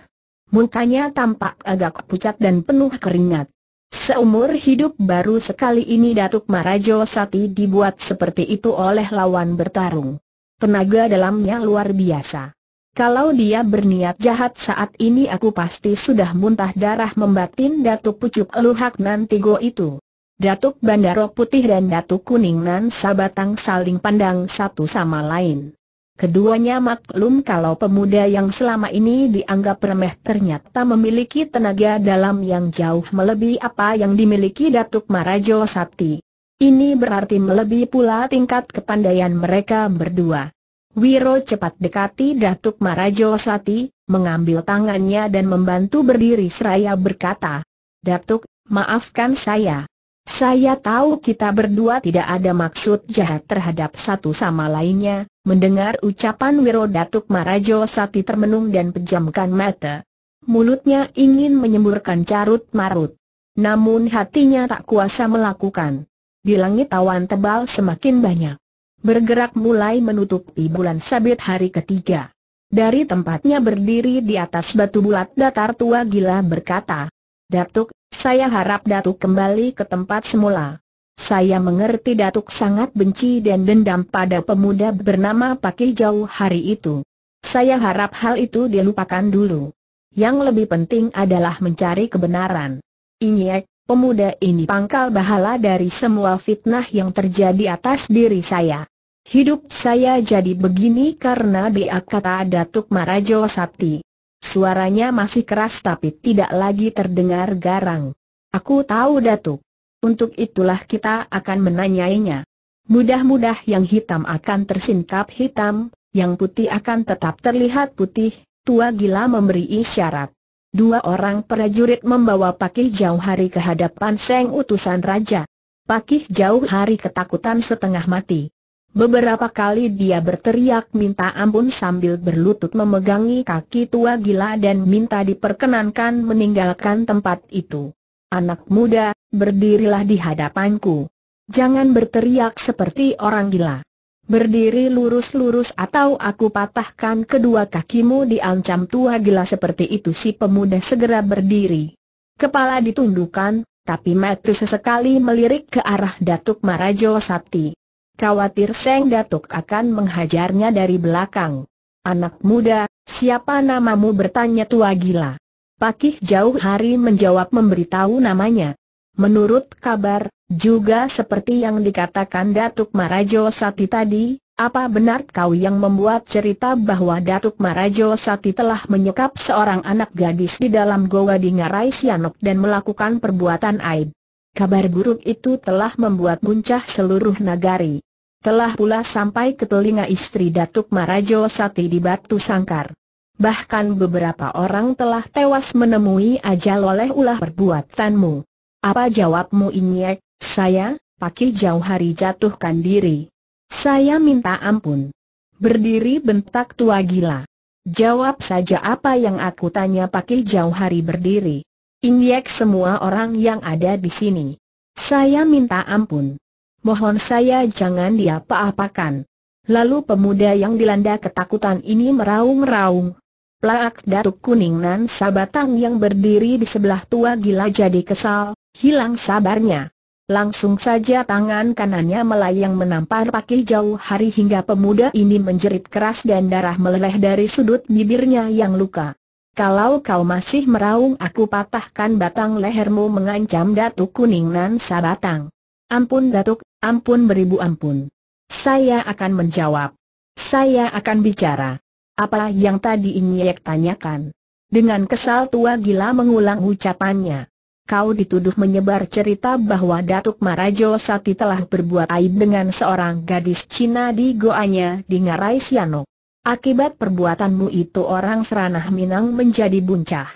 Mukanya tampak agak pucat dan penuh keringat. Seumur hidup baru sekali ini Datuk Marajo Sati dibuat seperti itu oleh lawan bertarung. Tenaga dalamnya luar biasa. Kalau dia berniat jahat saat ini aku pasti sudah muntah darah membatin Datuk Pucuk Eluhak Nantigo itu. Datuk Bandaro Putih dan Datuk Kuning Nan Sabatang saling pandang satu sama lain. Keduanya maklum kalau pemuda yang selama ini dianggap remeh ternyata memiliki tenaga dalam yang jauh melebihi apa yang dimiliki Datuk Marajo Sakti. Ini berarti melebihi pula tingkat kepandaian mereka berdua. Wiro cepat dekati Datuk Marajo Sati, mengambil tangannya dan membantu berdiri seraya berkata, Datuk, maafkan saya. Saya tahu kita berdua tidak ada maksud jahat terhadap satu sama lainnya, mendengar ucapan Wiro Datuk Marajo Sati termenung dan pejamkan mata. Mulutnya ingin menyemburkan carut marut. Namun hatinya tak kuasa melakukan. Di langit awan tebal semakin banyak. Bergerak mulai menutupi bulan sabit hari ketiga. Dari tempatnya berdiri di atas batu bulat datar tua gila berkata, Datuk, saya harap Datuk kembali ke tempat semula. Saya mengerti Datuk sangat benci dan dendam pada pemuda bernama Pakih Jauh hari itu. Saya harap hal itu dilupakan dulu. Yang lebih penting adalah mencari kebenaran. Inyek, eh, pemuda ini pangkal bahala dari semua fitnah yang terjadi atas diri saya. Hidup saya jadi begini karena dia kata Datuk Marajo Sakti. Suaranya masih keras tapi tidak lagi terdengar garang. Aku tahu Datuk. Untuk itulah kita akan menanyainya. Mudah-mudah yang hitam akan tersingkap hitam, yang putih akan tetap terlihat putih, tua gila memberi isyarat. Dua orang prajurit membawa Pakih Jauh Hari ke hadapan Seng utusan raja. Pakih Jauh Hari ketakutan setengah mati. Beberapa kali dia berteriak minta ampun sambil berlutut memegangi kaki tua gila dan minta diperkenankan meninggalkan tempat itu. Anak muda, berdirilah di hadapanku. Jangan berteriak seperti orang gila. Berdiri lurus-lurus atau aku patahkan kedua kakimu diancam tua gila seperti itu si pemuda segera berdiri. Kepala ditundukkan, tapi mati sesekali melirik ke arah Datuk Marajo Sati. Khawatir Seng Datuk akan menghajarnya dari belakang. Anak muda, siapa namamu bertanya tua gila. Pakih jauh hari menjawab memberitahu namanya. Menurut kabar, juga seperti yang dikatakan Datuk Marajo Sati tadi, apa benar kau yang membuat cerita bahwa Datuk Marajo Sati telah menyekap seorang anak gadis di dalam goa di Ngarai Sianok dan melakukan perbuatan aib? Kabar buruk itu telah membuat muncah seluruh nagari. Telah pula sampai ke telinga istri Datuk Marajo Sati di Batu Sangkar. Bahkan beberapa orang telah tewas menemui ajal oleh ulah perbuatanmu. Apa jawabmu Inyek? Saya, Pakih jauh hari jatuhkan diri. Saya minta ampun. Berdiri bentak tua gila. Jawab saja apa yang aku tanya Pakih jauh hari berdiri. Inyek semua orang yang ada di sini. Saya minta ampun mohon saya jangan diapa-apakan. Lalu pemuda yang dilanda ketakutan ini meraung-raung. Plak Datuk Kuning Nan Sabatang yang berdiri di sebelah tua gila jadi kesal, hilang sabarnya. Langsung saja tangan kanannya melayang menampar paki jauh hari hingga pemuda ini menjerit keras dan darah meleleh dari sudut bibirnya yang luka. Kalau kau masih meraung aku patahkan batang lehermu mengancam Datuk Kuning Nan Sabatang. Ampun Datuk, Ampun beribu ampun. Saya akan menjawab. Saya akan bicara. Apa yang tadi Inyek tanyakan? Dengan kesal tua gila mengulang ucapannya. Kau dituduh menyebar cerita bahwa Datuk Marajo Sati telah berbuat aib dengan seorang gadis Cina di goanya di Ngarai Siano. Akibat perbuatanmu itu orang seranah Minang menjadi buncah.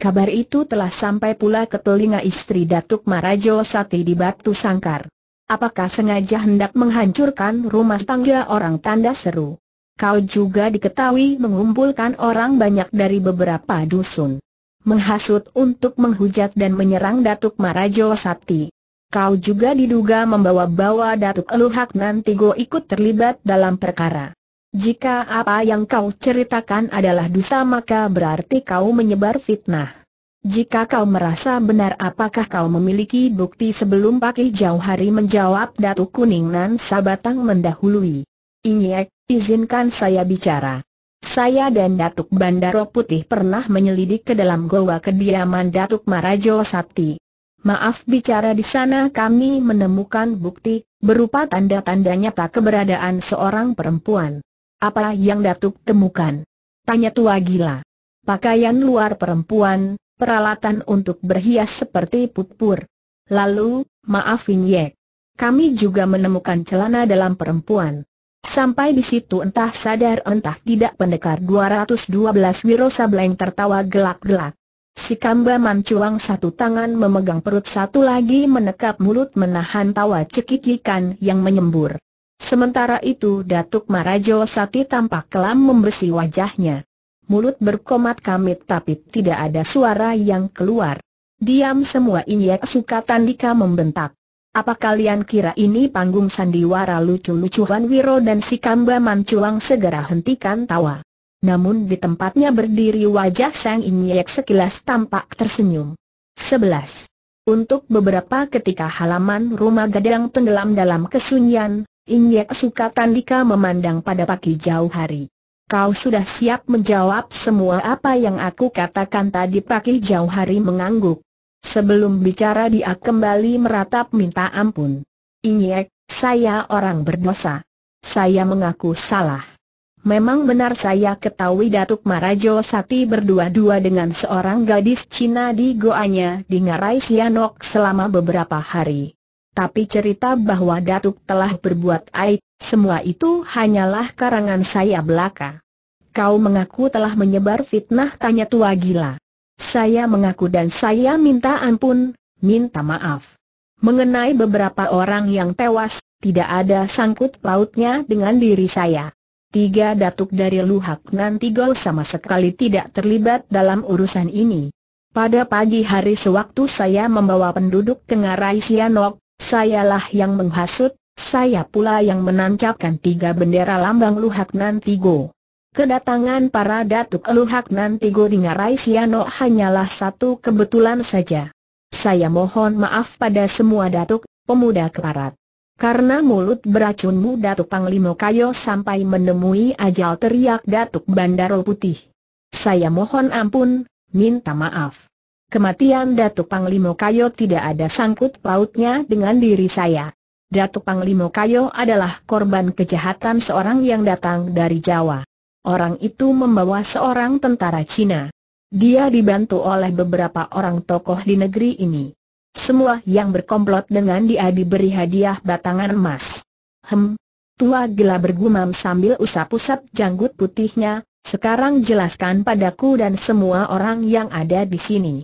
Kabar itu telah sampai pula ke telinga istri Datuk Marajo Sati di Batu Sangkar. Apakah sengaja hendak menghancurkan rumah tangga orang tanda seru? Kau juga diketahui mengumpulkan orang banyak dari beberapa dusun. Menghasut untuk menghujat dan menyerang Datuk Marajo Sati. Kau juga diduga membawa-bawa Datuk Eluhak go ikut terlibat dalam perkara. Jika apa yang kau ceritakan adalah dosa maka berarti kau menyebar fitnah. Jika kau merasa benar apakah kau memiliki bukti sebelum pakai jauh hari menjawab Datuk Kuning Nan Sabatang mendahului. Inyek, eh, izinkan saya bicara. Saya dan Datuk Bandaro Putih pernah menyelidik ke dalam goa kediaman Datuk Marajo Sakti. Maaf bicara di sana kami menemukan bukti, berupa tanda-tanda nyata keberadaan seorang perempuan. Apa yang Datuk temukan? Tanya tua gila. Pakaian luar perempuan, peralatan untuk berhias seperti putpur. Lalu, maafin Yek. Kami juga menemukan celana dalam perempuan. Sampai di situ entah sadar entah tidak pendekar 212 Wiro Sableng tertawa gelak-gelak. Si Kamba Mancuang satu tangan memegang perut satu lagi menekap mulut menahan tawa cekikikan yang menyembur. Sementara itu Datuk Marajo Sati tampak kelam membersih wajahnya mulut berkomat kamit tapi tidak ada suara yang keluar. Diam semua Inyek ya, Suka Tandika membentak. Apa kalian kira ini panggung sandiwara lucu-lucuan Wiro dan si Kamba Mancuang segera hentikan tawa. Namun di tempatnya berdiri wajah Sang Inyek sekilas tampak tersenyum. 11. Untuk beberapa ketika halaman rumah gadang tenggelam dalam kesunyian, Inyek Suka Tandika memandang pada pagi jauh hari kau sudah siap menjawab semua apa yang aku katakan tadi pagi jauh hari mengangguk. Sebelum bicara dia kembali meratap minta ampun. Inyek, saya orang berdosa. Saya mengaku salah. Memang benar saya ketahui Datuk Marajo Sati berdua-dua dengan seorang gadis Cina di goanya di Ngarai Sianok selama beberapa hari. Tapi cerita bahwa Datuk telah berbuat aib, semua itu hanyalah karangan saya belaka. Kau mengaku telah menyebar fitnah tanya tua gila. Saya mengaku dan saya minta ampun, minta maaf. Mengenai beberapa orang yang tewas, tidak ada sangkut pautnya dengan diri saya. Tiga datuk dari Luhak nanti gol sama sekali tidak terlibat dalam urusan ini. Pada pagi hari sewaktu saya membawa penduduk ke Ngarai Sianok, Sayalah yang menghasut, saya pula yang menancapkan tiga bendera lambang Luhak Nantigo. Kedatangan para Datuk Luhak Nantigo di Ngarai Siano hanyalah satu kebetulan saja. Saya mohon maaf pada semua Datuk, pemuda kelarat. Karena mulut beracunmu Datuk Panglimo Kayo sampai menemui ajal teriak Datuk Bandaro Putih. Saya mohon ampun, minta maaf. Kematian Datuk Panglimo Kayo tidak ada sangkut pautnya dengan diri saya. Datuk Panglimo Kayo adalah korban kejahatan seorang yang datang dari Jawa. Orang itu membawa seorang tentara Cina. Dia dibantu oleh beberapa orang tokoh di negeri ini. Semua yang berkomplot dengan dia diberi hadiah batangan emas. Hem, tua gila bergumam sambil usap-usap janggut putihnya, sekarang jelaskan padaku dan semua orang yang ada di sini.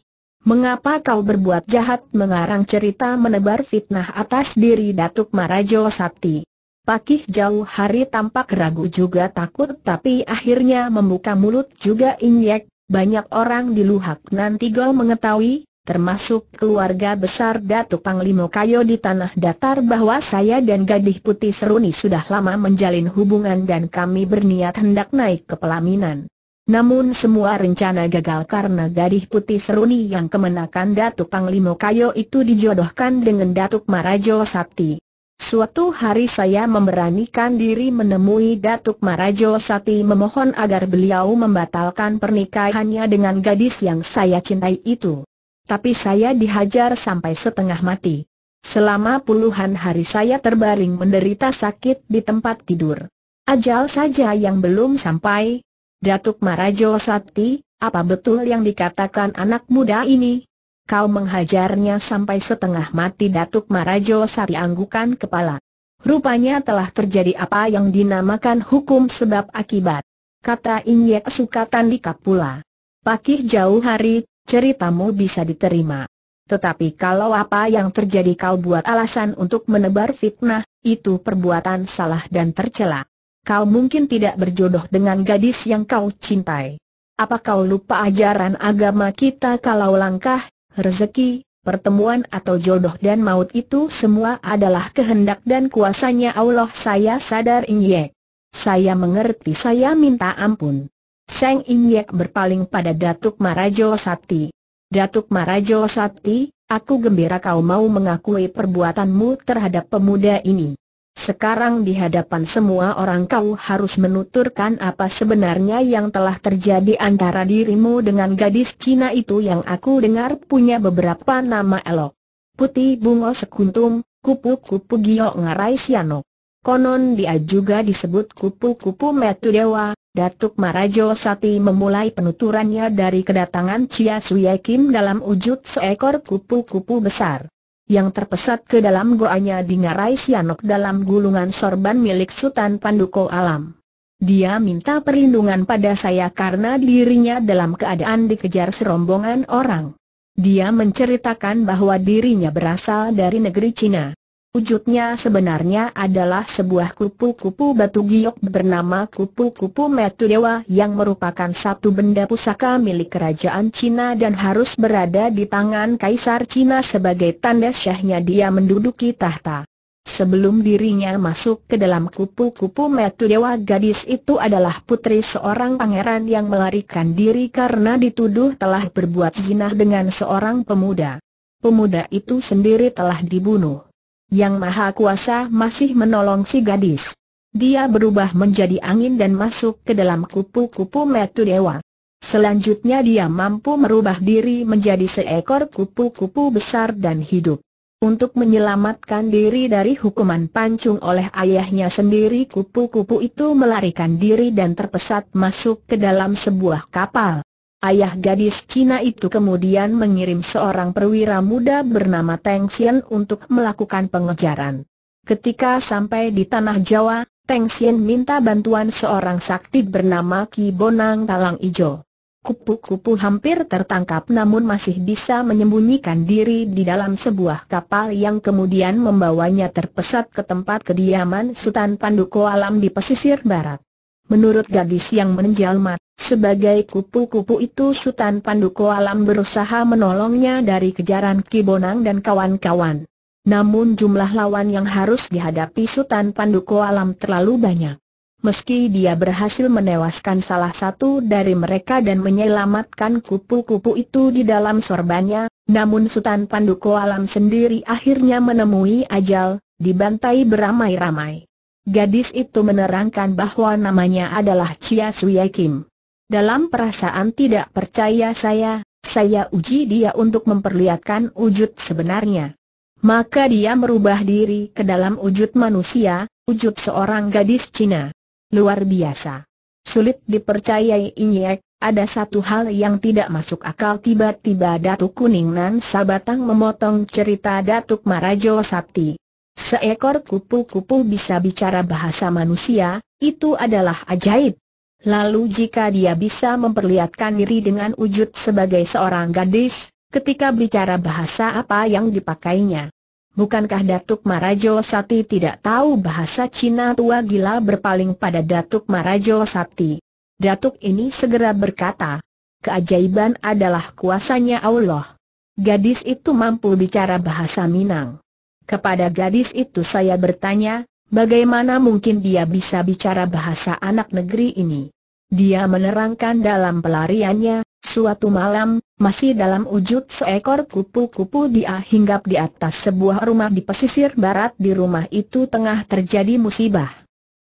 Mengapa kau berbuat jahat mengarang cerita menebar fitnah atas diri Datuk Marajo Sakti? Pakih jauh hari tampak ragu juga takut tapi akhirnya membuka mulut juga inyek, banyak orang di Luhak nanti gol mengetahui, termasuk keluarga besar Datuk Panglimo Kayo di tanah datar bahwa saya dan Gadih Putih Seruni sudah lama menjalin hubungan dan kami berniat hendak naik ke pelaminan. Namun semua rencana gagal karena gadis putih seruni yang kemenakan Datuk Panglimo Kayo itu dijodohkan dengan Datuk Marajo Sakti. Suatu hari saya memberanikan diri menemui Datuk Marajo Sakti memohon agar beliau membatalkan pernikahannya dengan gadis yang saya cintai itu. Tapi saya dihajar sampai setengah mati. Selama puluhan hari saya terbaring menderita sakit di tempat tidur. Ajal saja yang belum sampai, Datuk Marajo Sakti, apa betul yang dikatakan anak muda ini? Kau menghajarnya sampai setengah mati Datuk Marajo Sakti anggukan kepala. Rupanya telah terjadi apa yang dinamakan hukum sebab akibat. Kata Inyek Sukatan di Kapula. Pakih jauh hari, ceritamu bisa diterima. Tetapi kalau apa yang terjadi kau buat alasan untuk menebar fitnah, itu perbuatan salah dan tercela kau mungkin tidak berjodoh dengan gadis yang kau cintai. Apa kau lupa ajaran agama kita kalau langkah, rezeki, pertemuan atau jodoh dan maut itu semua adalah kehendak dan kuasanya Allah saya sadar inyek. Saya mengerti saya minta ampun. Seng Inyek berpaling pada Datuk Marajo Sati. Datuk Marajo Sati, aku gembira kau mau mengakui perbuatanmu terhadap pemuda ini. Sekarang di hadapan semua orang kau harus menuturkan apa sebenarnya yang telah terjadi antara dirimu dengan gadis Cina itu yang aku dengar punya beberapa nama elok. Putih Bungo Sekuntum, Kupu-Kupu Gio Ngarai Siano. Konon dia juga disebut Kupu-Kupu Metu Dewa, Datuk Marajo Sati memulai penuturannya dari kedatangan Chia Suyakim dalam wujud seekor kupu-kupu besar yang terpesat ke dalam goanya Ngarai Sianok dalam gulungan sorban milik Sultan Panduko Alam. Dia minta perlindungan pada saya karena dirinya dalam keadaan dikejar serombongan orang. Dia menceritakan bahwa dirinya berasal dari negeri Cina. Wujudnya sebenarnya adalah sebuah kupu-kupu batu giok bernama kupu-kupu metu dewa yang merupakan satu benda pusaka milik kerajaan Cina dan harus berada di tangan Kaisar Cina sebagai tanda syahnya dia menduduki tahta. Sebelum dirinya masuk ke dalam kupu-kupu metu dewa gadis itu adalah putri seorang pangeran yang melarikan diri karena dituduh telah berbuat zina dengan seorang pemuda. Pemuda itu sendiri telah dibunuh. Yang Maha Kuasa masih menolong si gadis. Dia berubah menjadi angin dan masuk ke dalam kupu-kupu metu dewa. Selanjutnya dia mampu merubah diri menjadi seekor kupu-kupu besar dan hidup. Untuk menyelamatkan diri dari hukuman pancung oleh ayahnya sendiri kupu-kupu itu melarikan diri dan terpesat masuk ke dalam sebuah kapal. Ayah gadis Cina itu kemudian mengirim seorang perwira muda bernama Teng Xian untuk melakukan pengejaran. Ketika sampai di Tanah Jawa, Teng Xian minta bantuan seorang sakti bernama Ki Bonang Talang Ijo. Kupu-kupu hampir tertangkap namun masih bisa menyembunyikan diri di dalam sebuah kapal yang kemudian membawanya terpesat ke tempat kediaman Sultan Panduko Alam di pesisir barat. Menurut gadis yang menjelma, sebagai kupu-kupu itu Sultan Panduko Alam berusaha menolongnya dari kejaran Kibonang dan kawan-kawan. Namun jumlah lawan yang harus dihadapi Sultan Panduko Alam terlalu banyak. Meski dia berhasil menewaskan salah satu dari mereka dan menyelamatkan kupu-kupu itu di dalam sorbannya, namun Sultan Panduko Alam sendiri akhirnya menemui ajal, dibantai beramai-ramai. Gadis itu menerangkan bahwa namanya adalah Chia Suyakim. Dalam perasaan tidak percaya saya, saya uji dia untuk memperlihatkan wujud sebenarnya. Maka dia merubah diri ke dalam wujud manusia, wujud seorang gadis Cina. Luar biasa. Sulit dipercayai Inyek, ada satu hal yang tidak masuk akal tiba-tiba Datuk Kuning Nan Sabatang memotong cerita Datuk Marajo Sakti. Seekor kupu-kupu bisa bicara bahasa manusia, itu adalah ajaib. Lalu jika dia bisa memperlihatkan diri dengan wujud sebagai seorang gadis, ketika bicara bahasa apa yang dipakainya. Bukankah Datuk Marajo Sati tidak tahu bahasa Cina tua gila berpaling pada Datuk Marajo Sati? Datuk ini segera berkata, keajaiban adalah kuasanya Allah. Gadis itu mampu bicara bahasa Minang. Kepada gadis itu saya bertanya, Bagaimana mungkin dia bisa bicara bahasa anak negeri ini? Dia menerangkan dalam pelariannya, suatu malam, masih dalam wujud seekor kupu-kupu dia hinggap di atas sebuah rumah di pesisir barat di rumah itu tengah terjadi musibah.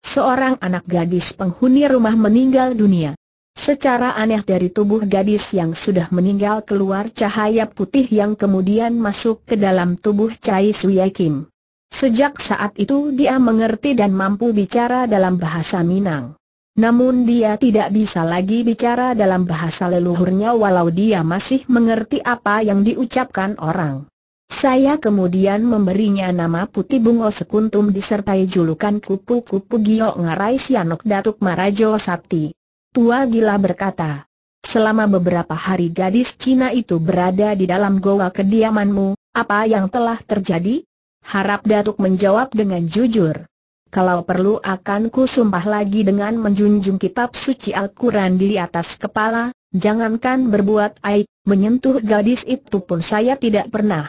Seorang anak gadis penghuni rumah meninggal dunia. Secara aneh dari tubuh gadis yang sudah meninggal keluar cahaya putih yang kemudian masuk ke dalam tubuh Chai Suyai Kim. Sejak saat itu dia mengerti dan mampu bicara dalam bahasa Minang. Namun dia tidak bisa lagi bicara dalam bahasa leluhurnya walau dia masih mengerti apa yang diucapkan orang. Saya kemudian memberinya nama Putih Bungo Sekuntum disertai julukan kupu-kupu Gio Ngarai Sianok Datuk Marajo Sakti. Tua gila berkata, selama beberapa hari gadis Cina itu berada di dalam goa kediamanmu, apa yang telah terjadi? Harap Datuk menjawab dengan jujur. Kalau perlu akan ku sumpah lagi dengan menjunjung kitab suci Al-Quran di atas kepala, jangankan berbuat aib, menyentuh gadis itu pun saya tidak pernah.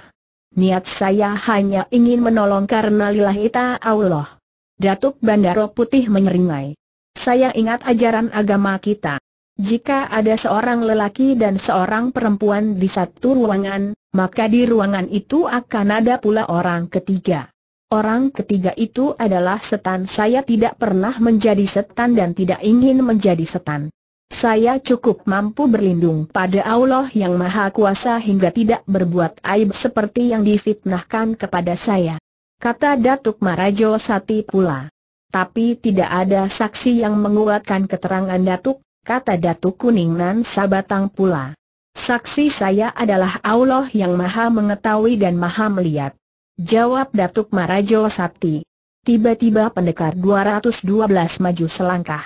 Niat saya hanya ingin menolong karena lillahi Allah. Datuk Bandaro Putih menyeringai. Saya ingat ajaran agama kita. Jika ada seorang lelaki dan seorang perempuan di satu ruangan, maka di ruangan itu akan ada pula orang ketiga. Orang ketiga itu adalah setan saya tidak pernah menjadi setan dan tidak ingin menjadi setan. Saya cukup mampu berlindung pada Allah yang Maha Kuasa hingga tidak berbuat aib seperti yang difitnahkan kepada saya. Kata Datuk Marajo Sati pula. Tapi tidak ada saksi yang menguatkan keterangan Datuk, kata Datuk Kuningnan Sabatang pula. Saksi saya adalah Allah yang maha mengetahui dan maha melihat. Jawab Datuk Marajo Sakti. Tiba-tiba pendekar 212 maju selangkah.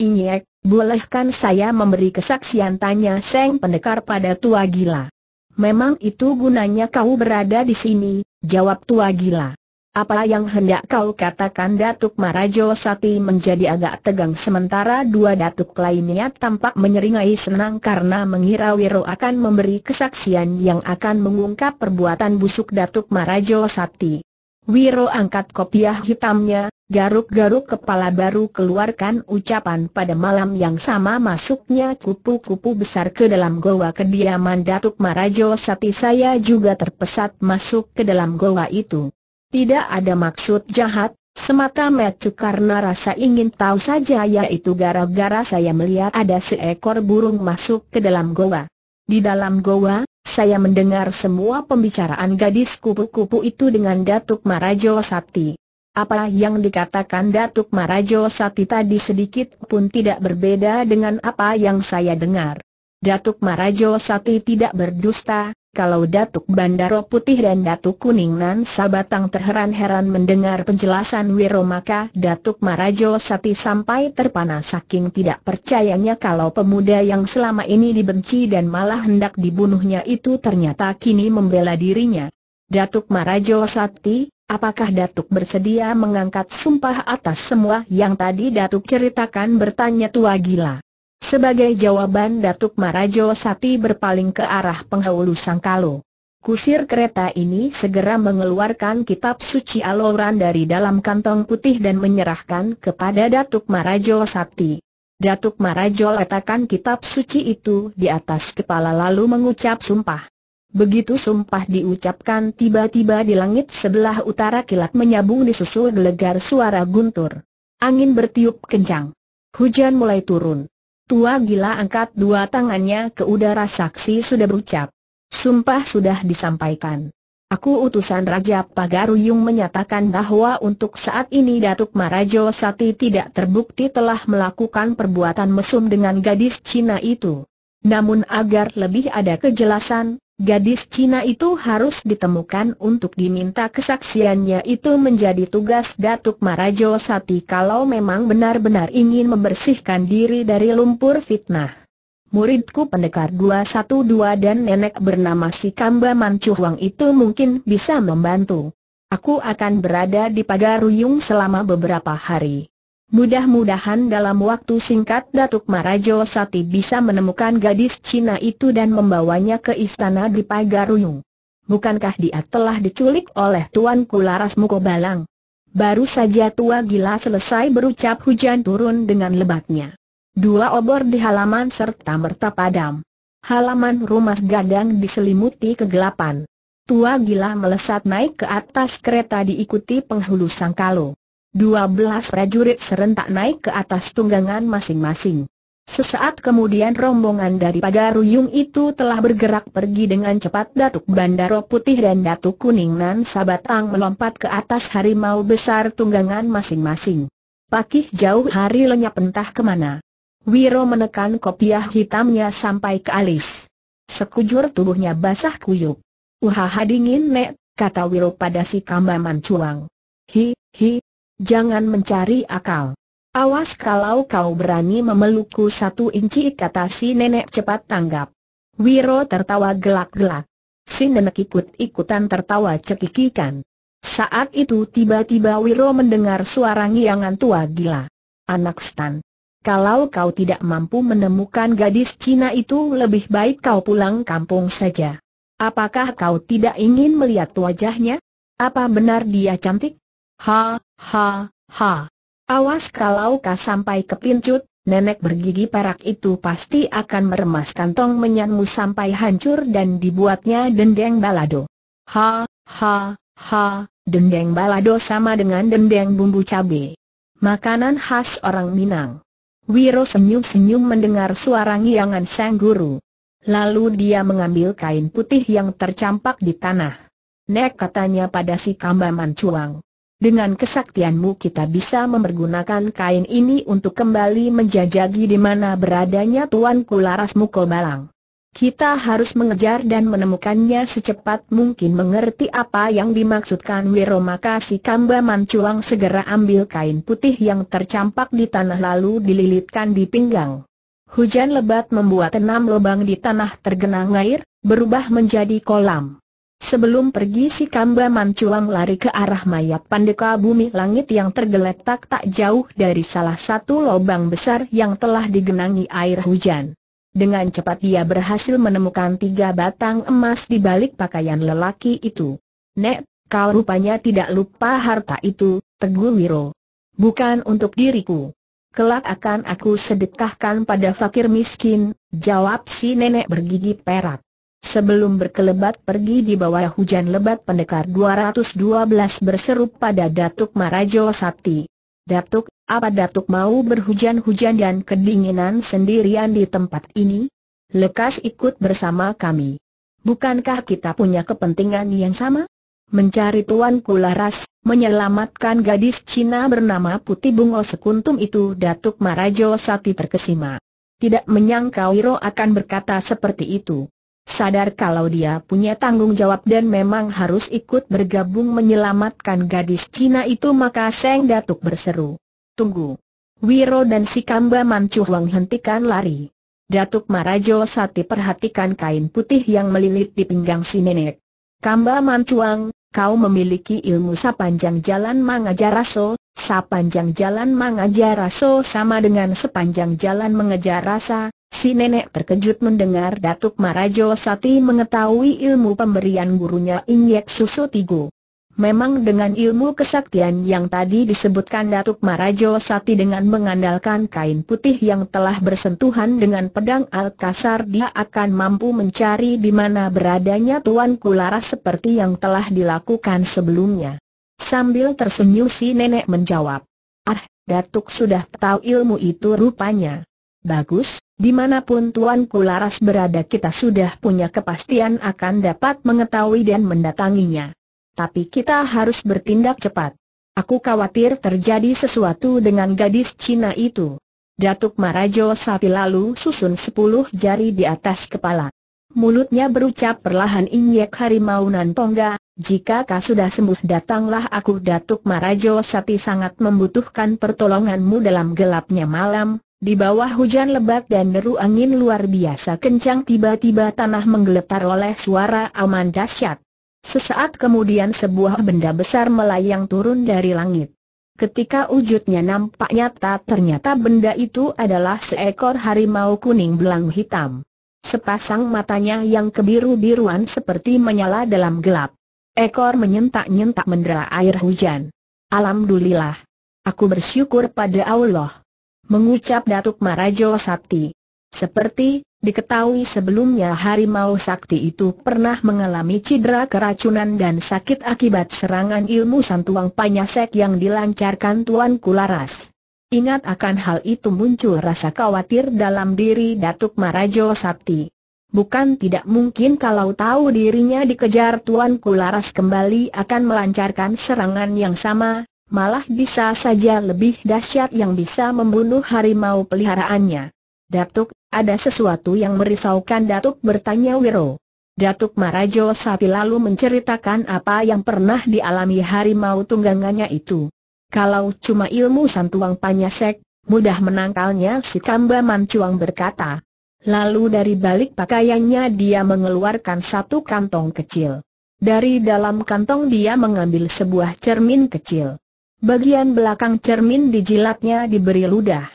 Inyek, bolehkan saya memberi kesaksian tanya Seng pendekar pada tua gila. Memang itu gunanya kau berada di sini, jawab tua gila. Apa yang hendak kau katakan Datuk Marajo Sati menjadi agak tegang sementara dua Datuk lainnya tampak menyeringai senang karena mengira Wiro akan memberi kesaksian yang akan mengungkap perbuatan busuk Datuk Marajo Sati. Wiro angkat kopiah hitamnya, garuk-garuk kepala baru keluarkan ucapan pada malam yang sama masuknya kupu-kupu besar ke dalam goa kediaman Datuk Marajo Sati saya juga terpesat masuk ke dalam goa itu. Tidak ada maksud jahat, semata-mata karena rasa ingin tahu saja yaitu gara-gara saya melihat ada seekor burung masuk ke dalam goa. Di dalam goa, saya mendengar semua pembicaraan gadis kupu-kupu itu dengan Datuk Marajo Sati. Apa yang dikatakan Datuk Marajo Sati tadi sedikit pun tidak berbeda dengan apa yang saya dengar. Datuk Marajo Sati tidak berdusta, kalau Datuk Bandaro Putih dan Datuk Kuning Nan Sabatang terheran-heran mendengar penjelasan Wiro maka Datuk Marajo Sati sampai terpana saking tidak percayanya kalau pemuda yang selama ini dibenci dan malah hendak dibunuhnya itu ternyata kini membela dirinya. Datuk Marajo Sati, apakah Datuk bersedia mengangkat sumpah atas semua yang tadi Datuk ceritakan bertanya tua gila. Sebagai jawaban Datuk Marajo Sati berpaling ke arah penghulu Sangkalo. Kusir kereta ini segera mengeluarkan kitab suci Aloran dari dalam kantong putih dan menyerahkan kepada Datuk Marajo Sati. Datuk Marajo letakkan kitab suci itu di atas kepala lalu mengucap sumpah. Begitu sumpah diucapkan tiba-tiba di langit sebelah utara kilat menyambung disusul gelegar suara guntur. Angin bertiup kencang. Hujan mulai turun. Tua gila angkat dua tangannya ke udara saksi sudah berucap. Sumpah sudah disampaikan. Aku utusan Raja Pagaruyung menyatakan bahwa untuk saat ini Datuk Marajo Sati tidak terbukti telah melakukan perbuatan mesum dengan gadis Cina itu. Namun agar lebih ada kejelasan, Gadis Cina itu harus ditemukan untuk diminta kesaksiannya itu menjadi tugas Datuk Marajo Sati kalau memang benar-benar ingin membersihkan diri dari lumpur fitnah. Muridku pendekar 212 dan nenek bernama si Kamba Mancuhuang itu mungkin bisa membantu. Aku akan berada di Pagaruyung selama beberapa hari. Mudah-mudahan dalam waktu singkat Datuk Marajo Sati bisa menemukan gadis Cina itu dan membawanya ke istana di Pagaruyung. Bukankah dia telah diculik oleh Tuan Kularas Mukobalang? Baru saja tua gila selesai berucap hujan turun dengan lebatnya. Dua obor di halaman serta merta padam. Halaman rumah gadang diselimuti kegelapan. Tua gila melesat naik ke atas kereta diikuti penghulu sangkalo. 12 prajurit serentak naik ke atas tunggangan masing-masing. Sesaat kemudian rombongan daripada Ruyung itu telah bergerak pergi dengan cepat Datuk Bandaro Putih dan Datuk Kuning Nan Sabatang melompat ke atas harimau besar tunggangan masing-masing. Pakih jauh hari lenyap entah kemana. Wiro menekan kopiah hitamnya sampai ke alis. Sekujur tubuhnya basah kuyup. Uhaha dingin nek, kata Wiro pada si Kambaman Cuang. Hi, hi, Jangan mencari akal. Awas kalau kau berani memelukku satu inci kata si nenek cepat tanggap. Wiro tertawa gelak-gelak. Si nenek ikut-ikutan tertawa cekikikan. Saat itu tiba-tiba Wiro mendengar suara ngiangan tua gila. Anak Stan. Kalau kau tidak mampu menemukan gadis Cina itu lebih baik kau pulang kampung saja. Apakah kau tidak ingin melihat wajahnya? Apa benar dia cantik? Ha, Ha, ha. Awas kalau kau sampai kepincut, nenek bergigi perak itu pasti akan meremas kantong menyanmu sampai hancur dan dibuatnya dendeng balado. Ha, ha, ha, dendeng balado sama dengan dendeng bumbu cabai. Makanan khas orang Minang. Wiro senyum-senyum mendengar suara ngiangan sang guru. Lalu dia mengambil kain putih yang tercampak di tanah. Nek katanya pada si Kambaman Cuang. Dengan kesaktianmu kita bisa mempergunakan kain ini untuk kembali menjajagi di mana beradanya Tuan Kularas Mukobalang. Kita harus mengejar dan menemukannya secepat mungkin mengerti apa yang dimaksudkan Wiro maka si Kamba Mancuang segera ambil kain putih yang tercampak di tanah lalu dililitkan di pinggang. Hujan lebat membuat enam lubang di tanah tergenang air, berubah menjadi kolam. Sebelum pergi si Kamba Mancuang lari ke arah mayat Pandeka Bumi Langit yang tergeletak tak jauh dari salah satu lubang besar yang telah digenangi air hujan. Dengan cepat dia berhasil menemukan tiga batang emas di balik pakaian lelaki itu. Nek, kau rupanya tidak lupa harta itu, Teguh Wiro. Bukan untuk diriku. Kelak akan aku sedekahkan pada fakir miskin, jawab si nenek bergigi perak. Sebelum berkelebat pergi di bawah hujan lebat pendekar 212 berseru pada Datuk Marajo Sakti. Datuk, apa Datuk mau berhujan-hujan dan kedinginan sendirian di tempat ini? Lekas ikut bersama kami. Bukankah kita punya kepentingan yang sama? Mencari Tuan Kularas, menyelamatkan gadis Cina bernama Putih Bungo Sekuntum itu Datuk Marajo Sakti terkesima. Tidak menyangka Wiro akan berkata seperti itu. Sadar kalau dia punya tanggung jawab dan memang harus ikut bergabung menyelamatkan gadis Cina itu maka Seng Datuk berseru. Tunggu. Wiro dan si Kamba Mancu Huang hentikan lari. Datuk Marajo Sati perhatikan kain putih yang melilit di pinggang si nenek. Kamba Mancuang, kau memiliki ilmu sepanjang jalan mangajaraso, sepanjang jalan mangajaraso sama dengan sepanjang jalan mengejar rasa, Si nenek terkejut mendengar Datuk Marajo Sati mengetahui ilmu pemberian gurunya Inyek Susu Tigo. Memang dengan ilmu kesaktian yang tadi disebutkan Datuk Marajo Sati dengan mengandalkan kain putih yang telah bersentuhan dengan pedang Alkasar dia akan mampu mencari di mana beradanya Tuan Kulara seperti yang telah dilakukan sebelumnya. Sambil tersenyum si nenek menjawab, Ah, Datuk sudah tahu ilmu itu rupanya. Bagus, dimanapun tuanku Kularas berada kita sudah punya kepastian akan dapat mengetahui dan mendatanginya. Tapi kita harus bertindak cepat. Aku khawatir terjadi sesuatu dengan gadis Cina itu. Datuk Marajo Sapi lalu susun sepuluh jari di atas kepala. Mulutnya berucap perlahan injek harimau tongga, jika kau sudah sembuh datanglah aku Datuk Marajo Sapi sangat membutuhkan pertolonganmu dalam gelapnya malam, di bawah hujan lebat dan deru angin luar biasa kencang tiba-tiba tanah menggeletar oleh suara aman dahsyat. Sesaat kemudian sebuah benda besar melayang turun dari langit. Ketika wujudnya nampak nyata ternyata benda itu adalah seekor harimau kuning belang hitam. Sepasang matanya yang kebiru-biruan seperti menyala dalam gelap. Ekor menyentak-nyentak mendera air hujan. Alhamdulillah. Aku bersyukur pada Allah mengucap Datuk Marajo Sakti. Seperti diketahui sebelumnya harimau sakti itu pernah mengalami cedera keracunan dan sakit akibat serangan ilmu santuang panyasek yang dilancarkan Tuan Kularas. Ingat akan hal itu muncul rasa khawatir dalam diri Datuk Marajo Sakti. Bukan tidak mungkin kalau tahu dirinya dikejar Tuan Kularas kembali akan melancarkan serangan yang sama, malah bisa saja lebih dahsyat yang bisa membunuh harimau peliharaannya. Datuk, ada sesuatu yang merisaukan Datuk bertanya Wiro. Datuk Marajo Sapi lalu menceritakan apa yang pernah dialami harimau tunggangannya itu. Kalau cuma ilmu santuang panyasek, mudah menangkalnya si Kamba Mancuang berkata. Lalu dari balik pakaiannya dia mengeluarkan satu kantong kecil. Dari dalam kantong dia mengambil sebuah cermin kecil. Bagian belakang cermin dijilatnya diberi ludah.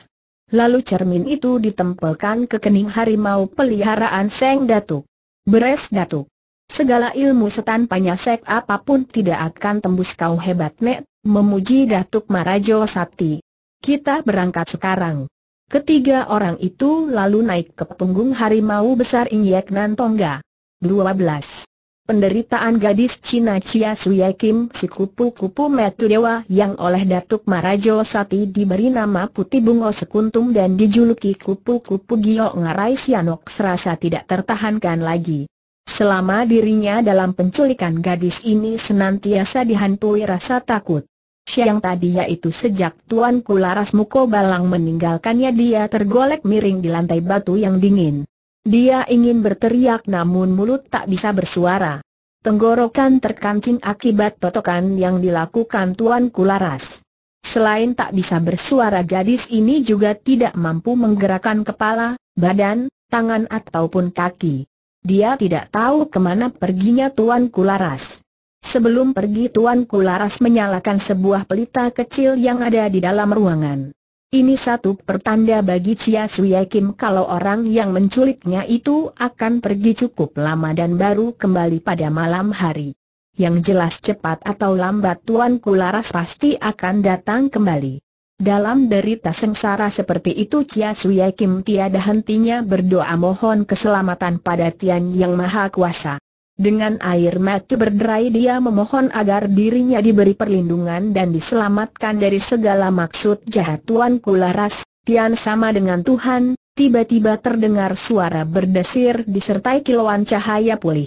Lalu cermin itu ditempelkan ke kening harimau peliharaan Seng Datuk. Beres Datuk. Segala ilmu setan panyasek apapun tidak akan tembus kau hebat Nek, memuji Datuk Marajo Sati. Kita berangkat sekarang. Ketiga orang itu lalu naik ke punggung harimau besar Inyek Nantongga. 12. Penderitaan gadis Cina Chia Suya Kim si kupu-kupu metu dewa yang oleh Datuk Marajo Sati diberi nama Putih Bungo Sekuntum dan dijuluki kupu-kupu Gio Ngarai Sianok serasa tidak tertahankan lagi. Selama dirinya dalam penculikan gadis ini senantiasa dihantui rasa takut. Siang tadi yaitu sejak Tuan Kularas Muko Balang meninggalkannya dia tergolek miring di lantai batu yang dingin. Dia ingin berteriak namun mulut tak bisa bersuara. Tenggorokan terkancing akibat totokan yang dilakukan Tuan Kularas. Selain tak bisa bersuara gadis ini juga tidak mampu menggerakkan kepala, badan, tangan ataupun kaki. Dia tidak tahu kemana perginya Tuan Kularas. Sebelum pergi Tuan Kularas menyalakan sebuah pelita kecil yang ada di dalam ruangan. Ini satu pertanda bagi Chia Suya Kim kalau orang yang menculiknya itu akan pergi cukup lama dan baru kembali pada malam hari. Yang jelas cepat atau lambat Tuan Kularas pasti akan datang kembali. Dalam derita sengsara seperti itu Chia Suya Kim tiada hentinya berdoa mohon keselamatan pada Tian Yang Maha Kuasa. Dengan air mata berderai dia memohon agar dirinya diberi perlindungan dan diselamatkan dari segala maksud jahat Tuan Kularas, Tian sama dengan Tuhan, tiba-tiba terdengar suara berdesir disertai kilauan cahaya pulih.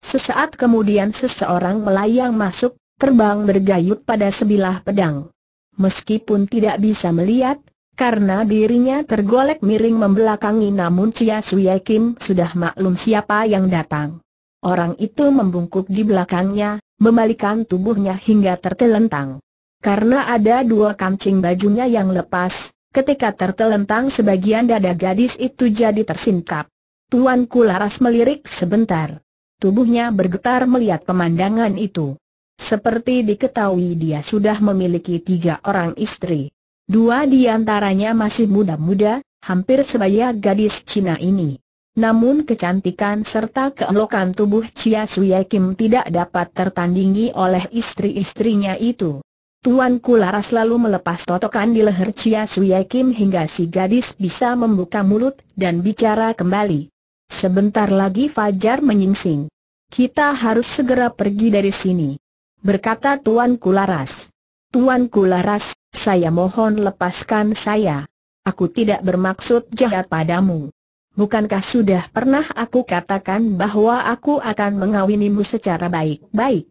Sesaat kemudian seseorang melayang masuk, terbang bergayut pada sebilah pedang. Meskipun tidak bisa melihat, karena dirinya tergolek miring membelakangi namun Chia Suye Kim sudah maklum siapa yang datang. Orang itu membungkuk di belakangnya, membalikan tubuhnya hingga tertelentang. Karena ada dua kancing bajunya yang lepas, ketika tertelentang sebagian dada gadis itu jadi tersingkap. Tuan Kularas melirik sebentar. Tubuhnya bergetar melihat pemandangan itu. Seperti diketahui dia sudah memiliki tiga orang istri. Dua di antaranya masih muda-muda, hampir sebaya gadis Cina ini. Namun kecantikan serta keelokan tubuh Chia Suye Kim tidak dapat tertandingi oleh istri-istrinya itu. Tuan Kularas lalu melepas totokan di leher Chia Suye Kim hingga si gadis bisa membuka mulut dan bicara kembali. Sebentar lagi Fajar menyingsing. Kita harus segera pergi dari sini. Berkata Tuan Kularas. Tuan Kularas, saya mohon lepaskan saya. Aku tidak bermaksud jahat padamu. Bukankah sudah pernah aku katakan bahwa aku akan mengawinimu secara baik-baik?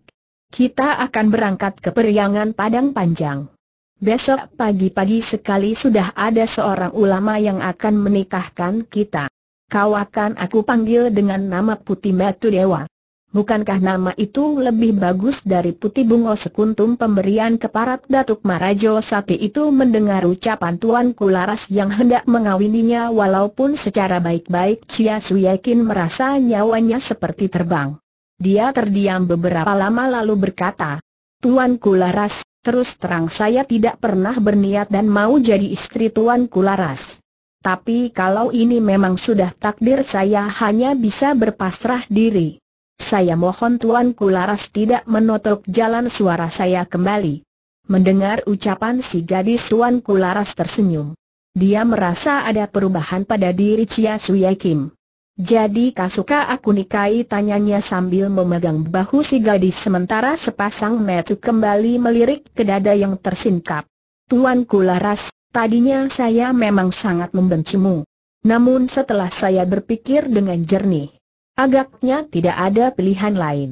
Kita akan berangkat ke periangan Padang Panjang. Besok pagi-pagi sekali sudah ada seorang ulama yang akan menikahkan kita. Kau akan aku panggil dengan nama Putih Batu Dewa. Bukankah nama itu lebih bagus dari putih bungo sekuntum pemberian keparat Datuk Marajo Sati itu mendengar ucapan Tuan Kularas yang hendak mengawininya walaupun secara baik-baik Chia Suyakin merasa nyawanya seperti terbang. Dia terdiam beberapa lama lalu berkata, Tuan Kularas, terus terang saya tidak pernah berniat dan mau jadi istri Tuan Kularas. Tapi kalau ini memang sudah takdir saya hanya bisa berpasrah diri. Saya mohon Tuan Kularas tidak menotok jalan suara saya kembali. Mendengar ucapan si gadis Tuan Kularas tersenyum. Dia merasa ada perubahan pada diri Chia Suye Kim. Jadi suka aku nikahi tanyanya sambil memegang bahu si gadis sementara sepasang metu kembali melirik ke dada yang tersingkap. Tuan Kularas, tadinya saya memang sangat membencimu. Namun setelah saya berpikir dengan jernih, Agaknya tidak ada pilihan lain.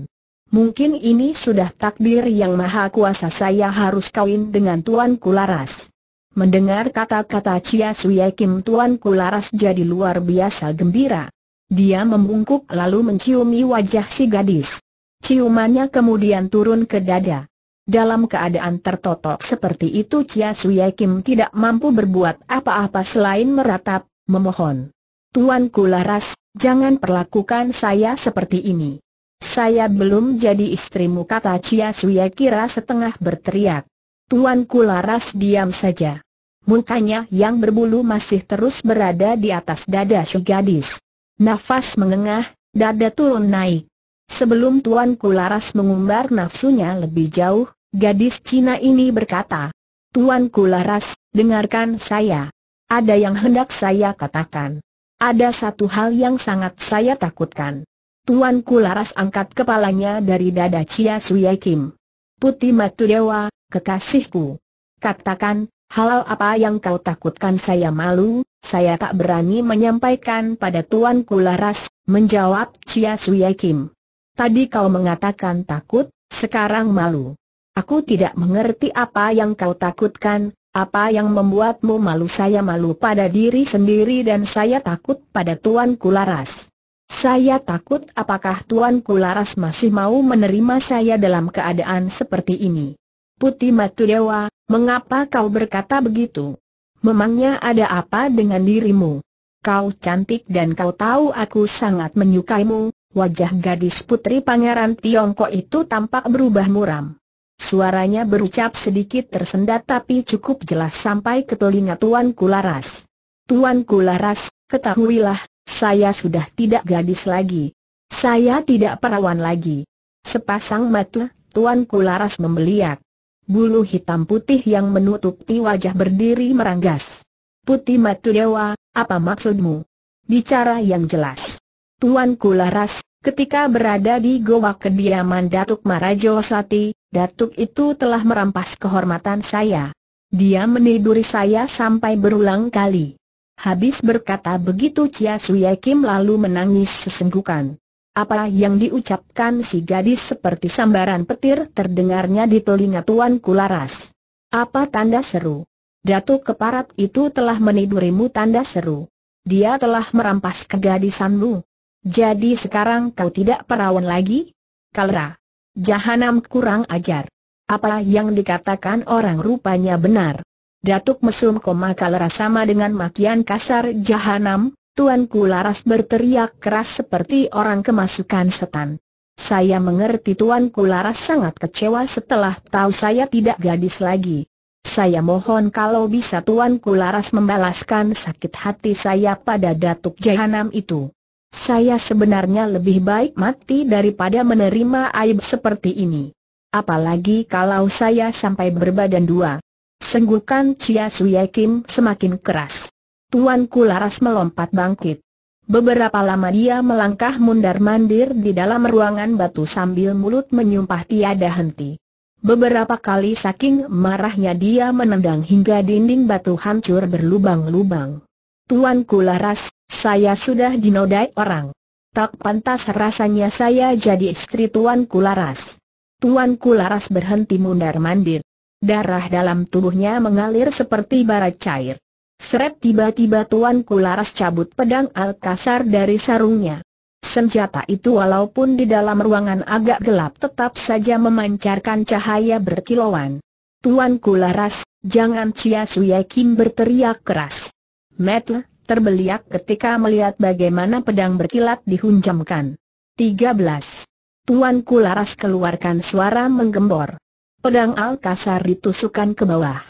Mungkin ini sudah takdir yang maha kuasa saya harus kawin dengan Tuan Kularas. Mendengar kata-kata Chia Suye Kim Tuan Kularas jadi luar biasa gembira. Dia membungkuk lalu menciumi wajah si gadis. Ciumannya kemudian turun ke dada. Dalam keadaan tertotok seperti itu Chia Suye Kim tidak mampu berbuat apa-apa selain meratap, memohon. Tuan Kularas, Jangan perlakukan saya seperti ini. Saya belum jadi istrimu kata Chia Suya kira setengah berteriak. Tuan Kularas diam saja. Mukanya yang berbulu masih terus berada di atas dada si gadis. Nafas mengengah, dada turun naik. Sebelum Tuan Kularas mengumbar nafsunya lebih jauh, gadis Cina ini berkata, "Tuan Kularas, dengarkan saya. Ada yang hendak saya katakan. Ada satu hal yang sangat saya takutkan. Tuanku laras angkat kepalanya dari dada Chia Suya Kim. Putih Matu Dewa, kekasihku. Katakan, hal apa yang kau takutkan saya malu, saya tak berani menyampaikan pada tuanku laras, menjawab Chia Suya Kim. Tadi kau mengatakan takut, sekarang malu. Aku tidak mengerti apa yang kau takutkan, apa yang membuatmu malu saya malu pada diri sendiri dan saya takut pada Tuan Kularas. Saya takut apakah Tuan Kularas masih mau menerima saya dalam keadaan seperti ini. Putih Matu Dewa, mengapa kau berkata begitu? Memangnya ada apa dengan dirimu? Kau cantik dan kau tahu aku sangat menyukaimu, wajah gadis putri pangeran Tiongkok itu tampak berubah muram. Suaranya berucap sedikit tersendat tapi cukup jelas sampai ke telinga Tuan Kularas. Tuan Kularas, ketahuilah, saya sudah tidak gadis lagi. Saya tidak perawan lagi. Sepasang mata, Tuan Kularas membeliak. Bulu hitam putih yang menutupi wajah berdiri meranggas. Putih matu dewa, apa maksudmu? Bicara yang jelas. Tuan Kularas, ketika berada di goa kediaman Datuk Marajo Sati, Datuk itu telah merampas kehormatan saya. Dia meniduri saya sampai berulang kali. Habis berkata begitu Chia Suye Kim lalu menangis sesenggukan. Apa yang diucapkan si gadis seperti sambaran petir terdengarnya di telinga Tuan Kularas. Apa tanda seru? Datuk keparat itu telah menidurimu tanda seru. Dia telah merampas kegadisanmu. Jadi sekarang kau tidak perawan lagi? Kalra. Jahanam kurang ajar. Apa yang dikatakan orang rupanya benar. Datuk Mesum Komaka leras sama dengan makian kasar Jahanam, Tuanku Laras berteriak keras seperti orang kemasukan setan. Saya mengerti Tuanku Laras sangat kecewa setelah tahu saya tidak gadis lagi. Saya mohon kalau bisa Tuanku Laras membalaskan sakit hati saya pada Datuk Jahanam itu. Saya sebenarnya lebih baik mati daripada menerima aib seperti ini. Apalagi kalau saya sampai berbadan dua. Senggukan Chia Suye Kim semakin keras. Tuan Laras melompat bangkit. Beberapa lama dia melangkah mundar-mandir di dalam ruangan batu sambil mulut menyumpah tiada henti. Beberapa kali saking marahnya dia menendang hingga dinding batu hancur berlubang-lubang. Tuan Kularas, saya sudah dinodai orang. Tak pantas rasanya saya jadi istri Tuan Kularas. Tuan Kularas berhenti mundar-mandir. Darah dalam tubuhnya mengalir seperti bara cair. Seret tiba-tiba Tuan Kularas cabut pedang Alkasar dari sarungnya. Senjata itu walaupun di dalam ruangan agak gelap tetap saja memancarkan cahaya berkilauan. Tuan Kularas, jangan sia Suye Kim berteriak keras. Metlah, terbeliak ketika melihat bagaimana pedang berkilat dihunjamkan. 13. Tuan Kularas keluarkan suara menggembor. Pedang Alkasar ditusukkan ke bawah.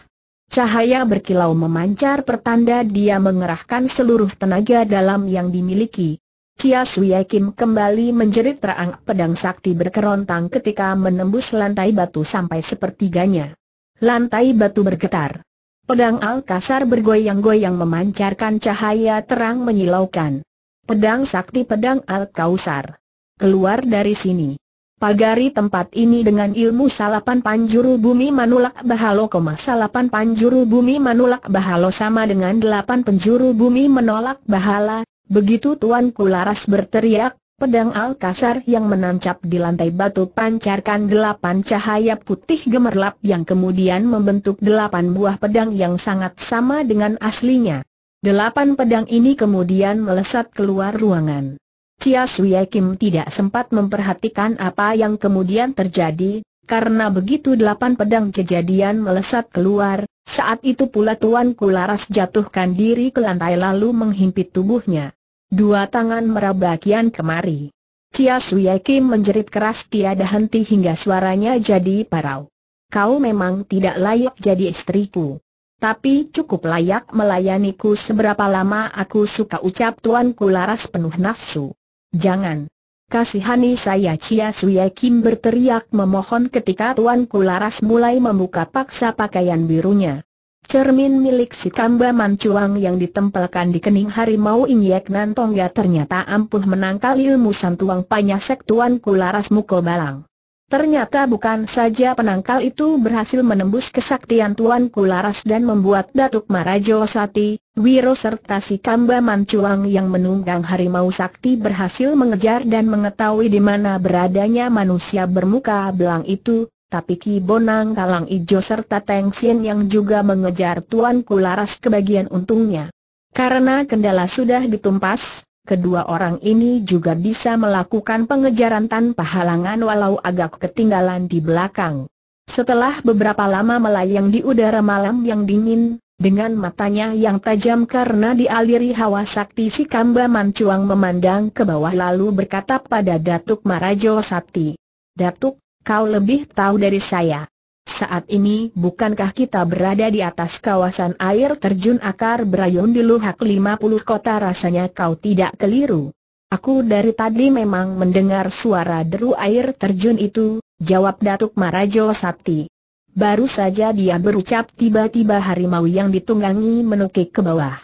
Cahaya berkilau memancar pertanda dia mengerahkan seluruh tenaga dalam yang dimiliki. Cia Suye Kim kembali menjerit terang pedang sakti berkerontang ketika menembus lantai batu sampai sepertiganya. Lantai batu bergetar. Pedang Alkasar bergoyang-goyang memancarkan cahaya terang menyilaukan. Pedang sakti pedang Al-Kausar. Keluar dari sini. Pagari tempat ini dengan ilmu salapan panjuru bumi manulak bahalo salapan panjuru bumi manulak bahalo sama dengan delapan penjuru bumi menolak bahala. Begitu Tuan Kularas berteriak, Pedang Alkasar yang menancap di lantai batu pancarkan delapan cahaya putih gemerlap yang kemudian membentuk delapan buah pedang yang sangat sama dengan aslinya. Delapan pedang ini kemudian melesat keluar ruangan. Chia Suye Kim tidak sempat memperhatikan apa yang kemudian terjadi, karena begitu delapan pedang kejadian melesat keluar, saat itu pula Tuan Kularas jatuhkan diri ke lantai lalu menghimpit tubuhnya. Dua tangan meraba kian kemari. Cia Suye Kim menjerit keras tiada henti hingga suaranya jadi parau. Kau memang tidak layak jadi istriku. Tapi cukup layak melayaniku seberapa lama aku suka ucap tuanku laras penuh nafsu. Jangan. Kasihani saya Cia Suye Kim berteriak memohon ketika tuanku laras mulai membuka paksa pakaian birunya. Cermin milik si Kamba Mancuang yang ditempelkan di kening harimau Inyek nantongga ya ternyata ampuh menangkal ilmu santuang panyasek Tuan Kularas Muko Balang. Ternyata bukan saja penangkal itu berhasil menembus kesaktian Tuan Kularas dan membuat Datuk Marajo Sati, Wiro serta si Kamba Mancuang yang menunggang harimau sakti berhasil mengejar dan mengetahui di mana beradanya manusia bermuka belang itu, tapi Ki Bonang Kalang Ijo serta Teng Sien yang juga mengejar Tuan Kularas kebagian untungnya. Karena kendala sudah ditumpas, kedua orang ini juga bisa melakukan pengejaran tanpa halangan walau agak ketinggalan di belakang. Setelah beberapa lama melayang di udara malam yang dingin, dengan matanya yang tajam karena dialiri hawa sakti si Kamba Mancuang memandang ke bawah lalu berkata pada Datuk Marajo Sakti, Datuk, Kau lebih tahu dari saya. Saat ini bukankah kita berada di atas kawasan air terjun akar berayun di Luhak 50 kota rasanya kau tidak keliru. Aku dari tadi memang mendengar suara deru air terjun itu, jawab Datuk Marajo Sakti. Baru saja dia berucap tiba-tiba harimau yang ditunggangi menukik ke bawah.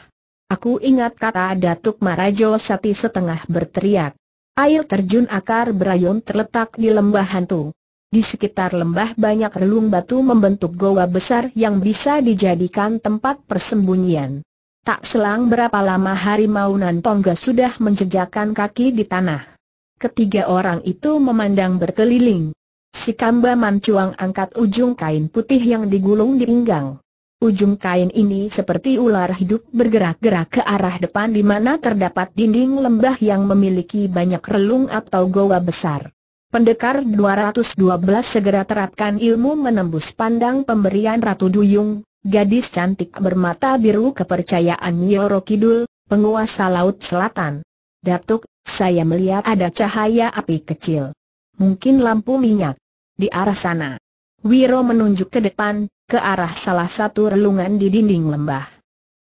Aku ingat kata Datuk Marajo Sakti setengah berteriak. Air terjun akar berayun terletak di lembah hantu. Di sekitar lembah banyak relung batu membentuk goa besar yang bisa dijadikan tempat persembunyian. Tak selang berapa lama harimau tongga sudah menjejakkan kaki di tanah. Ketiga orang itu memandang berkeliling. Si Kamba Mancuang angkat ujung kain putih yang digulung di pinggang. Ujung kain ini seperti ular hidup bergerak-gerak ke arah depan di mana terdapat dinding lembah yang memiliki banyak relung atau goa besar. Pendekar 212 segera terapkan ilmu menembus pandang pemberian Ratu Duyung, gadis cantik bermata biru kepercayaan Nyoro Kidul, penguasa Laut Selatan. Datuk, saya melihat ada cahaya api kecil. Mungkin lampu minyak. Di arah sana. Wiro menunjuk ke depan, ke arah salah satu relungan di dinding lembah.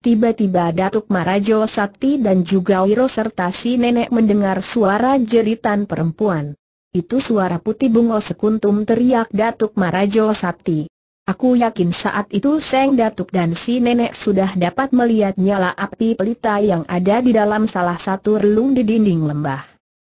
Tiba-tiba Datuk Marajo Sakti dan juga Wiro serta si nenek mendengar suara jeritan perempuan. Itu suara putih bungo sekuntum teriak Datuk Marajo Sakti. Aku yakin saat itu Seng Datuk dan si nenek sudah dapat melihat nyala api pelita yang ada di dalam salah satu relung di dinding lembah.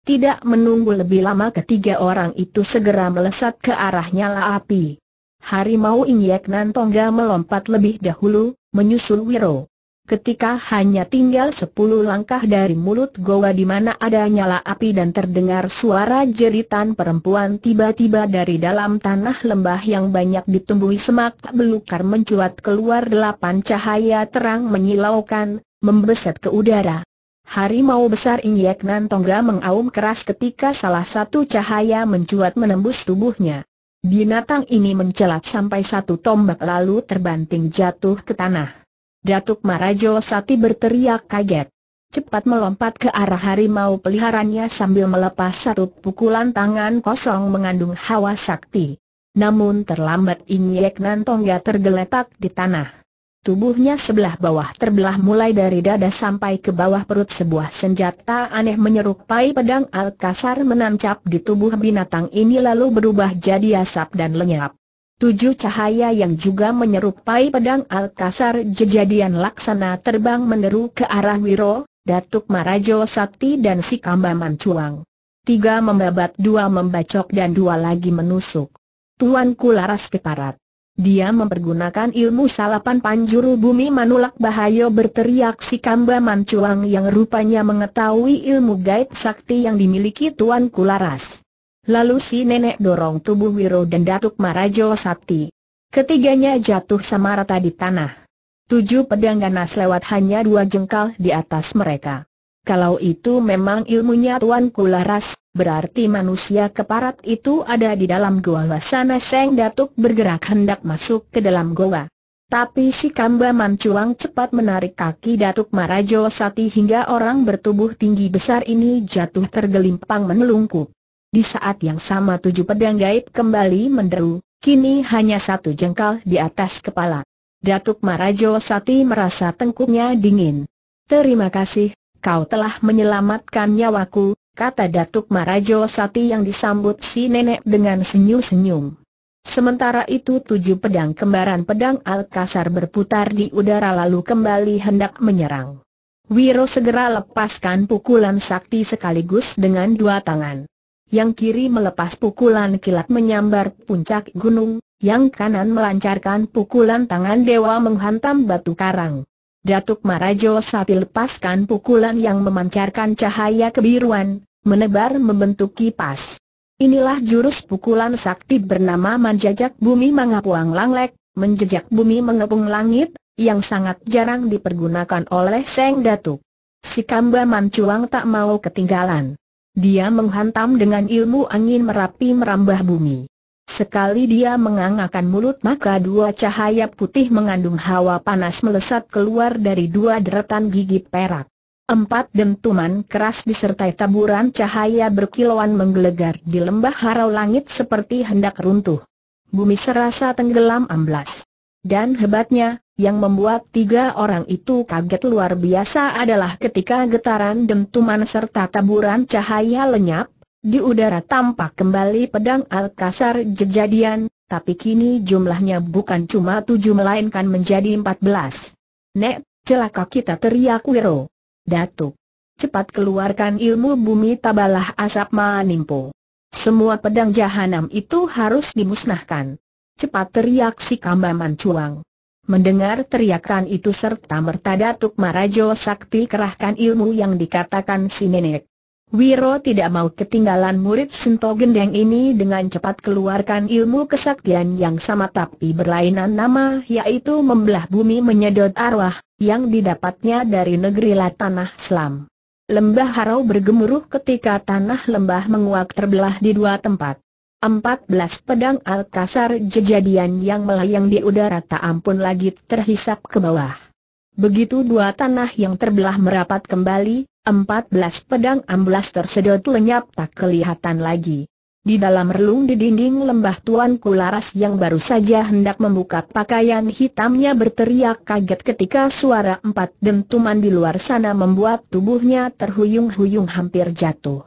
Tidak menunggu lebih lama ketiga orang itu segera melesat ke arah nyala api. Harimau Ingyek Nantongga melompat lebih dahulu, menyusul Wiro. Ketika hanya tinggal sepuluh langkah dari mulut goa di mana ada nyala api dan terdengar suara jeritan perempuan tiba-tiba dari dalam tanah lembah yang banyak ditumbuhi semak belukar mencuat keluar delapan cahaya terang menyilaukan, membeset ke udara. Hari mau besar Inyek Nan Tongga mengaum keras ketika salah satu cahaya mencuat menembus tubuhnya. Binatang ini mencelat sampai satu tombak lalu terbanting jatuh ke tanah. Datuk Marajo Sati berteriak kaget. Cepat melompat ke arah harimau peliharannya sambil melepas satu pukulan tangan kosong mengandung hawa sakti. Namun terlambat Inyek Nantongga ya tergeletak di tanah. Tubuhnya sebelah bawah terbelah mulai dari dada sampai ke bawah perut sebuah senjata aneh menyerupai pedang Alkasar menancap di tubuh binatang ini lalu berubah jadi asap dan lenyap. Tujuh cahaya yang juga menyerupai pedang Alkasar jejadian laksana terbang meneru ke arah Wiro, Datuk Marajo Sakti dan si Kamba Mancuang. Tiga membabat dua membacok dan dua lagi menusuk. Tuan Kularas keparat. Dia mempergunakan ilmu salapan panjuru bumi manulak bahayo berteriak si Kamba Mancuang yang rupanya mengetahui ilmu gaib sakti yang dimiliki Tuan Kularas. Lalu si nenek dorong tubuh Wiro dan Datuk Marajo Sakti. Ketiganya jatuh sama rata di tanah. Tujuh pedang ganas lewat hanya dua jengkal di atas mereka. Kalau itu memang ilmunya Tuan Kularas, berarti manusia keparat itu ada di dalam goa sana Seng Datuk bergerak hendak masuk ke dalam gua. Tapi si Kamba Mancuang cepat menarik kaki Datuk Marajo Sati hingga orang bertubuh tinggi besar ini jatuh tergelimpang menelungkup. Di saat yang sama tujuh pedang gaib kembali menderu, kini hanya satu jengkal di atas kepala. Datuk Marajo Sati merasa tengkuknya dingin. Terima kasih, kau telah menyelamatkan nyawaku, kata Datuk Marajo Sati yang disambut si nenek dengan senyum-senyum. Sementara itu tujuh pedang kembaran pedang Alkasar berputar di udara lalu kembali hendak menyerang. Wiro segera lepaskan pukulan sakti sekaligus dengan dua tangan yang kiri melepas pukulan kilat menyambar puncak gunung, yang kanan melancarkan pukulan tangan dewa menghantam batu karang. Datuk Marajo Sati lepaskan pukulan yang memancarkan cahaya kebiruan, menebar membentuk kipas. Inilah jurus pukulan sakti bernama Manjajak Bumi Mangapuang Langlek, menjejak bumi mengepung langit, yang sangat jarang dipergunakan oleh Seng Datuk. Si Kamba Mancuang tak mau ketinggalan. Dia menghantam dengan ilmu angin merapi merambah bumi. Sekali dia mengangakan mulut maka dua cahaya putih mengandung hawa panas melesat keluar dari dua deretan gigi perak. Empat dentuman keras disertai taburan cahaya berkilauan menggelegar di lembah harau langit seperti hendak runtuh. Bumi serasa tenggelam amblas. Dan hebatnya, yang membuat tiga orang itu kaget luar biasa adalah ketika getaran dentuman serta taburan cahaya lenyap, di udara tampak kembali pedang Alkasar jejadian, tapi kini jumlahnya bukan cuma tujuh melainkan menjadi empat belas. Nek, celaka kita teriak Wiro. Datuk, cepat keluarkan ilmu bumi tabalah asap manimpo. Semua pedang jahanam itu harus dimusnahkan cepat teriak si Kamba Mancuang. Mendengar teriakan itu serta merta Datuk Marajo Sakti kerahkan ilmu yang dikatakan si nenek. Wiro tidak mau ketinggalan murid Sento Gendeng ini dengan cepat keluarkan ilmu kesaktian yang sama tapi berlainan nama yaitu membelah bumi menyedot arwah, yang didapatnya dari negeri Latanah Selam. Lembah Harau bergemuruh ketika tanah lembah menguak terbelah di dua tempat. 14 pedang Alkasar jejadian yang melayang di udara tak ampun lagi terhisap ke bawah. Begitu dua tanah yang terbelah merapat kembali, 14 pedang amblas tersedot lenyap tak kelihatan lagi. Di dalam relung di dinding lembah Tuan Kularas yang baru saja hendak membuka pakaian hitamnya berteriak kaget ketika suara empat dentuman di luar sana membuat tubuhnya terhuyung-huyung hampir jatuh.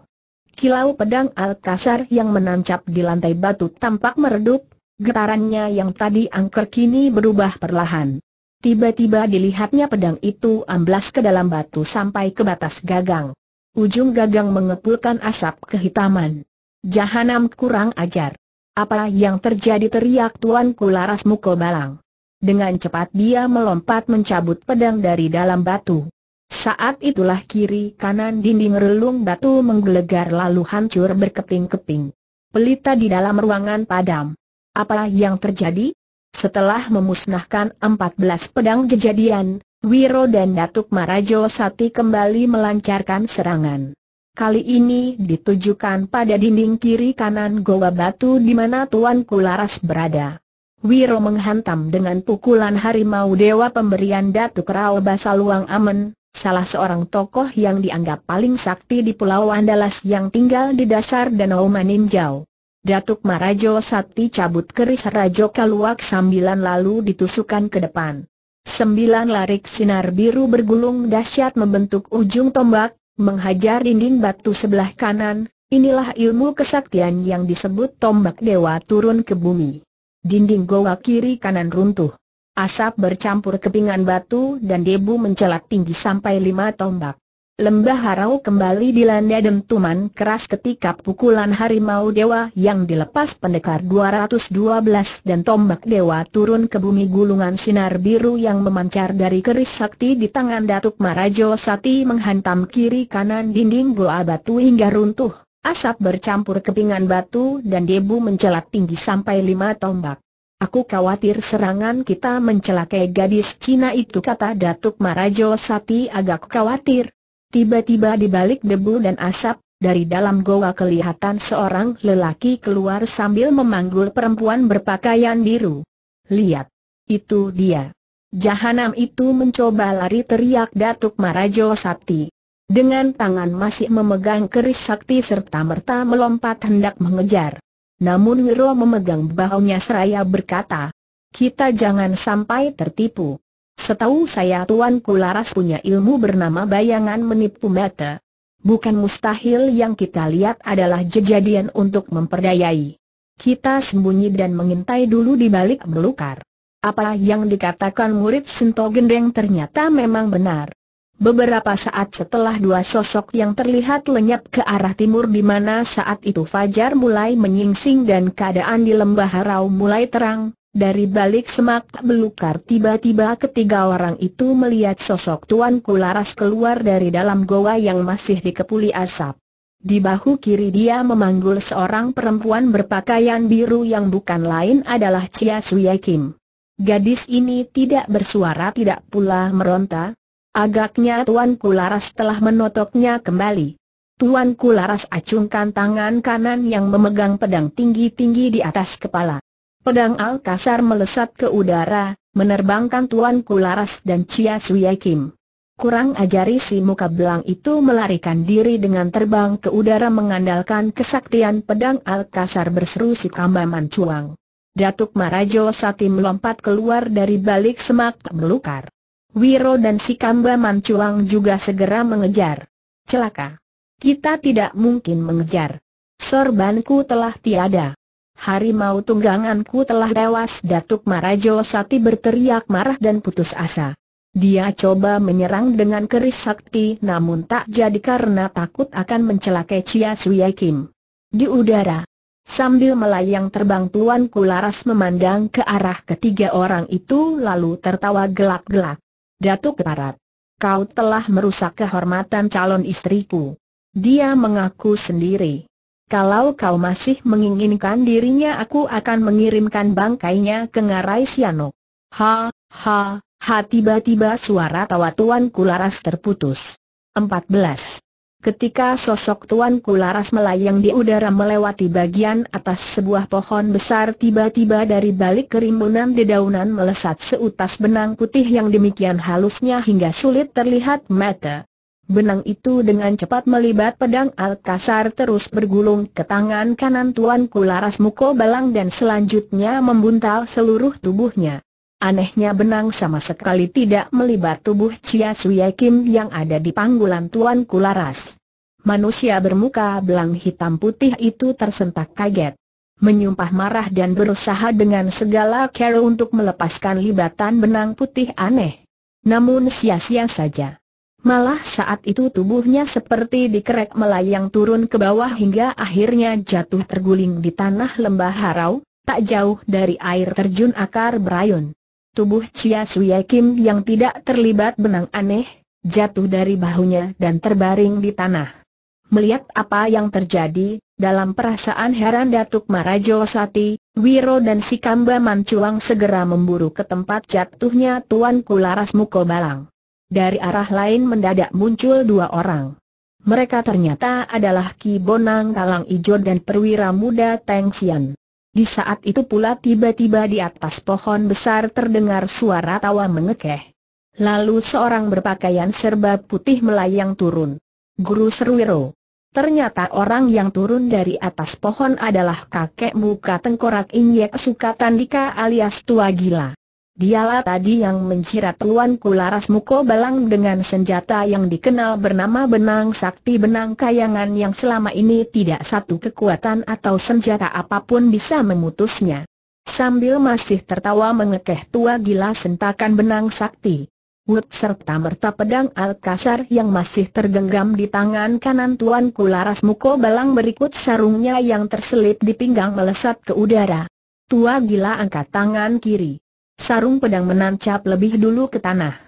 Kilau pedang Alkasar yang menancap di lantai batu tampak meredup, getarannya yang tadi angker kini berubah perlahan. Tiba-tiba dilihatnya pedang itu amblas ke dalam batu sampai ke batas gagang. Ujung gagang mengepulkan asap kehitaman. Jahanam kurang ajar. Apa yang terjadi teriak Tuan Kularas Mukobalang. Dengan cepat dia melompat mencabut pedang dari dalam batu. Saat itulah kiri kanan dinding relung batu menggelegar lalu hancur berkeping-keping. Pelita di dalam ruangan padam. Apa yang terjadi? Setelah memusnahkan 14 pedang jejadian, Wiro dan Datuk Marajo Sati kembali melancarkan serangan. Kali ini ditujukan pada dinding kiri kanan goa batu di mana Tuan Kularas berada. Wiro menghantam dengan pukulan harimau dewa pemberian Datuk Rao Basaluang Amen, salah seorang tokoh yang dianggap paling sakti di Pulau Andalas yang tinggal di dasar Danau Maninjau. Datuk Marajo Sakti cabut keris Rajo Kaluak sambilan lalu ditusukan ke depan. Sembilan larik sinar biru bergulung dahsyat membentuk ujung tombak, menghajar dinding batu sebelah kanan, inilah ilmu kesaktian yang disebut tombak dewa turun ke bumi. Dinding goa kiri kanan runtuh. Asap bercampur kepingan batu dan debu mencelat tinggi sampai lima tombak. Lembah Harau kembali dilanda dentuman keras ketika pukulan harimau dewa yang dilepas pendekar 212 dan tombak dewa turun ke bumi gulungan sinar biru yang memancar dari keris sakti di tangan Datuk Marajo Sati menghantam kiri kanan dinding goa batu hingga runtuh. Asap bercampur kepingan batu dan debu mencelat tinggi sampai lima tombak. Aku khawatir serangan kita mencelakai gadis Cina itu kata Datuk Marajo Sati agak khawatir. Tiba-tiba di balik debu dan asap, dari dalam goa kelihatan seorang lelaki keluar sambil memanggul perempuan berpakaian biru. Lihat. Itu dia. Jahanam itu mencoba lari teriak Datuk Marajo Sati. Dengan tangan masih memegang keris sakti serta merta melompat hendak mengejar. Namun Wiro memegang bahunya seraya berkata, kita jangan sampai tertipu. Setahu saya Tuan Kularas punya ilmu bernama bayangan menipu mata. Bukan mustahil yang kita lihat adalah jejadian untuk memperdayai. Kita sembunyi dan mengintai dulu di balik belukar. Apa yang dikatakan murid Sentogendeng ternyata memang benar. Beberapa saat setelah dua sosok yang terlihat lenyap ke arah timur di mana saat itu Fajar mulai menyingsing dan keadaan di lembah harau mulai terang, dari balik semak belukar tiba-tiba ketiga orang itu melihat sosok Tuan Kularas keluar dari dalam goa yang masih dikepuli asap. Di bahu kiri dia memanggul seorang perempuan berpakaian biru yang bukan lain adalah Chia Suye Kim. Gadis ini tidak bersuara tidak pula meronta, Agaknya Tuan Kularas telah menotoknya kembali. Tuan Kularas acungkan tangan kanan yang memegang pedang tinggi-tinggi di atas kepala. Pedang Al Kasar melesat ke udara, menerbangkan Tuan Kularas dan Chia Suya Kim. Kurang ajari si muka belang itu melarikan diri dengan terbang ke udara mengandalkan kesaktian pedang Al Kasar berseru si kamba Cuang. Datuk Marajo Sati melompat keluar dari balik semak belukar. Wiro dan si Kamba Mancuang juga segera mengejar. Celaka. Kita tidak mungkin mengejar. Sorbanku telah tiada. Harimau tungganganku telah tewas Datuk Marajo Sati berteriak marah dan putus asa. Dia coba menyerang dengan keris sakti namun tak jadi karena takut akan mencelakai Chia Suya Kim. Di udara, Sambil melayang terbang Tuan Kularas memandang ke arah ketiga orang itu lalu tertawa gelak-gelak. Datuk Keparat, kau telah merusak kehormatan calon istriku. Dia mengaku sendiri. Kalau kau masih menginginkan dirinya aku akan mengirimkan bangkainya ke ngarai Sianok. Ha, ha, ha tiba-tiba suara tawa tuanku laras terputus. 14. Ketika sosok tuan Kularas melayang di udara melewati bagian atas sebuah pohon besar tiba-tiba dari balik kerimbunan dedaunan melesat seutas benang putih yang demikian halusnya hingga sulit terlihat mata. Benang itu dengan cepat melibat pedang Alkasar terus bergulung ke tangan kanan tuan Kularas Muko Balang dan selanjutnya membuntal seluruh tubuhnya. Anehnya benang sama sekali tidak melibat tubuh Chia Suya Kim yang ada di panggulan Tuan Kularas. Manusia bermuka belang hitam putih itu tersentak kaget. Menyumpah marah dan berusaha dengan segala cara untuk melepaskan libatan benang putih aneh. Namun sia-sia saja. Malah saat itu tubuhnya seperti dikerek melayang turun ke bawah hingga akhirnya jatuh terguling di tanah lembah harau, tak jauh dari air terjun akar berayun. Tubuh Chia Suyakim Kim yang tidak terlibat benang aneh, jatuh dari bahunya dan terbaring di tanah. Melihat apa yang terjadi, dalam perasaan heran Datuk Marajo Sati, Wiro dan si Kamba Mancuang segera memburu ke tempat jatuhnya Tuan Kularas Mukobalang. Dari arah lain mendadak muncul dua orang. Mereka ternyata adalah Ki Bonang Kalang Ijo dan perwira muda Teng Sian. Di saat itu pula tiba-tiba di atas pohon besar terdengar suara tawa mengekeh. Lalu seorang berpakaian serba putih melayang turun. Guru Serwiro. Ternyata orang yang turun dari atas pohon adalah kakek muka tengkorak Inyek Sukatandika alias tua gila. Dialah tadi yang menjerat Tuan Kularas Muko Balang dengan senjata yang dikenal bernama Benang Sakti Benang Kayangan yang selama ini tidak satu kekuatan atau senjata apapun bisa memutusnya. Sambil masih tertawa mengekeh tua gila sentakan Benang Sakti. Wut serta merta pedang Alkasar yang masih tergenggam di tangan kanan Tuan Kularas Muko Balang berikut sarungnya yang terselip di pinggang melesat ke udara. Tua gila angkat tangan kiri. Sarung pedang menancap lebih dulu ke tanah.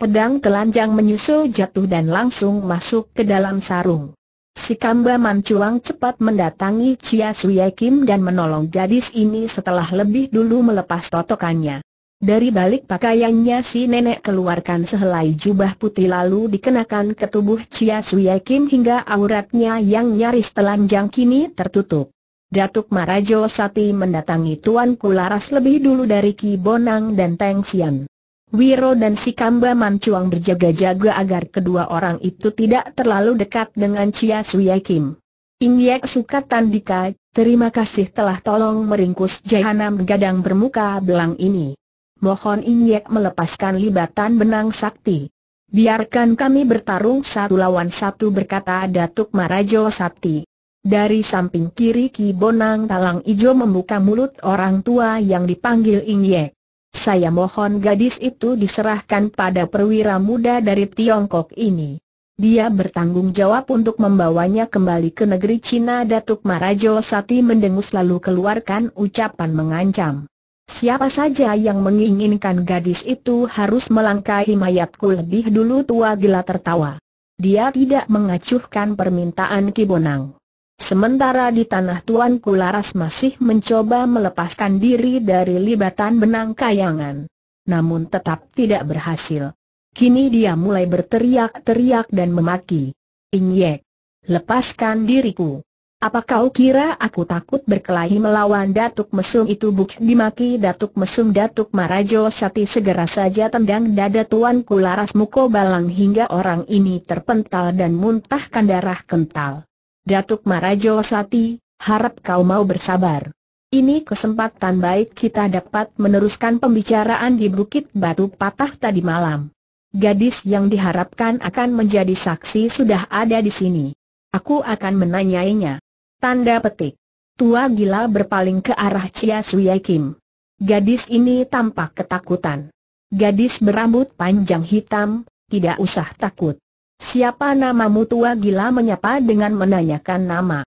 Pedang telanjang menyusul jatuh dan langsung masuk ke dalam sarung. Si Kamba Mancuang cepat mendatangi Chia Suya Kim dan menolong gadis ini setelah lebih dulu melepas totokannya. Dari balik pakaiannya si nenek keluarkan sehelai jubah putih lalu dikenakan ke tubuh Chia Suya Kim hingga auratnya yang nyaris telanjang kini tertutup. Datuk Marajo Sati mendatangi Tuan Kularas lebih dulu dari Ki Bonang dan Teng Sian. Wiro dan si Kamba Mancuang berjaga-jaga agar kedua orang itu tidak terlalu dekat dengan Chia Suya Kim. Ingyek Sukatandika, terima kasih telah tolong meringkus jahanam gadang bermuka belang ini. Mohon Ingyek melepaskan libatan benang sakti. Biarkan kami bertarung satu lawan satu berkata Datuk Marajo Sati. Dari samping kiri Ki Bonang Talang Ijo membuka mulut orang tua yang dipanggil Inye. Saya mohon gadis itu diserahkan pada perwira muda dari Tiongkok ini. Dia bertanggung jawab untuk membawanya kembali ke negeri Cina Datuk Marajo Sati mendengus lalu keluarkan ucapan mengancam. Siapa saja yang menginginkan gadis itu harus melangkahi mayatku lebih dulu tua gila tertawa. Dia tidak mengacuhkan permintaan Kibonang. Sementara di tanah tuanku Laras masih mencoba melepaskan diri dari libatan benang kayangan. Namun tetap tidak berhasil. Kini dia mulai berteriak-teriak dan memaki. Inyek! Lepaskan diriku! Apa kau kira aku takut berkelahi melawan Datuk Mesum itu buk dimaki Datuk Mesum Datuk Marajo Sati segera saja tendang dada Tuan Kularas Muko Balang hingga orang ini terpental dan muntahkan darah kental. Datuk Marajo Sati, harap kau mau bersabar. Ini kesempatan baik kita dapat meneruskan pembicaraan di Bukit Batu Patah tadi malam. Gadis yang diharapkan akan menjadi saksi sudah ada di sini. Aku akan menanyainya. Tanda petik. Tua gila berpaling ke arah Chia Suya Kim. Gadis ini tampak ketakutan. Gadis berambut panjang hitam, tidak usah takut. Siapa namamu tua gila menyapa dengan menanyakan nama.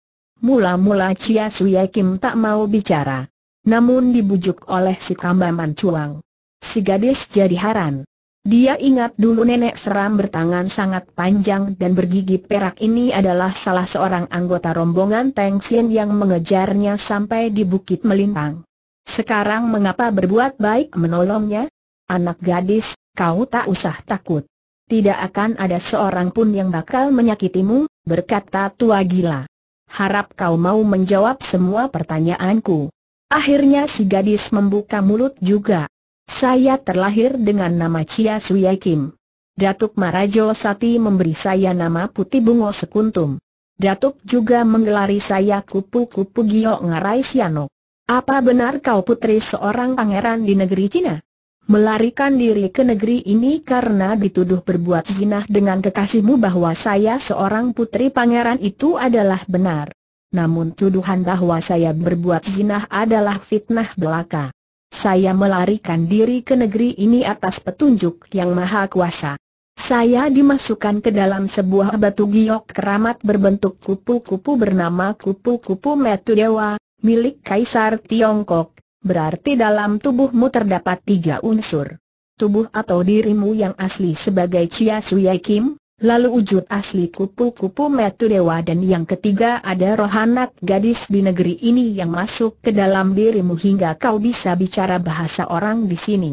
Mula-mula Chia Suye Kim tak mau bicara. Namun dibujuk oleh si Kambaman Cuang. Si gadis jadi haran. Dia ingat dulu nenek seram bertangan sangat panjang dan bergigi perak ini adalah salah seorang anggota rombongan Teng Xin yang mengejarnya sampai di Bukit Melintang. Sekarang mengapa berbuat baik menolongnya? Anak gadis, kau tak usah takut. Tidak akan ada seorang pun yang bakal menyakitimu, berkata tua gila. Harap kau mau menjawab semua pertanyaanku. Akhirnya si gadis membuka mulut juga. Saya terlahir dengan nama Chia Suya Kim. Datuk Marajo Sati memberi saya nama Putih Bungo Sekuntum. Datuk juga menggelari saya kupu-kupu Giyok Ngarai Siano. Apa benar kau putri seorang pangeran di negeri Cina? melarikan diri ke negeri ini karena dituduh berbuat zina dengan kekasihmu bahwa saya seorang putri pangeran itu adalah benar. Namun tuduhan bahwa saya berbuat zina adalah fitnah belaka. Saya melarikan diri ke negeri ini atas petunjuk yang maha kuasa. Saya dimasukkan ke dalam sebuah batu giok keramat berbentuk kupu-kupu bernama kupu-kupu Metu Dewa, milik Kaisar Tiongkok berarti dalam tubuhmu terdapat tiga unsur. Tubuh atau dirimu yang asli sebagai Chia Suyai Kim, lalu wujud asli kupu-kupu metu dewa dan yang ketiga ada rohanak gadis di negeri ini yang masuk ke dalam dirimu hingga kau bisa bicara bahasa orang di sini.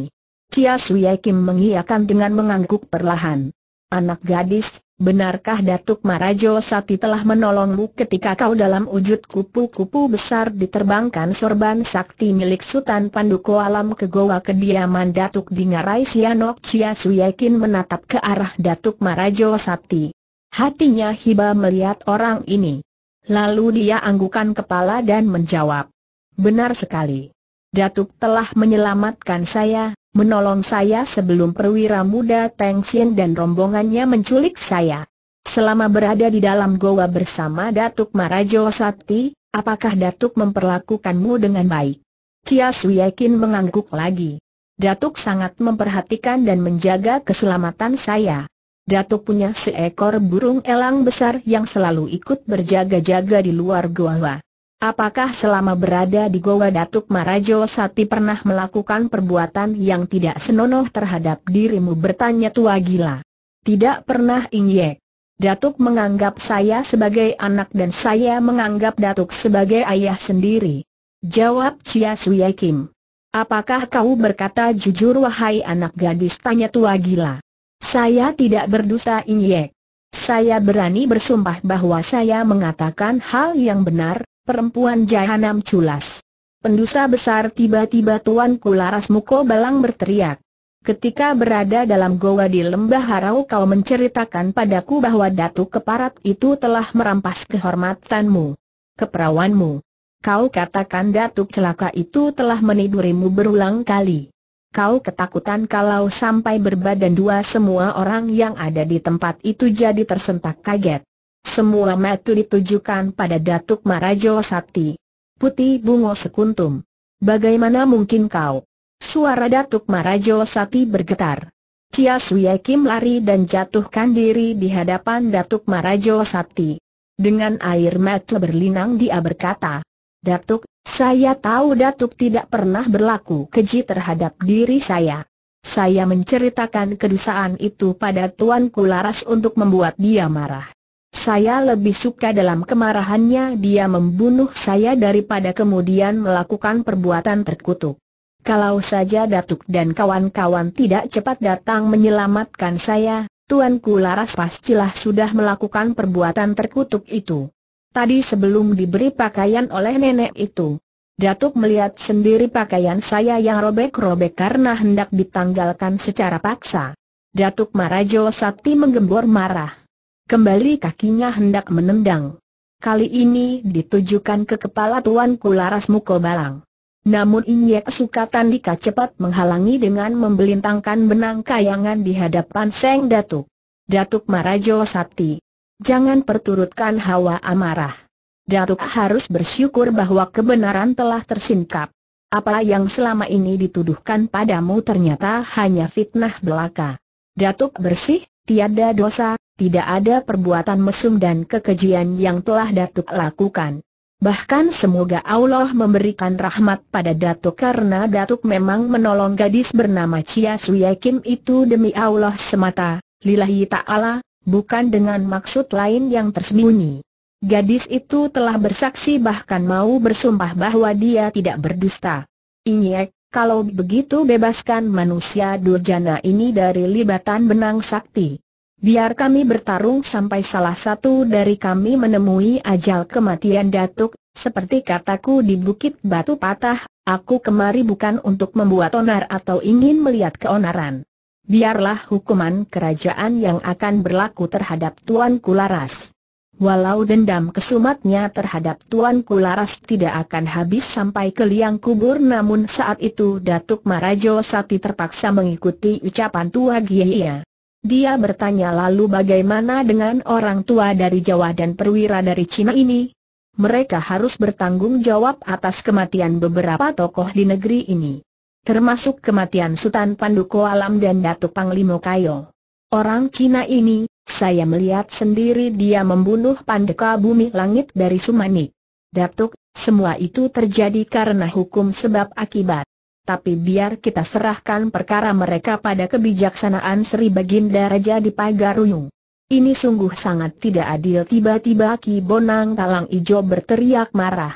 Chia Suyai Kim mengiyakan dengan mengangguk perlahan. Anak gadis Benarkah Datuk Marajo Sati telah menolongmu ketika kau dalam wujud kupu-kupu besar diterbangkan sorban sakti milik Sultan Panduko Alam ke goa kediaman Datuk Dingarai Sianok Chia Suyakin menatap ke arah Datuk Marajo Sati. Hatinya hiba melihat orang ini. Lalu dia anggukan kepala dan menjawab. Benar sekali. Datuk telah menyelamatkan saya, menolong saya sebelum perwira muda Teng Xin dan rombongannya menculik saya. Selama berada di dalam goa bersama Datuk Marajo Sakti, apakah Datuk memperlakukanmu dengan baik? Cia Suyakin mengangguk lagi. Datuk sangat memperhatikan dan menjaga keselamatan saya. Datuk punya seekor burung elang besar yang selalu ikut berjaga-jaga di luar goa. Apakah selama berada di Goa Datuk Marajo Sati pernah melakukan perbuatan yang tidak senonoh terhadap dirimu bertanya tua gila? Tidak pernah Ingyek. Datuk menganggap saya sebagai anak dan saya menganggap Datuk sebagai ayah sendiri. Jawab Chia Suye Kim. Apakah kau berkata jujur wahai anak gadis tanya tua gila? Saya tidak berdusta Ingyek. Saya berani bersumpah bahwa saya mengatakan hal yang benar, perempuan jahanam culas. Pendusa besar tiba-tiba Tuan Laras Muko Balang berteriak. Ketika berada dalam goa di Lembah Harau kau menceritakan padaku bahwa Datuk Keparat itu telah merampas kehormatanmu, keperawanmu. Kau katakan Datuk celaka itu telah menidurimu berulang kali. Kau ketakutan kalau sampai berbadan dua semua orang yang ada di tempat itu jadi tersentak kaget. Semua mata ditujukan pada Datuk Marajo Sakti. Putih bungo sekuntum. Bagaimana mungkin kau? Suara Datuk Marajo Sakti bergetar. Cia Suye Kim lari dan jatuhkan diri di hadapan Datuk Marajo Sakti. Dengan air mata berlinang dia berkata, Datuk, saya tahu Datuk tidak pernah berlaku keji terhadap diri saya. Saya menceritakan kedusaan itu pada Tuanku Laras untuk membuat dia marah. Saya lebih suka dalam kemarahannya dia membunuh saya daripada kemudian melakukan perbuatan terkutuk. Kalau saja Datuk dan kawan-kawan tidak cepat datang menyelamatkan saya, Tuanku Laras pastilah sudah melakukan perbuatan terkutuk itu. Tadi sebelum diberi pakaian oleh nenek itu, Datuk melihat sendiri pakaian saya yang robek-robek karena hendak ditanggalkan secara paksa. Datuk Marajo Sakti menggembor marah kembali kakinya hendak menendang. Kali ini ditujukan ke kepala Tuan Kularas Muko Balang. Namun Inyek Sukatandika cepat menghalangi dengan membelintangkan benang kayangan di hadapan Seng Datuk. Datuk Marajo Sati, Jangan perturutkan hawa amarah. Datuk harus bersyukur bahwa kebenaran telah tersingkap. Apa yang selama ini dituduhkan padamu ternyata hanya fitnah belaka. Datuk bersih, tiada dosa, tidak ada perbuatan mesum dan kekejian yang telah Datuk lakukan. Bahkan semoga Allah memberikan rahmat pada Datuk karena Datuk memang menolong gadis bernama Chia Suya itu demi Allah semata, lillahi ta'ala, bukan dengan maksud lain yang tersembunyi. Gadis itu telah bersaksi bahkan mau bersumpah bahwa dia tidak berdusta. Inyek, kalau begitu bebaskan manusia durjana ini dari libatan benang sakti biar kami bertarung sampai salah satu dari kami menemui ajal kematian Datuk, seperti kataku di Bukit Batu Patah, aku kemari bukan untuk membuat onar atau ingin melihat keonaran. Biarlah hukuman kerajaan yang akan berlaku terhadap Tuan Kularas. Walau dendam kesumatnya terhadap Tuan Kularas tidak akan habis sampai ke liang kubur namun saat itu Datuk Marajo Sati terpaksa mengikuti ucapan Tua Giya. Dia bertanya lalu bagaimana dengan orang tua dari Jawa dan perwira dari Cina ini? Mereka harus bertanggung jawab atas kematian beberapa tokoh di negeri ini. Termasuk kematian Sultan Panduko Alam dan Datuk Panglimo Kayo. Orang Cina ini, saya melihat sendiri dia membunuh Pandeka Bumi Langit dari Sumani. Datuk, semua itu terjadi karena hukum sebab akibat tapi biar kita serahkan perkara mereka pada kebijaksanaan Sri Baginda Raja di Pagaruyung. Ini sungguh sangat tidak adil tiba-tiba Ki Bonang Talang Ijo berteriak marah.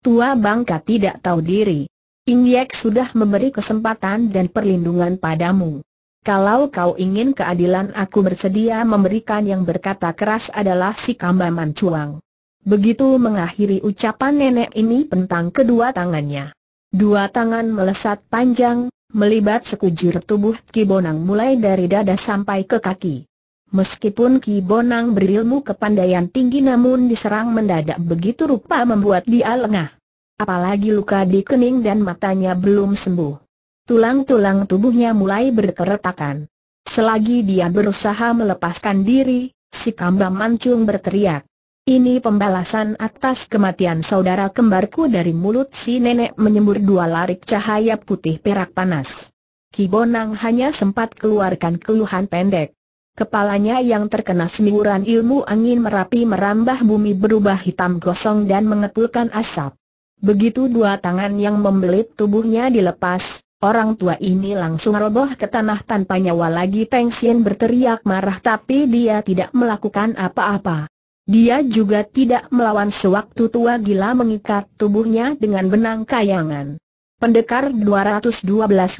Tua bangka tidak tahu diri. Injek sudah memberi kesempatan dan perlindungan padamu. Kalau kau ingin keadilan aku bersedia memberikan yang berkata keras adalah si Kamba Cuang. Begitu mengakhiri ucapan nenek ini pentang kedua tangannya. Dua tangan melesat panjang, melibat sekujur tubuh Kibonang mulai dari dada sampai ke kaki. Meskipun Kibonang berilmu kepandaian tinggi namun diserang mendadak begitu rupa membuat dia lengah. Apalagi luka di kening dan matanya belum sembuh. Tulang-tulang tubuhnya mulai berkeretakan. Selagi dia berusaha melepaskan diri, si kambang Mancung berteriak. Ini pembalasan atas kematian saudara kembarku dari mulut si nenek menyembur dua larik cahaya putih perak panas. Kibonang hanya sempat keluarkan keluhan pendek. Kepalanya yang terkena semburan ilmu angin merapi merambah bumi berubah hitam gosong dan mengepulkan asap. Begitu dua tangan yang membelit tubuhnya dilepas, orang tua ini langsung roboh ke tanah tanpa nyawa lagi Teng Sien berteriak marah tapi dia tidak melakukan apa-apa. Dia juga tidak melawan sewaktu tua gila mengikat tubuhnya dengan benang kayangan. Pendekar 212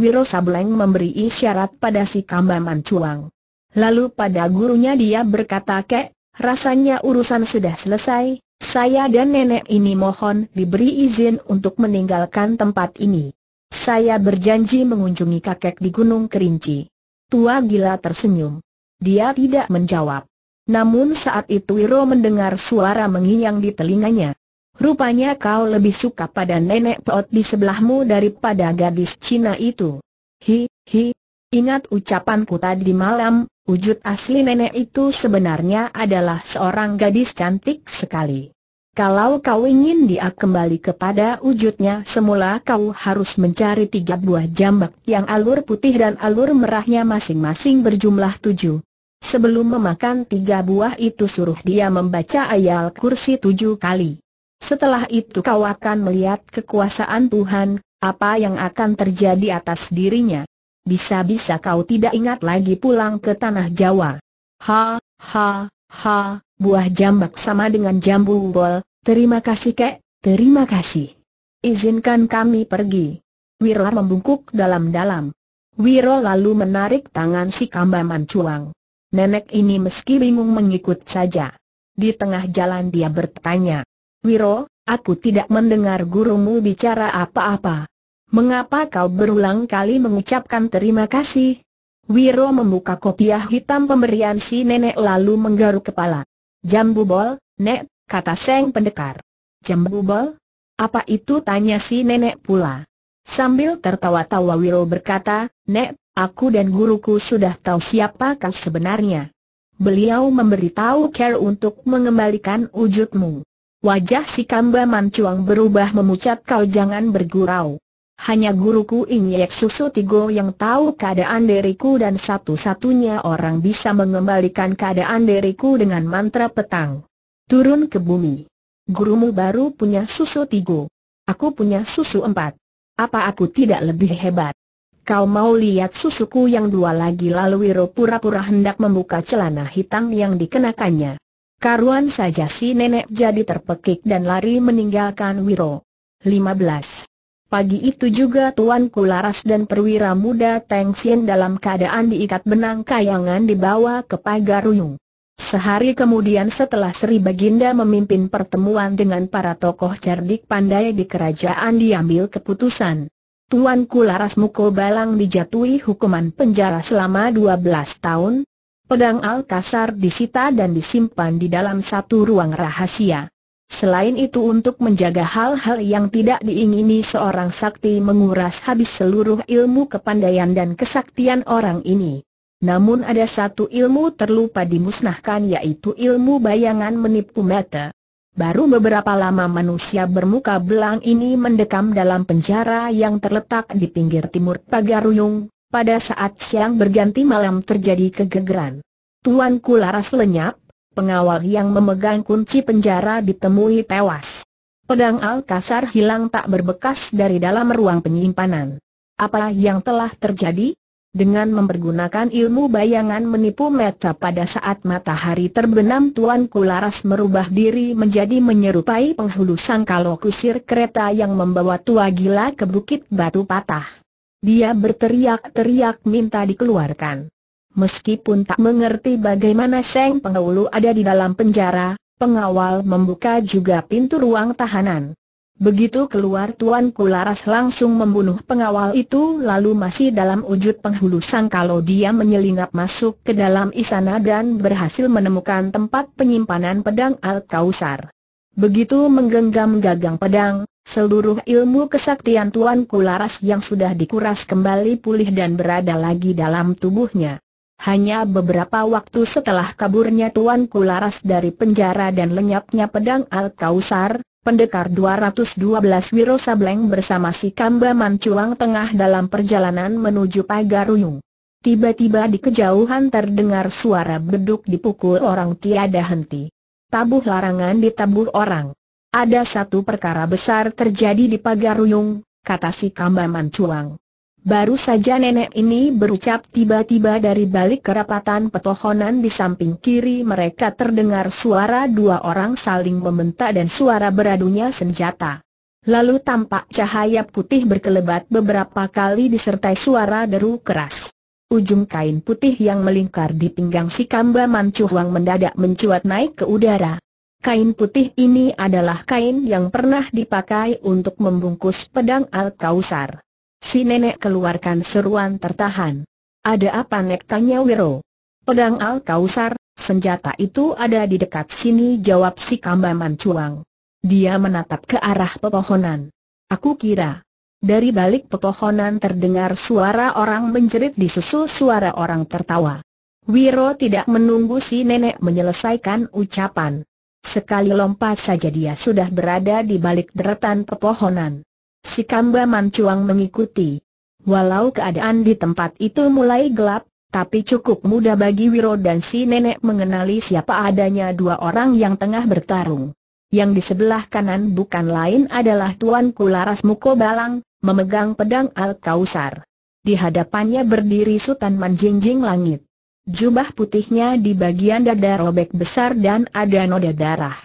Wiro Sableng memberi isyarat pada si Kambaman Cuang. Lalu pada gurunya dia berkata kek, rasanya urusan sudah selesai, saya dan nenek ini mohon diberi izin untuk meninggalkan tempat ini. Saya berjanji mengunjungi kakek di Gunung Kerinci. Tua gila tersenyum. Dia tidak menjawab. Namun saat itu Wiro mendengar suara menginyang di telinganya. Rupanya kau lebih suka pada nenek peot di sebelahmu daripada gadis Cina itu. Hi, hi, ingat ucapanku tadi malam, wujud asli nenek itu sebenarnya adalah seorang gadis cantik sekali. Kalau kau ingin dia kembali kepada wujudnya semula kau harus mencari tiga buah jambak yang alur putih dan alur merahnya masing-masing berjumlah tujuh. Sebelum memakan tiga buah itu suruh dia membaca ayat kursi tujuh kali. Setelah itu kau akan melihat kekuasaan Tuhan, apa yang akan terjadi atas dirinya. Bisa-bisa kau tidak ingat lagi pulang ke tanah Jawa. Ha, ha, ha, buah jambak sama dengan jambu bol, terima kasih kek, terima kasih. Izinkan kami pergi. Wiro membungkuk dalam-dalam. Wiro lalu menarik tangan si Kamba Mancuang. Nenek ini meski bingung mengikut saja. Di tengah jalan dia bertanya, Wiro, aku tidak mendengar gurumu bicara apa-apa. Mengapa kau berulang kali mengucapkan terima kasih? Wiro membuka kopiah hitam pemberian si nenek lalu menggaruk kepala. Jambu bol, nek, kata seng pendekar. Jambu bol? Apa itu tanya si nenek pula. Sambil tertawa-tawa Wiro berkata, Nek, Aku dan guruku sudah tahu siapa kau sebenarnya. Beliau memberitahu care untuk mengembalikan wujudmu. Wajah si Kamba Mancuang berubah memucat kau jangan bergurau. Hanya guruku Inyek Susu Tigo yang tahu keadaan diriku dan satu-satunya orang bisa mengembalikan keadaan diriku dengan mantra petang. Turun ke bumi. Gurumu baru punya susu tigo. Aku punya susu empat. Apa aku tidak lebih hebat? Kau mau lihat susuku yang dua lagi lalu Wiro pura-pura hendak membuka celana hitam yang dikenakannya. Karuan saja si nenek jadi terpekik dan lari meninggalkan Wiro. 15. Pagi itu juga Tuan Kularas dan perwira muda Teng Sien dalam keadaan diikat benang kayangan dibawa ke pagar ruyung. Sehari kemudian setelah Sri Baginda memimpin pertemuan dengan para tokoh cerdik pandai di kerajaan diambil keputusan Tuanku Laras Muko Balang dijatuhi hukuman penjara selama 12 tahun, pedang Al Kasar disita dan disimpan di dalam satu ruang rahasia. Selain itu untuk menjaga hal-hal yang tidak diingini seorang sakti menguras habis seluruh ilmu kepandaian dan kesaktian orang ini. Namun ada satu ilmu terlupa dimusnahkan yaitu ilmu bayangan menipu mata. Baru beberapa lama manusia bermuka belang ini mendekam dalam penjara yang terletak di pinggir timur Pagaruyung, pada saat siang berganti malam terjadi kegegeran. Tuan Kularas lenyap, pengawal yang memegang kunci penjara ditemui tewas. Pedang al kasar hilang tak berbekas dari dalam ruang penyimpanan. Apa yang telah terjadi? Dengan mempergunakan ilmu bayangan menipu mata pada saat matahari terbenam Tuan Kularas merubah diri menjadi menyerupai penghulu sang kalokusir kereta yang membawa tua gila ke bukit batu patah. Dia berteriak-teriak minta dikeluarkan. Meskipun tak mengerti bagaimana Seng penghulu ada di dalam penjara, pengawal membuka juga pintu ruang tahanan. Begitu keluar tuan Kularas langsung membunuh pengawal itu lalu masih dalam wujud penghulu sang kalau dia menyelinap masuk ke dalam isana dan berhasil menemukan tempat penyimpanan pedang Al-Kausar. Begitu menggenggam gagang pedang, seluruh ilmu kesaktian tuan Kularas yang sudah dikuras kembali pulih dan berada lagi dalam tubuhnya. Hanya beberapa waktu setelah kaburnya Tuan Kularas dari penjara dan lenyapnya pedang Al-Kausar, Pendekar 212 Wiro Sableng bersama si Kamba Mancuang tengah dalam perjalanan menuju Pagaruyung. Tiba-tiba di kejauhan terdengar suara beduk dipukul orang tiada henti. Tabuh larangan ditabuh orang. Ada satu perkara besar terjadi di Pagaruyung, kata si Kamba Mancuang. Baru saja nenek ini berucap tiba-tiba dari balik kerapatan petohonan di samping kiri mereka terdengar suara dua orang saling membentak dan suara beradunya senjata. Lalu tampak cahaya putih berkelebat beberapa kali disertai suara deru keras. Ujung kain putih yang melingkar di pinggang si Kamba Mancuhuang mendadak mencuat naik ke udara. Kain putih ini adalah kain yang pernah dipakai untuk membungkus pedang Al-Kausar. Si nenek keluarkan seruan tertahan. Ada apa nek tanya Wiro? Pedang Al Kausar, senjata itu ada di dekat sini jawab si Kambaman Cuang. Dia menatap ke arah pepohonan. Aku kira. Dari balik pepohonan terdengar suara orang menjerit disusul suara orang tertawa. Wiro tidak menunggu si nenek menyelesaikan ucapan. Sekali lompat saja dia sudah berada di balik deretan pepohonan. Si Kamba Mancuang mengikuti. Walau keadaan di tempat itu mulai gelap, tapi cukup mudah bagi Wiro dan si nenek mengenali siapa adanya dua orang yang tengah bertarung. Yang di sebelah kanan bukan lain adalah Tuan Kularas Muko Balang, memegang pedang Al-Kausar. Di hadapannya berdiri Sultan Manjingjing Langit. Jubah putihnya di bagian dada robek besar dan ada noda darah.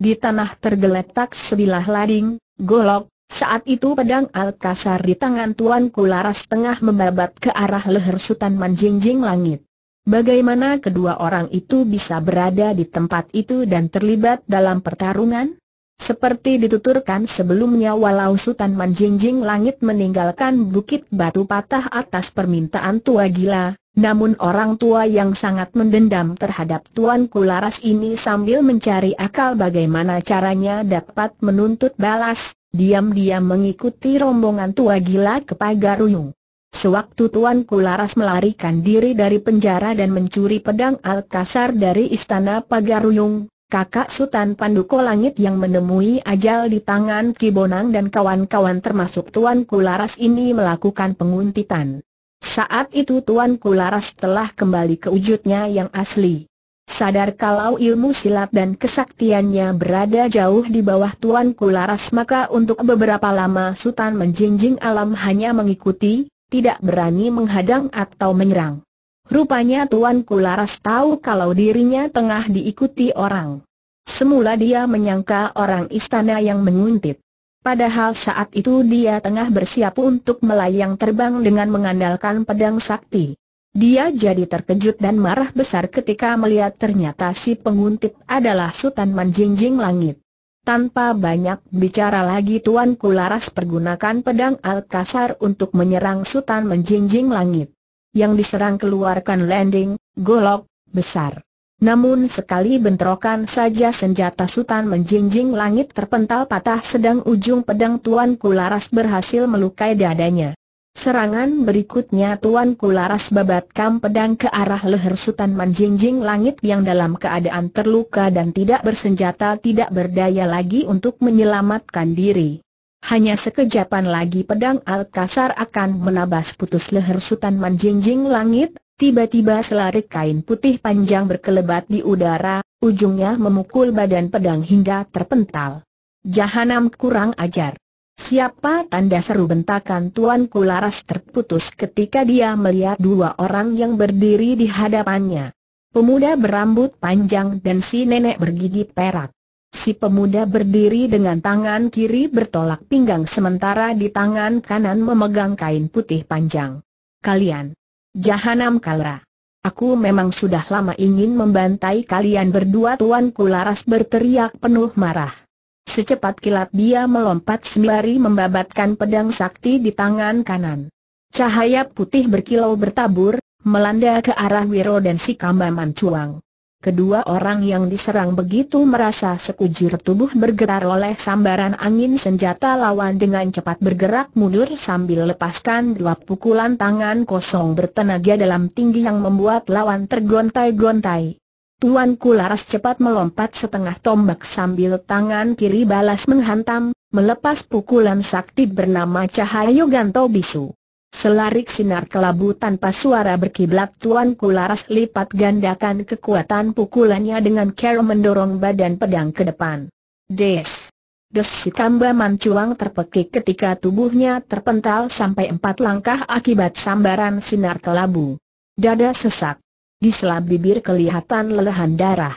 Di tanah tergeletak sebilah lading, golok, saat itu pedang Alkasar di tangan Tuan Kularas tengah membabat ke arah leher Sultan Manjingjing Langit. Bagaimana kedua orang itu bisa berada di tempat itu dan terlibat dalam pertarungan? Seperti dituturkan sebelumnya walau Sultan Manjingjing Langit meninggalkan Bukit Batu Patah atas permintaan tua gila, namun orang tua yang sangat mendendam terhadap Tuan Kularas ini sambil mencari akal bagaimana caranya dapat menuntut balas, diam-diam mengikuti rombongan tua gila ke pagar Ruyung. Sewaktu Tuan Kularas melarikan diri dari penjara dan mencuri pedang Alkasar dari istana Pagaruyung, kakak Sultan Panduko Langit yang menemui ajal di tangan Kibonang dan kawan-kawan termasuk Tuan Kularas ini melakukan penguntitan. Saat itu Tuan Kularas telah kembali ke wujudnya yang asli. Sadar kalau ilmu silat dan kesaktiannya berada jauh di bawah Tuan Kularas maka untuk beberapa lama Sultan menjinjing alam hanya mengikuti, tidak berani menghadang atau menyerang. Rupanya Tuan Kularas tahu kalau dirinya tengah diikuti orang. Semula dia menyangka orang istana yang menguntit. Padahal saat itu dia tengah bersiap untuk melayang terbang dengan mengandalkan pedang sakti. Dia jadi terkejut dan marah besar ketika melihat ternyata si penguntit adalah Sultan Manjingjing Langit. Tanpa banyak bicara lagi Tuan Kularas pergunakan pedang Alkasar untuk menyerang Sultan Manjingjing Langit. Yang diserang keluarkan landing, golok, besar. Namun sekali bentrokan saja senjata Sultan menjinjing langit terpental patah sedang ujung pedang Tuan Kularas berhasil melukai dadanya. Serangan berikutnya Tuan Kularas babatkan pedang ke arah leher Sultan Manjingjing Langit yang dalam keadaan terluka dan tidak bersenjata tidak berdaya lagi untuk menyelamatkan diri. Hanya sekejapan lagi pedang Alkasar akan menabas putus leher Sultan Manjingjing Langit, tiba-tiba selarik kain putih panjang berkelebat di udara, ujungnya memukul badan pedang hingga terpental. Jahanam kurang ajar. Siapa tanda seru bentakan tuan Kularas terputus ketika dia melihat dua orang yang berdiri di hadapannya. Pemuda berambut panjang dan si nenek bergigi perak. Si pemuda berdiri dengan tangan kiri bertolak pinggang sementara di tangan kanan memegang kain putih panjang. Kalian. Jahanam Kalra. Aku memang sudah lama ingin membantai kalian berdua Tuan Kularas berteriak penuh marah. Secepat kilat dia melompat sembari membabatkan pedang sakti di tangan kanan. Cahaya putih berkilau bertabur, melanda ke arah Wiro dan si Kambaman Cuang. Kedua orang yang diserang begitu merasa sekujur tubuh bergerak oleh sambaran angin senjata lawan dengan cepat bergerak mundur sambil lepaskan dua pukulan tangan kosong bertenaga dalam tinggi yang membuat lawan tergontai-gontai. Tuanku laras cepat melompat setengah tombak sambil tangan kiri balas menghantam, melepas pukulan sakti bernama Cahayu Ganto Bisu. Selarik sinar kelabu tanpa suara berkiblat Tuan Kularas lipat gandakan kekuatan pukulannya dengan kera mendorong badan pedang ke depan. Des! Des si Kamba Mancuang terpekik ketika tubuhnya terpental sampai empat langkah akibat sambaran sinar kelabu. Dada sesak. Di selap bibir kelihatan lelehan darah.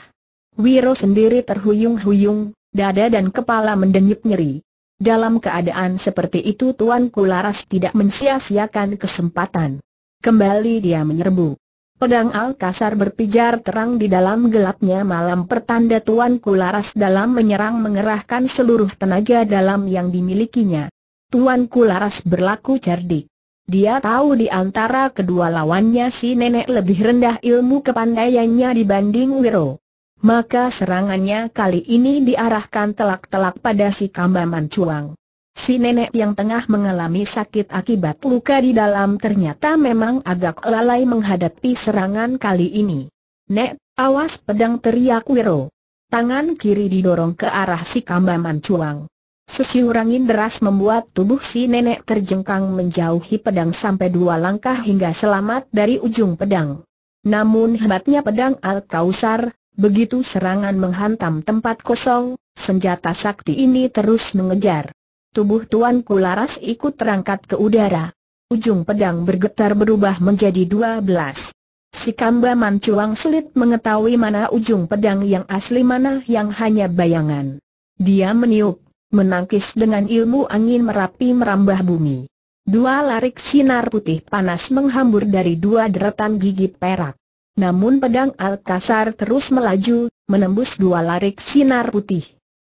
Wiro sendiri terhuyung-huyung, dada dan kepala mendenyut nyeri. Dalam keadaan seperti itu Tuan Kularas tidak mensia-siakan kesempatan. Kembali dia menyerbu. Pedang Alkasar berpijar terang di dalam gelapnya malam pertanda Tuan Kularas dalam menyerang mengerahkan seluruh tenaga dalam yang dimilikinya. Tuan Kularas berlaku cerdik. Dia tahu di antara kedua lawannya si nenek lebih rendah ilmu kepandaiannya dibanding Wiro. Maka serangannya kali ini diarahkan telak-telak pada si Kambaman Cuang. Si nenek yang tengah mengalami sakit akibat luka di dalam ternyata memang agak lalai menghadapi serangan kali ini. Nek, awas pedang teriak Wiro. Tangan kiri didorong ke arah si Kambaman Cuang. Sesiur deras membuat tubuh si nenek terjengkang menjauhi pedang sampai dua langkah hingga selamat dari ujung pedang. Namun hebatnya pedang Al-Kausar, begitu serangan menghantam tempat kosong, senjata sakti ini terus mengejar. Tubuh Tuan Kularas ikut terangkat ke udara. Ujung pedang bergetar berubah menjadi dua belas. Si Kamba Mancuang sulit mengetahui mana ujung pedang yang asli mana yang hanya bayangan. Dia meniup menangkis dengan ilmu angin merapi merambah bumi. Dua larik sinar putih panas menghambur dari dua deretan gigi perak. Namun pedang Alkasar terus melaju, menembus dua larik sinar putih.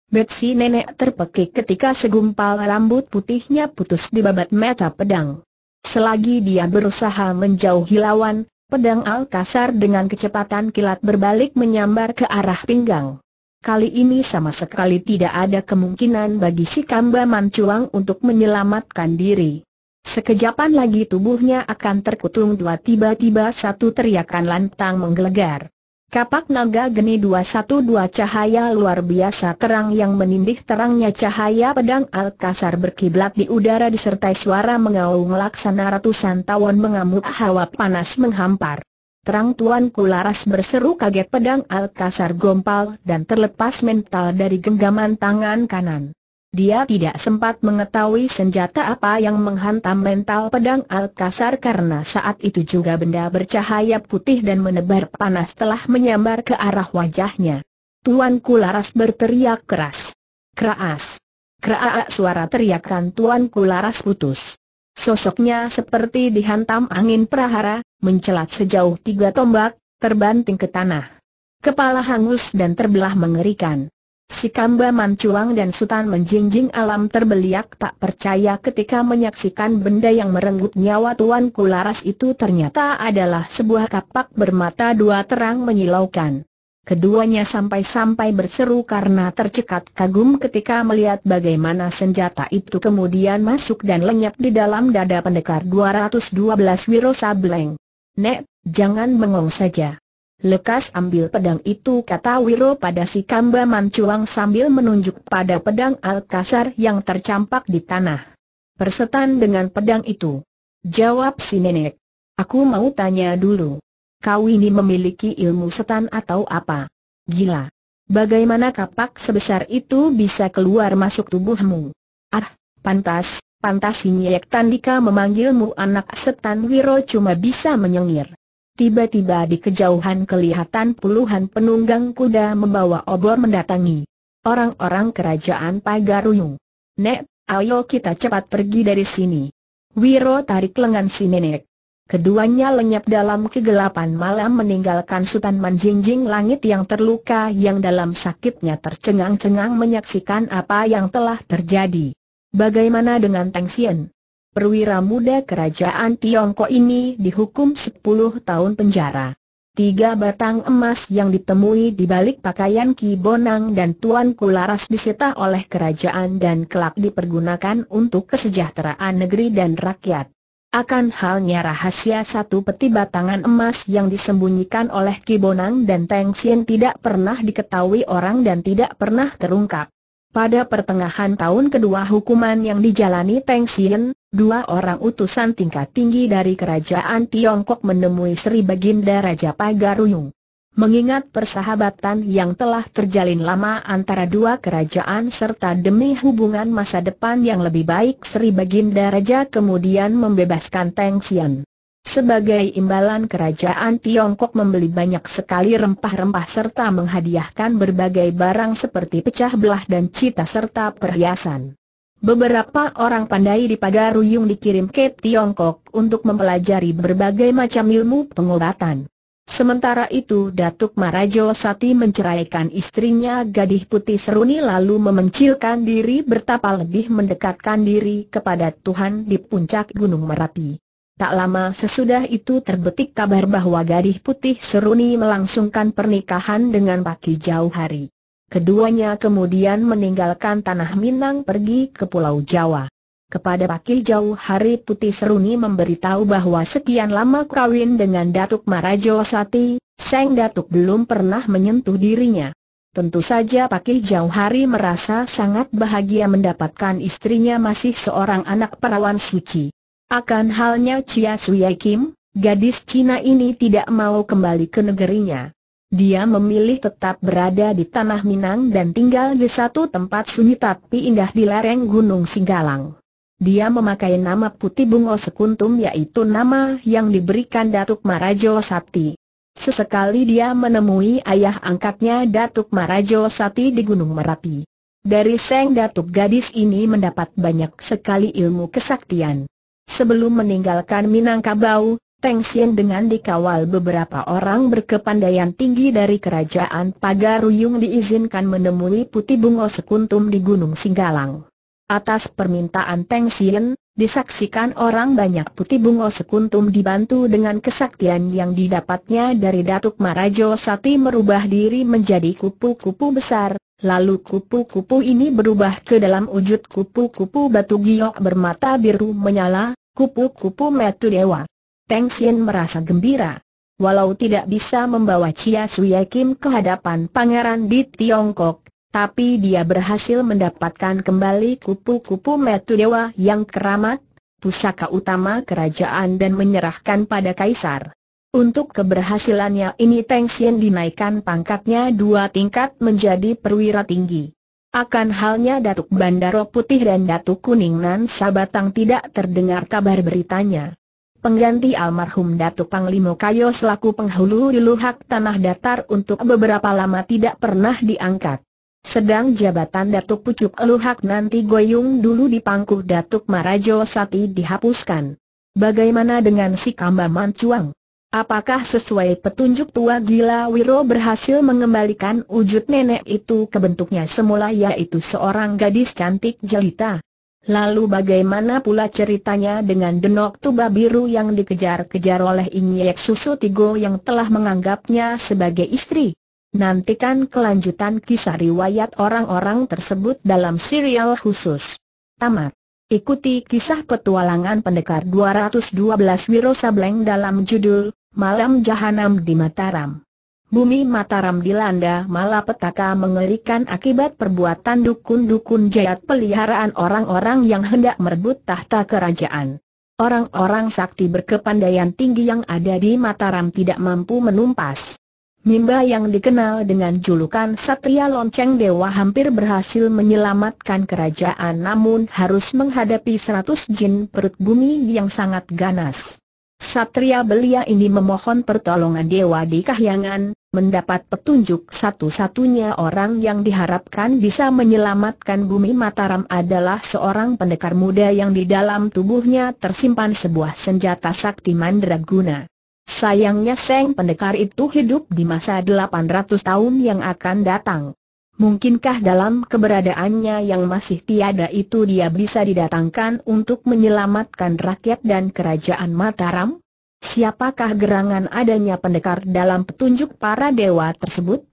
Betsy nenek terpekik ketika segumpal rambut putihnya putus di babat mata pedang. Selagi dia berusaha menjauhi lawan, pedang Alkasar dengan kecepatan kilat berbalik menyambar ke arah pinggang. Kali ini sama sekali tidak ada kemungkinan bagi si Kamba Mancuang untuk menyelamatkan diri. Sekejapan lagi tubuhnya akan terkutung dua tiba-tiba satu teriakan lantang menggelegar. Kapak naga geni 212 cahaya luar biasa terang yang menindih terangnya cahaya pedang Alkasar berkiblat di udara disertai suara mengaung laksana ratusan tawon mengamuk hawa panas menghampar. Terang tuan Kularas berseru kaget pedang Alkasar gompal dan terlepas mental dari genggaman tangan kanan. Dia tidak sempat mengetahui senjata apa yang menghantam mental pedang Alkasar karena saat itu juga benda bercahaya putih dan menebar panas telah menyambar ke arah wajahnya. Tuan Kularas berteriak keras. Keras. Keraak suara teriakan tuan Kularas putus. Sosoknya seperti dihantam angin prahara, mencelat sejauh tiga tombak, terbanting ke tanah. Kepala hangus dan terbelah mengerikan. Si Kamba Mancuang dan Sultan menjinjing alam terbeliak tak percaya ketika menyaksikan benda yang merenggut nyawa Tuan Kularas itu ternyata adalah sebuah kapak bermata dua terang menyilaukan. Keduanya sampai-sampai berseru karena tercekat kagum ketika melihat bagaimana senjata itu kemudian masuk dan lenyap di dalam dada pendekar 212 Wiro Sableng. Nek, jangan bengong saja. Lekas ambil pedang itu kata Wiro pada si Kamba Mancuang sambil menunjuk pada pedang Alkasar yang tercampak di tanah. Persetan dengan pedang itu. Jawab si nenek. Aku mau tanya dulu kau ini memiliki ilmu setan atau apa? Gila! Bagaimana kapak sebesar itu bisa keluar masuk tubuhmu? Ah, pantas, pantas Sinyek Tandika memanggilmu anak setan Wiro cuma bisa menyengir. Tiba-tiba di kejauhan kelihatan puluhan penunggang kuda membawa obor mendatangi. Orang-orang kerajaan Pagaruyung. Nek, ayo kita cepat pergi dari sini. Wiro tarik lengan si nenek. Keduanya lenyap dalam kegelapan malam meninggalkan Sultan Manjingjing langit yang terluka yang dalam sakitnya tercengang-cengang menyaksikan apa yang telah terjadi. Bagaimana dengan Tang Sien? Perwira muda kerajaan Tiongkok ini dihukum 10 tahun penjara. Tiga batang emas yang ditemui di balik pakaian Ki Bonang dan Tuan Kularas disita oleh kerajaan dan kelak dipergunakan untuk kesejahteraan negeri dan rakyat. Akan halnya rahasia satu peti batangan emas yang disembunyikan oleh Kibonang dan Teng Sien tidak pernah diketahui orang dan tidak pernah terungkap. Pada pertengahan tahun kedua hukuman yang dijalani Teng Sien, dua orang utusan tingkat tinggi dari kerajaan Tiongkok menemui Sri Baginda Raja Pagaruyung. Mengingat persahabatan yang telah terjalin lama antara dua kerajaan serta demi hubungan masa depan yang lebih baik Sri Baginda Raja kemudian membebaskan Teng Xian. Sebagai imbalan kerajaan Tiongkok membeli banyak sekali rempah-rempah serta menghadiahkan berbagai barang seperti pecah belah dan cita serta perhiasan. Beberapa orang pandai di Pagaruyung dikirim ke Tiongkok untuk mempelajari berbagai macam ilmu pengobatan. Sementara itu Datuk Marajo Sati menceraikan istrinya Gadih Putih Seruni lalu memencilkan diri bertapa lebih mendekatkan diri kepada Tuhan di puncak Gunung Merapi. Tak lama sesudah itu terbetik kabar bahwa Gadih Putih Seruni melangsungkan pernikahan dengan Paki Jauh Hari. Keduanya kemudian meninggalkan Tanah Minang pergi ke Pulau Jawa. Kepada Pakil Jauh Hari Putih Seruni memberitahu bahwa sekian lama kawin dengan Datuk Marajo Sati, Seng Datuk belum pernah menyentuh dirinya. Tentu saja Pakil Jauh Hari merasa sangat bahagia mendapatkan istrinya masih seorang anak perawan suci. Akan halnya Chia Suye Kim, gadis Cina ini tidak mau kembali ke negerinya. Dia memilih tetap berada di tanah Minang dan tinggal di satu tempat sunyi tapi indah di lereng Gunung Singgalang. Dia memakai nama putih bungo sekuntum yaitu nama yang diberikan Datuk Marajo Sati. Sesekali dia menemui ayah angkatnya Datuk Marajo Sati di Gunung Merapi. Dari Seng Datuk gadis ini mendapat banyak sekali ilmu kesaktian. Sebelum meninggalkan Minangkabau, Teng Sien dengan dikawal beberapa orang berkepandaian tinggi dari kerajaan Pagaruyung diizinkan menemui Putih Bungo Sekuntum di Gunung Singgalang. Atas permintaan Teng Sien, disaksikan orang banyak putih bungo sekuntum dibantu dengan kesaktian yang didapatnya dari Datuk Marajo Sati merubah diri menjadi kupu-kupu besar, lalu kupu-kupu ini berubah ke dalam wujud kupu-kupu batu giok bermata biru menyala, kupu-kupu metu dewa. Teng Sien merasa gembira. Walau tidak bisa membawa Chia Suya Kim ke hadapan pangeran di Tiongkok, tapi dia berhasil mendapatkan kembali kupu-kupu metu dewa yang keramat, pusaka utama kerajaan dan menyerahkan pada kaisar. Untuk keberhasilannya ini Teng Sien dinaikkan pangkatnya dua tingkat menjadi perwira tinggi. Akan halnya Datuk Bandaro Putih dan Datuk Kuningnan Sabatang tidak terdengar kabar beritanya. Pengganti almarhum Datuk Panglimo Kayo selaku penghulu di luhak tanah datar untuk beberapa lama tidak pernah diangkat. Sedang jabatan Datuk Pucuk Eluhak nanti goyung dulu di pangkuh Datuk Marajo Sati dihapuskan. Bagaimana dengan si Kamba Mancuang? Apakah sesuai petunjuk tua gila Wiro berhasil mengembalikan wujud nenek itu ke bentuknya semula yaitu seorang gadis cantik jelita? Lalu bagaimana pula ceritanya dengan denok tuba biru yang dikejar-kejar oleh Inyek Susu Tigo yang telah menganggapnya sebagai istri? Nantikan kelanjutan kisah riwayat orang-orang tersebut dalam serial khusus. Tamat. Ikuti kisah petualangan pendekar 212 Wiro Sableng dalam judul Malam Jahanam di Mataram. Bumi Mataram dilanda malapetaka mengerikan akibat perbuatan dukun-dukun jahat peliharaan orang-orang yang hendak merebut tahta kerajaan. Orang-orang sakti berkepandaian tinggi yang ada di Mataram tidak mampu menumpas Mimba yang dikenal dengan julukan Satria Lonceng Dewa hampir berhasil menyelamatkan kerajaan namun harus menghadapi seratus jin perut bumi yang sangat ganas. Satria belia ini memohon pertolongan Dewa di Kahyangan, mendapat petunjuk satu-satunya orang yang diharapkan bisa menyelamatkan bumi Mataram adalah seorang pendekar muda yang di dalam tubuhnya tersimpan sebuah senjata sakti mandraguna. Sayangnya Seng Pendekar itu hidup di masa 800 tahun yang akan datang. Mungkinkah dalam keberadaannya yang masih tiada itu dia bisa didatangkan untuk menyelamatkan rakyat dan kerajaan Mataram? Siapakah gerangan adanya pendekar dalam petunjuk para dewa tersebut?